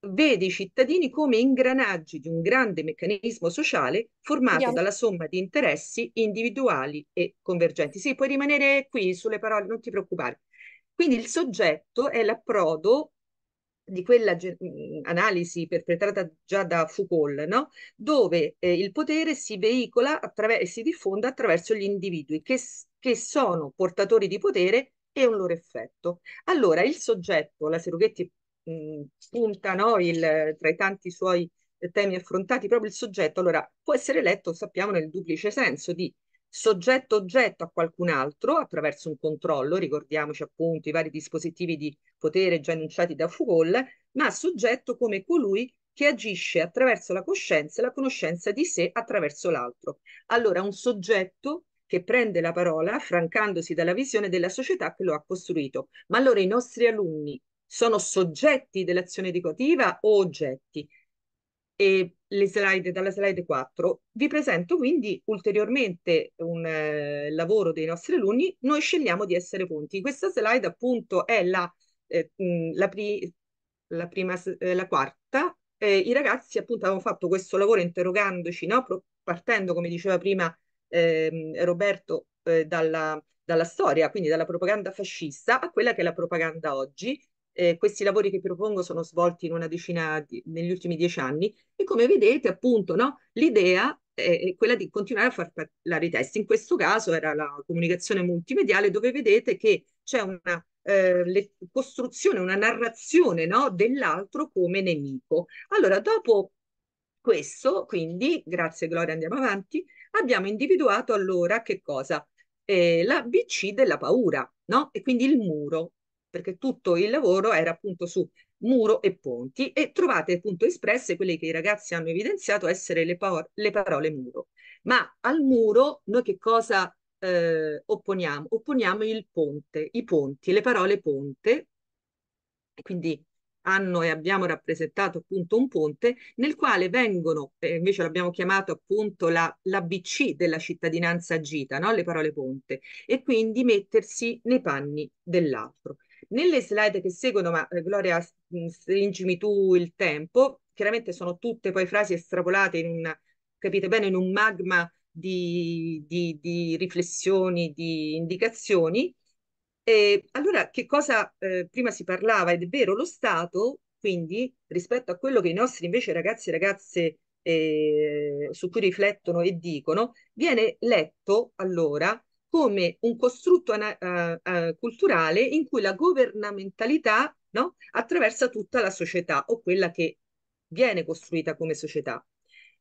[SPEAKER 6] vede i cittadini come ingranaggi di un grande meccanismo sociale formato yeah. dalla somma di interessi individuali e convergenti. Sì, puoi rimanere qui sulle parole, non ti preoccupare. Quindi il soggetto è l'approdo di quella mm, analisi perpetrata già da Foucault, no? dove eh, il potere si veicola e si diffonde attraverso gli individui che, che sono portatori di potere e un loro effetto. Allora, il soggetto, la Serughetti mm, punta no, il, tra i tanti suoi temi affrontati proprio il soggetto, allora può essere letto, sappiamo, nel duplice senso di soggetto-oggetto a qualcun altro attraverso un controllo, ricordiamoci appunto i vari dispositivi di potere già enunciati da Foucault, ma soggetto come colui che agisce attraverso la coscienza e la conoscenza di sé attraverso l'altro. Allora un soggetto che prende la parola francandosi dalla visione della società che lo ha costruito. Ma allora i nostri alunni sono soggetti dell'azione educativa o oggetti? E le slide, dalla slide 4 vi presento quindi ulteriormente un eh, lavoro dei nostri alunni. Noi scegliamo di essere punti. Questa slide appunto è la, eh, la, pri la, prima, eh, la quarta. Eh, I ragazzi appunto avevano fatto questo lavoro interrogandoci, no? partendo come diceva prima eh, Roberto eh, dalla, dalla, storia, quindi dalla propaganda fascista, a quella che è la propaganda oggi. Eh, questi lavori che propongo sono svolti in una decina di, negli ultimi dieci anni e come vedete appunto no, l'idea è quella di continuare a far parlare i testi. In questo caso era la comunicazione multimediale dove vedete che c'è una eh, le, costruzione, una narrazione no, dell'altro come nemico. Allora, dopo questo, quindi, grazie Gloria, andiamo avanti, abbiamo individuato allora che cosa? Eh, la BC della paura, no? E quindi il muro, perché tutto il lavoro era appunto su muro e ponti e trovate appunto espresse quelle che i ragazzi hanno evidenziato essere le, le parole muro. Ma al muro noi che cosa eh, opponiamo? Opponiamo il ponte, i ponti, le parole ponte, quindi hanno e abbiamo rappresentato appunto un ponte nel quale vengono, eh, invece l'abbiamo chiamato appunto la, l'ABC della cittadinanza agita, no? le parole ponte, e quindi mettersi nei panni dell'altro. Nelle slide che seguono, ma eh, Gloria mm, stringimi tu il tempo, chiaramente sono tutte poi frasi estrapolate in un, capite bene, in un magma di, di, di riflessioni, di indicazioni, eh, allora, che cosa eh, prima si parlava? Ed è vero, lo Stato, quindi, rispetto a quello che i nostri invece ragazzi e ragazze eh, su cui riflettono e dicono, viene letto allora come un costrutto uh, uh, culturale in cui la governamentalità no, attraversa tutta la società o quella che viene costruita come società.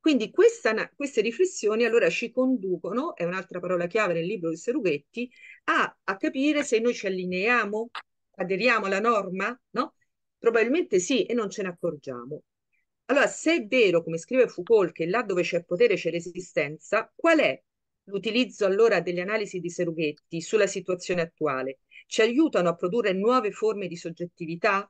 [SPEAKER 6] Quindi questa, queste riflessioni allora ci conducono, è un'altra parola chiave nel libro di Serughetti, a, a, capire se noi ci allineiamo, aderiamo alla norma, no? Probabilmente sì e non ce ne accorgiamo. Allora, se è vero, come scrive Foucault, che là dove c'è potere c'è resistenza, qual è l'utilizzo allora delle analisi di Serughetti sulla situazione attuale? Ci aiutano a produrre nuove forme di soggettività?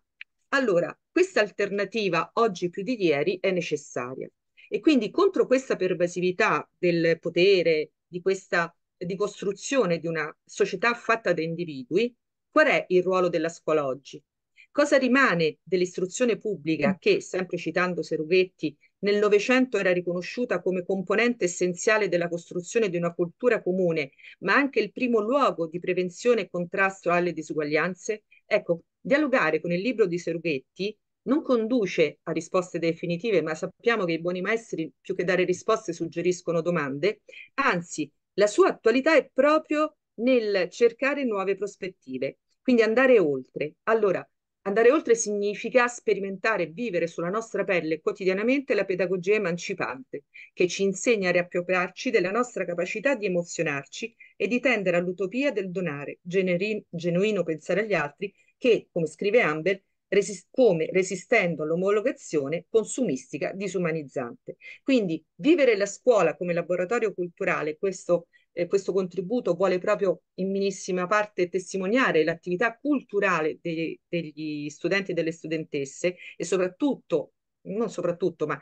[SPEAKER 6] Allora, questa alternativa, oggi più di ieri, è necessaria. E quindi contro questa pervasività del potere, di questa di costruzione di una società fatta da individui, qual è il ruolo della scuola oggi? Cosa rimane dell'istruzione pubblica che, sempre citando Serughetti, nel Novecento era riconosciuta come componente essenziale della costruzione di una cultura comune, ma anche il primo luogo di prevenzione e contrasto alle disuguaglianze? Ecco, dialogare con il libro di Serughetti non conduce a risposte definitive, ma sappiamo che i buoni maestri più che dare risposte suggeriscono domande, anzi la sua attualità è proprio nel cercare nuove prospettive, quindi andare oltre. Allora, andare oltre significa sperimentare e vivere sulla nostra pelle quotidianamente la pedagogia emancipante, che ci insegna a riappropriarci della nostra capacità di emozionarci e di tendere all'utopia del donare, genuino pensare agli altri, che, come scrive Amber, resist come resistendo all'omologazione consumistica disumanizzante. Quindi vivere la scuola come laboratorio culturale, questo, eh, questo contributo vuole proprio in minissima parte testimoniare l'attività culturale dei, degli studenti e delle studentesse e soprattutto non soprattutto, ma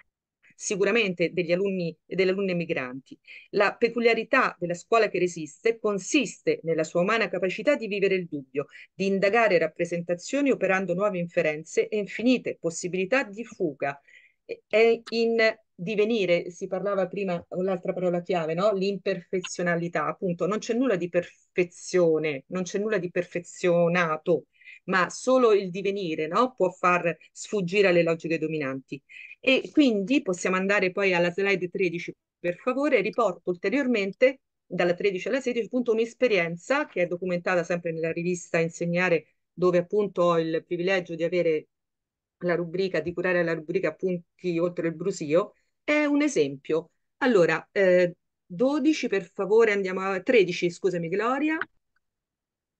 [SPEAKER 6] sicuramente degli alunni e delle alunne migranti. La peculiarità della scuola che resiste consiste nella sua umana capacità di vivere il dubbio, di indagare rappresentazioni operando nuove inferenze e infinite possibilità di fuga. È in divenire, si parlava prima l'altra parola chiave, no? l'imperfezionalità, appunto, non c'è nulla di perfezione, non c'è nulla di perfezionato, ma solo il divenire no? può far sfuggire alle logiche dominanti. E quindi possiamo andare poi alla slide 13, per favore, riporto ulteriormente dalla 13 alla 16 appunto un'esperienza che è documentata sempre nella rivista Insegnare dove appunto ho il privilegio di avere la rubrica, di curare la rubrica appunti oltre il brusio, è un esempio. Allora, eh, 12 per favore andiamo a 13, scusami Gloria.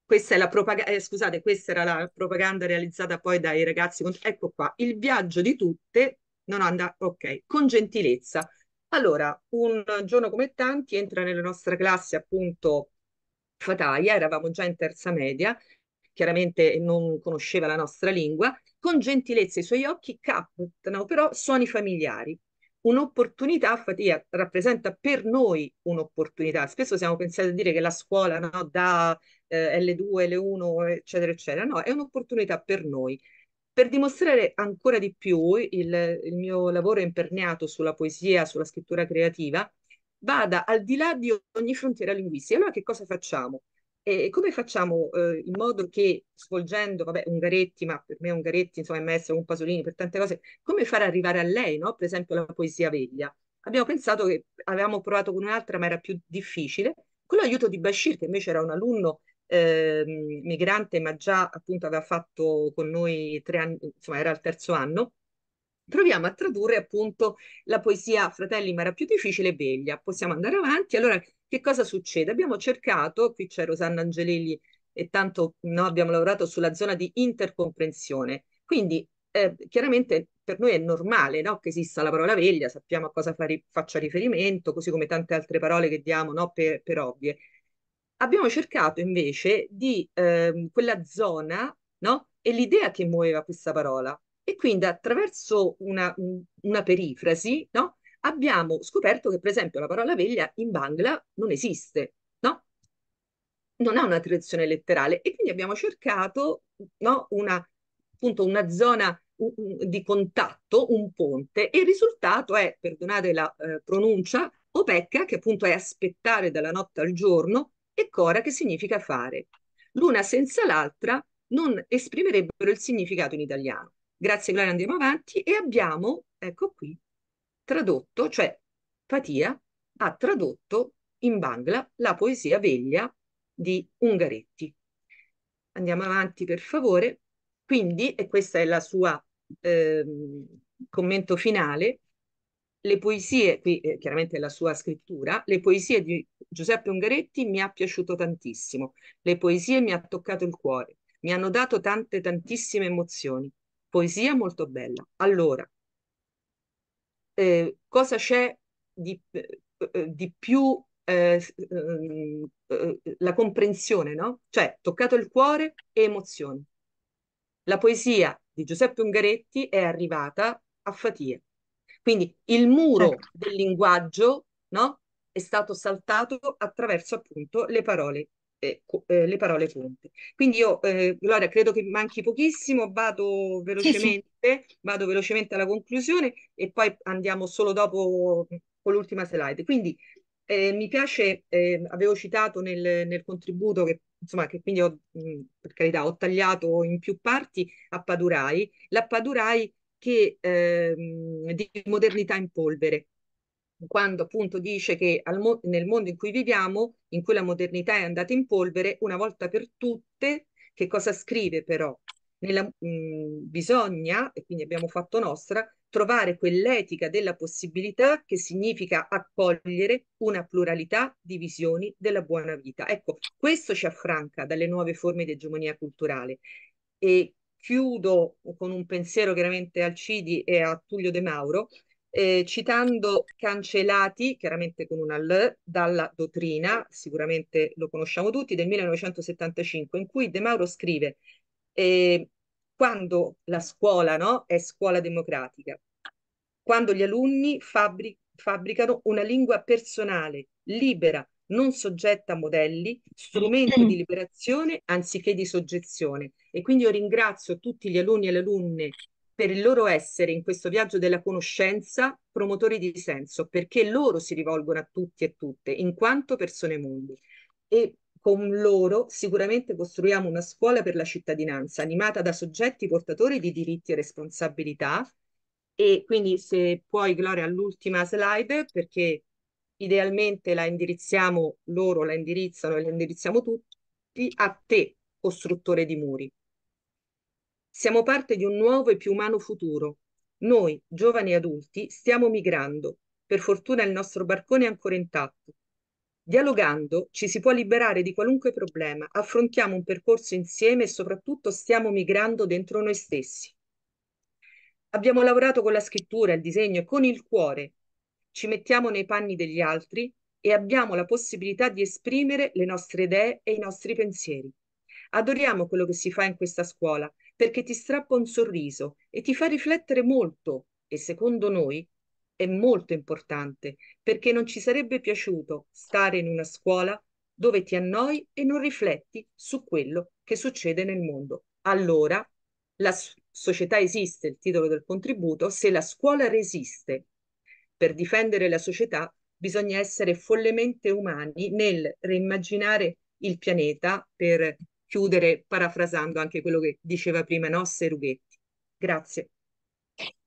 [SPEAKER 6] Questa è la propaganda, eh, scusate, questa era la propaganda realizzata poi dai ragazzi. Ecco qua, il viaggio di tutte non andata, ok, con gentilezza. Allora, un giorno come tanti entra nella nostra classe appunto Fataia, eravamo già in terza media, chiaramente non conosceva la nostra lingua, con gentilezza i suoi occhi captano però suoni familiari. Un'opportunità, Fatia rappresenta per noi un'opportunità. Spesso siamo pensati a dire che la scuola no, da eh, L2, L1, eccetera, eccetera. No, è un'opportunità per noi. Per dimostrare ancora di più il, il mio lavoro imperniato sulla poesia, sulla scrittura creativa, vada al di là di ogni frontiera linguistica. Allora che cosa facciamo? E come facciamo eh, in modo che svolgendo, vabbè, Ungaretti, ma per me Ungaretti, insomma, è maestro un Pasolini, per tante cose, come far arrivare a lei, no? Per esempio la poesia veglia. Abbiamo pensato che avevamo provato con un'altra, ma era più difficile, con l'aiuto di Bashir, che invece era un alunno eh, migrante, ma già appunto aveva fatto con noi tre anni, insomma era il terzo anno, proviamo a tradurre appunto la poesia Fratelli ma era più difficile Veglia. Possiamo andare avanti. Allora, che cosa succede? Abbiamo cercato, qui c'è Rosanna Angelilli e tanto no, abbiamo lavorato sulla zona di intercomprensione. Quindi eh, chiaramente per noi è normale no, che esista la parola veglia, sappiamo a cosa fa ri faccia riferimento, così come tante altre parole che diamo no, per, per ovvie abbiamo cercato invece di ehm, quella zona, no? E l'idea che muoveva questa parola. E quindi attraverso una, una perifrasi, no? Abbiamo scoperto che, per esempio, la parola veglia in Bangla non esiste, no? Non ha una traduzione letterale. E quindi abbiamo cercato, no? Una, appunto, una zona di contatto, un ponte, e il risultato è, perdonate la eh, pronuncia, OPECCA, che appunto è aspettare dalla notte al giorno, e cora che significa fare. L'una senza l'altra non esprimerebbero il significato in italiano. Grazie Gloria andiamo avanti e abbiamo, ecco qui, tradotto, cioè Fatia ha tradotto in Bangla la poesia veglia di Ungaretti. Andiamo avanti per favore. Quindi, e questo è il suo eh, commento finale, le poesie, qui eh, chiaramente la sua scrittura, le poesie di Giuseppe Ungaretti mi ha piaciuto tantissimo, le poesie mi ha toccato il cuore, mi hanno dato tante tantissime emozioni, poesia molto bella. Allora, eh, cosa c'è di, eh, eh, di, più eh, la comprensione, no? Cioè, toccato il cuore e emozioni. La poesia di Giuseppe Ungaretti è arrivata a fatia, quindi il muro certo. del linguaggio no? è stato saltato attraverso appunto le parole, eh, eh, le parole punte. Quindi io, eh, Gloria, credo che manchi pochissimo, vado velocemente, sì, sì. vado velocemente alla conclusione e poi andiamo solo dopo con l'ultima slide. Quindi eh, mi piace, eh, avevo citato nel, nel, contributo che, insomma, che quindi ho, mh, per carità, ho tagliato in più parti a Padurai. La Padurai che, ehm, di modernità in polvere, quando appunto dice che mo nel mondo in cui viviamo, in cui la modernità è andata in polvere, una volta per tutte, che cosa scrive però? Nella, mh, mhmm, bisogna, e quindi abbiamo fatto nostra, trovare quell'etica della possibilità che significa accogliere una pluralità di visioni della buona vita. Ecco, questo ci affranca dalle nuove forme di egemonia culturale e Chiudo con un pensiero chiaramente al Cidi e a Tullio De Mauro, eh, citando Cancellati, chiaramente con una L, dalla dottrina, sicuramente lo conosciamo tutti, del 1975, in cui De Mauro scrive eh, quando la scuola no, è scuola democratica, quando gli alunni fabbri- fabbricano una lingua personale, libera, non soggetta a modelli, strumento mm. di liberazione anziché di soggezione. E quindi io ringrazio tutti gli alunni e le alunne per il loro essere in questo viaggio della conoscenza promotori di senso, perché loro si rivolgono a tutti e tutte, in quanto persone mondi. E con loro sicuramente costruiamo una scuola per la cittadinanza, animata da soggetti portatori di diritti e responsabilità. E quindi se puoi, Gloria, all'ultima slide, perché idealmente la indirizziamo, loro la indirizzano e la indirizziamo tutti a te, costruttore di muri. Siamo parte di un nuovo e più umano futuro. Noi, giovani adulti, stiamo migrando. Per fortuna il nostro barcone è ancora intatto. Dialogando ci si può liberare di qualunque problema, affrontiamo un percorso insieme e soprattutto stiamo migrando dentro noi stessi. Abbiamo lavorato con la scrittura, il disegno e con il cuore ci mettiamo nei panni degli altri e abbiamo la possibilità di esprimere le nostre idee e i nostri pensieri. Adoriamo quello che si fa in questa scuola perché ti strappa un sorriso e ti fa riflettere molto e secondo noi è molto importante perché non ci sarebbe piaciuto stare in una scuola dove ti annoi e non rifletti su quello che succede nel mondo. Allora, la società esiste, il titolo del contributo, se la scuola resiste per difendere la società bisogna essere follemente umani nel reimmaginare il pianeta per chiudere parafrasando anche quello che diceva prima Nosse Rughetti. Grazie.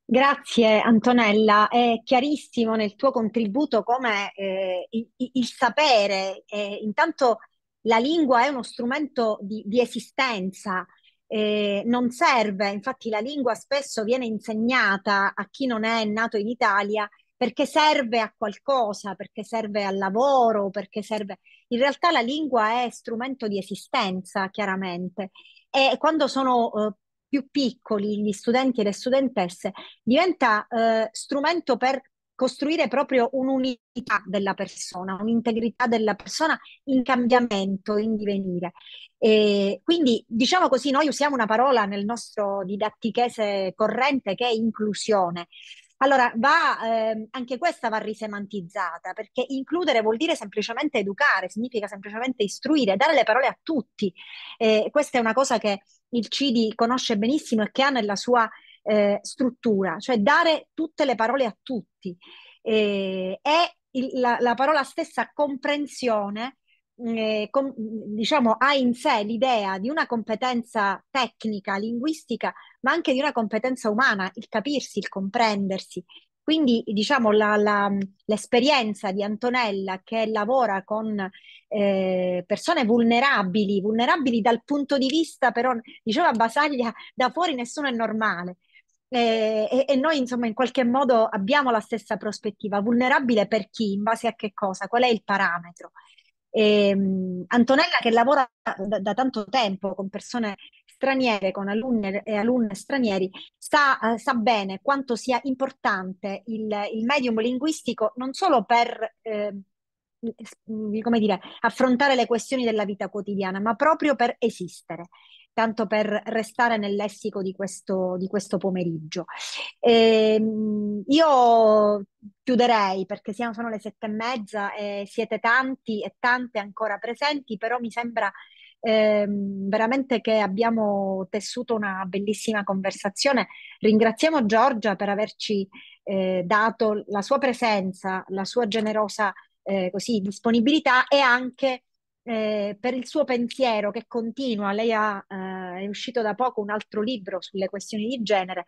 [SPEAKER 1] Grazie Antonella, è chiarissimo nel tuo contributo come eh, il, il, sapere, eh, intanto la lingua è uno strumento di, di esistenza, eh, non serve, infatti la lingua spesso viene insegnata a chi non è nato in Italia perché serve a qualcosa, perché serve al lavoro, perché serve... In realtà la lingua è strumento di esistenza, chiaramente, e quando sono eh, più piccoli gli studenti e le studentesse, diventa eh, strumento per costruire proprio un'unità della persona, un'integrità della persona in cambiamento, in divenire. E quindi diciamo così, noi usiamo una parola nel nostro didattichese corrente che è inclusione. Allora, va, eh, anche questa va risemantizzata, perché includere vuol dire semplicemente educare, significa semplicemente istruire, dare le parole a tutti. Eh, questa è una cosa che il CIDI conosce benissimo e che ha nella sua eh, struttura, cioè dare tutte le parole a tutti. e eh, il, la, la parola stessa comprensione eh, com- diciamo, ha in sé l'idea di una competenza tecnica, linguistica, ma anche di una competenza umana, il capirsi, il comprendersi. Quindi, diciamo, la, la, l'esperienza di Antonella che lavora con eh, persone vulnerabili, vulnerabili dal punto di vista, però, diceva Basaglia, da fuori nessuno è normale. Eh, e, e, noi, insomma, in qualche modo abbiamo la stessa prospettiva. Vulnerabile per chi? In base a che cosa? Qual è il parametro? E, um, Antonella che lavora da, da, tanto tempo con persone straniere, con alunne e alunne stranieri, sa, uh, sa bene quanto sia importante il, il, medium linguistico non solo per... Eh, come dire, affrontare le questioni della vita quotidiana, ma proprio per esistere tanto per restare nel lessico di questo, di questo pomeriggio. E, ehm, io chiuderei perché siamo, sono le sette e mezza e siete tanti e tante ancora presenti, però mi sembra eh, veramente che abbiamo tessuto una bellissima conversazione. Ringraziamo Giorgia per averci eh, dato la sua presenza, la sua generosa eh, così, disponibilità e anche eh, per il suo pensiero che continua. Lei ha, eh, è uscito da poco un altro libro sulle questioni di genere.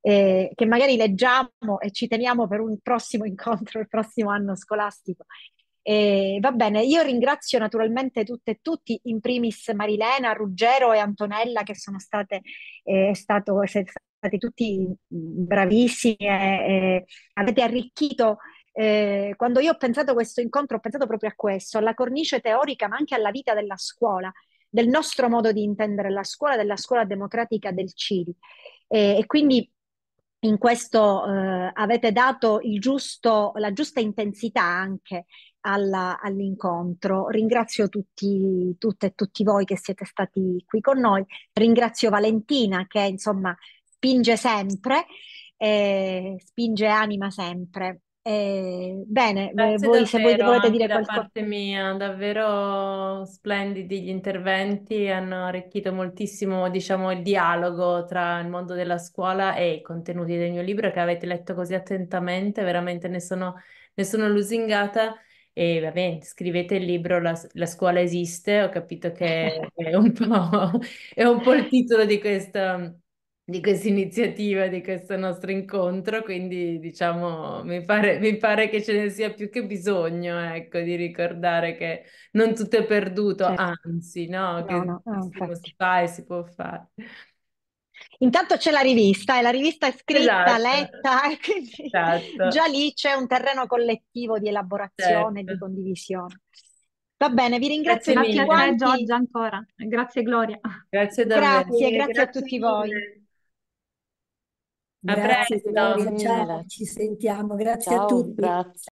[SPEAKER 1] Eh, che magari leggiamo e ci teniamo per un prossimo (laughs) incontro, il prossimo anno scolastico. Eh, va bene, io ringrazio naturalmente tutte e tutti, in primis Marilena, Ruggero e Antonella che sono state, eh, stato, siete stati tutti mm, bravissimi e, e eh, avete arricchito eh, quando io ho pensato a questo incontro ho pensato proprio a questo, alla cornice teorica ma anche alla vita della scuola, del nostro modo di intendere la scuola, della scuola democratica del Cili. Eh, e quindi in questo eh, avete dato giusto, la giusta intensità anche alla, all'incontro. Ringrazio tutti, tutte e tutti voi che siete stati qui con noi, ringrazio Valentina che insomma spinge sempre, eh, spinge anima sempre eh, bene, eh, Grazie voi se voi volete dire da qualcosa. Da parte
[SPEAKER 3] mia, davvero splendidi gli interventi, hanno arricchito moltissimo, diciamo, il dialogo tra il mondo della scuola e i contenuti del mio libro che avete letto così attentamente, veramente ne sono, ne sono lusingata. E va bene, scrivete il libro la, la, scuola esiste, ho capito che è un po', (laughs) è un po' il titolo di questo, di questa iniziativa, di questo nostro incontro, quindi diciamo mi pare, mi pare, che ce ne sia più che bisogno, ecco, di ricordare che non tutto è perduto, certo. anzi, no, no che no, no, ah, si fa e si può fare.
[SPEAKER 1] Intanto c'è la rivista e la rivista è scritta, esatto. letta (laughs) quindi
[SPEAKER 4] esatto. già
[SPEAKER 1] lì c'è un terreno collettivo di elaborazione, certo. di condivisione. Va bene, vi ringrazio grazie tutti mille. Giorgia ancora, grazie Gloria. Grazie davvero. Grazie, grazie,
[SPEAKER 2] grazie a tutti voi. A grazie, presto. Gloria, ciao,
[SPEAKER 1] ci sentiamo, grazie ciao, a tutti.
[SPEAKER 4] Grazie.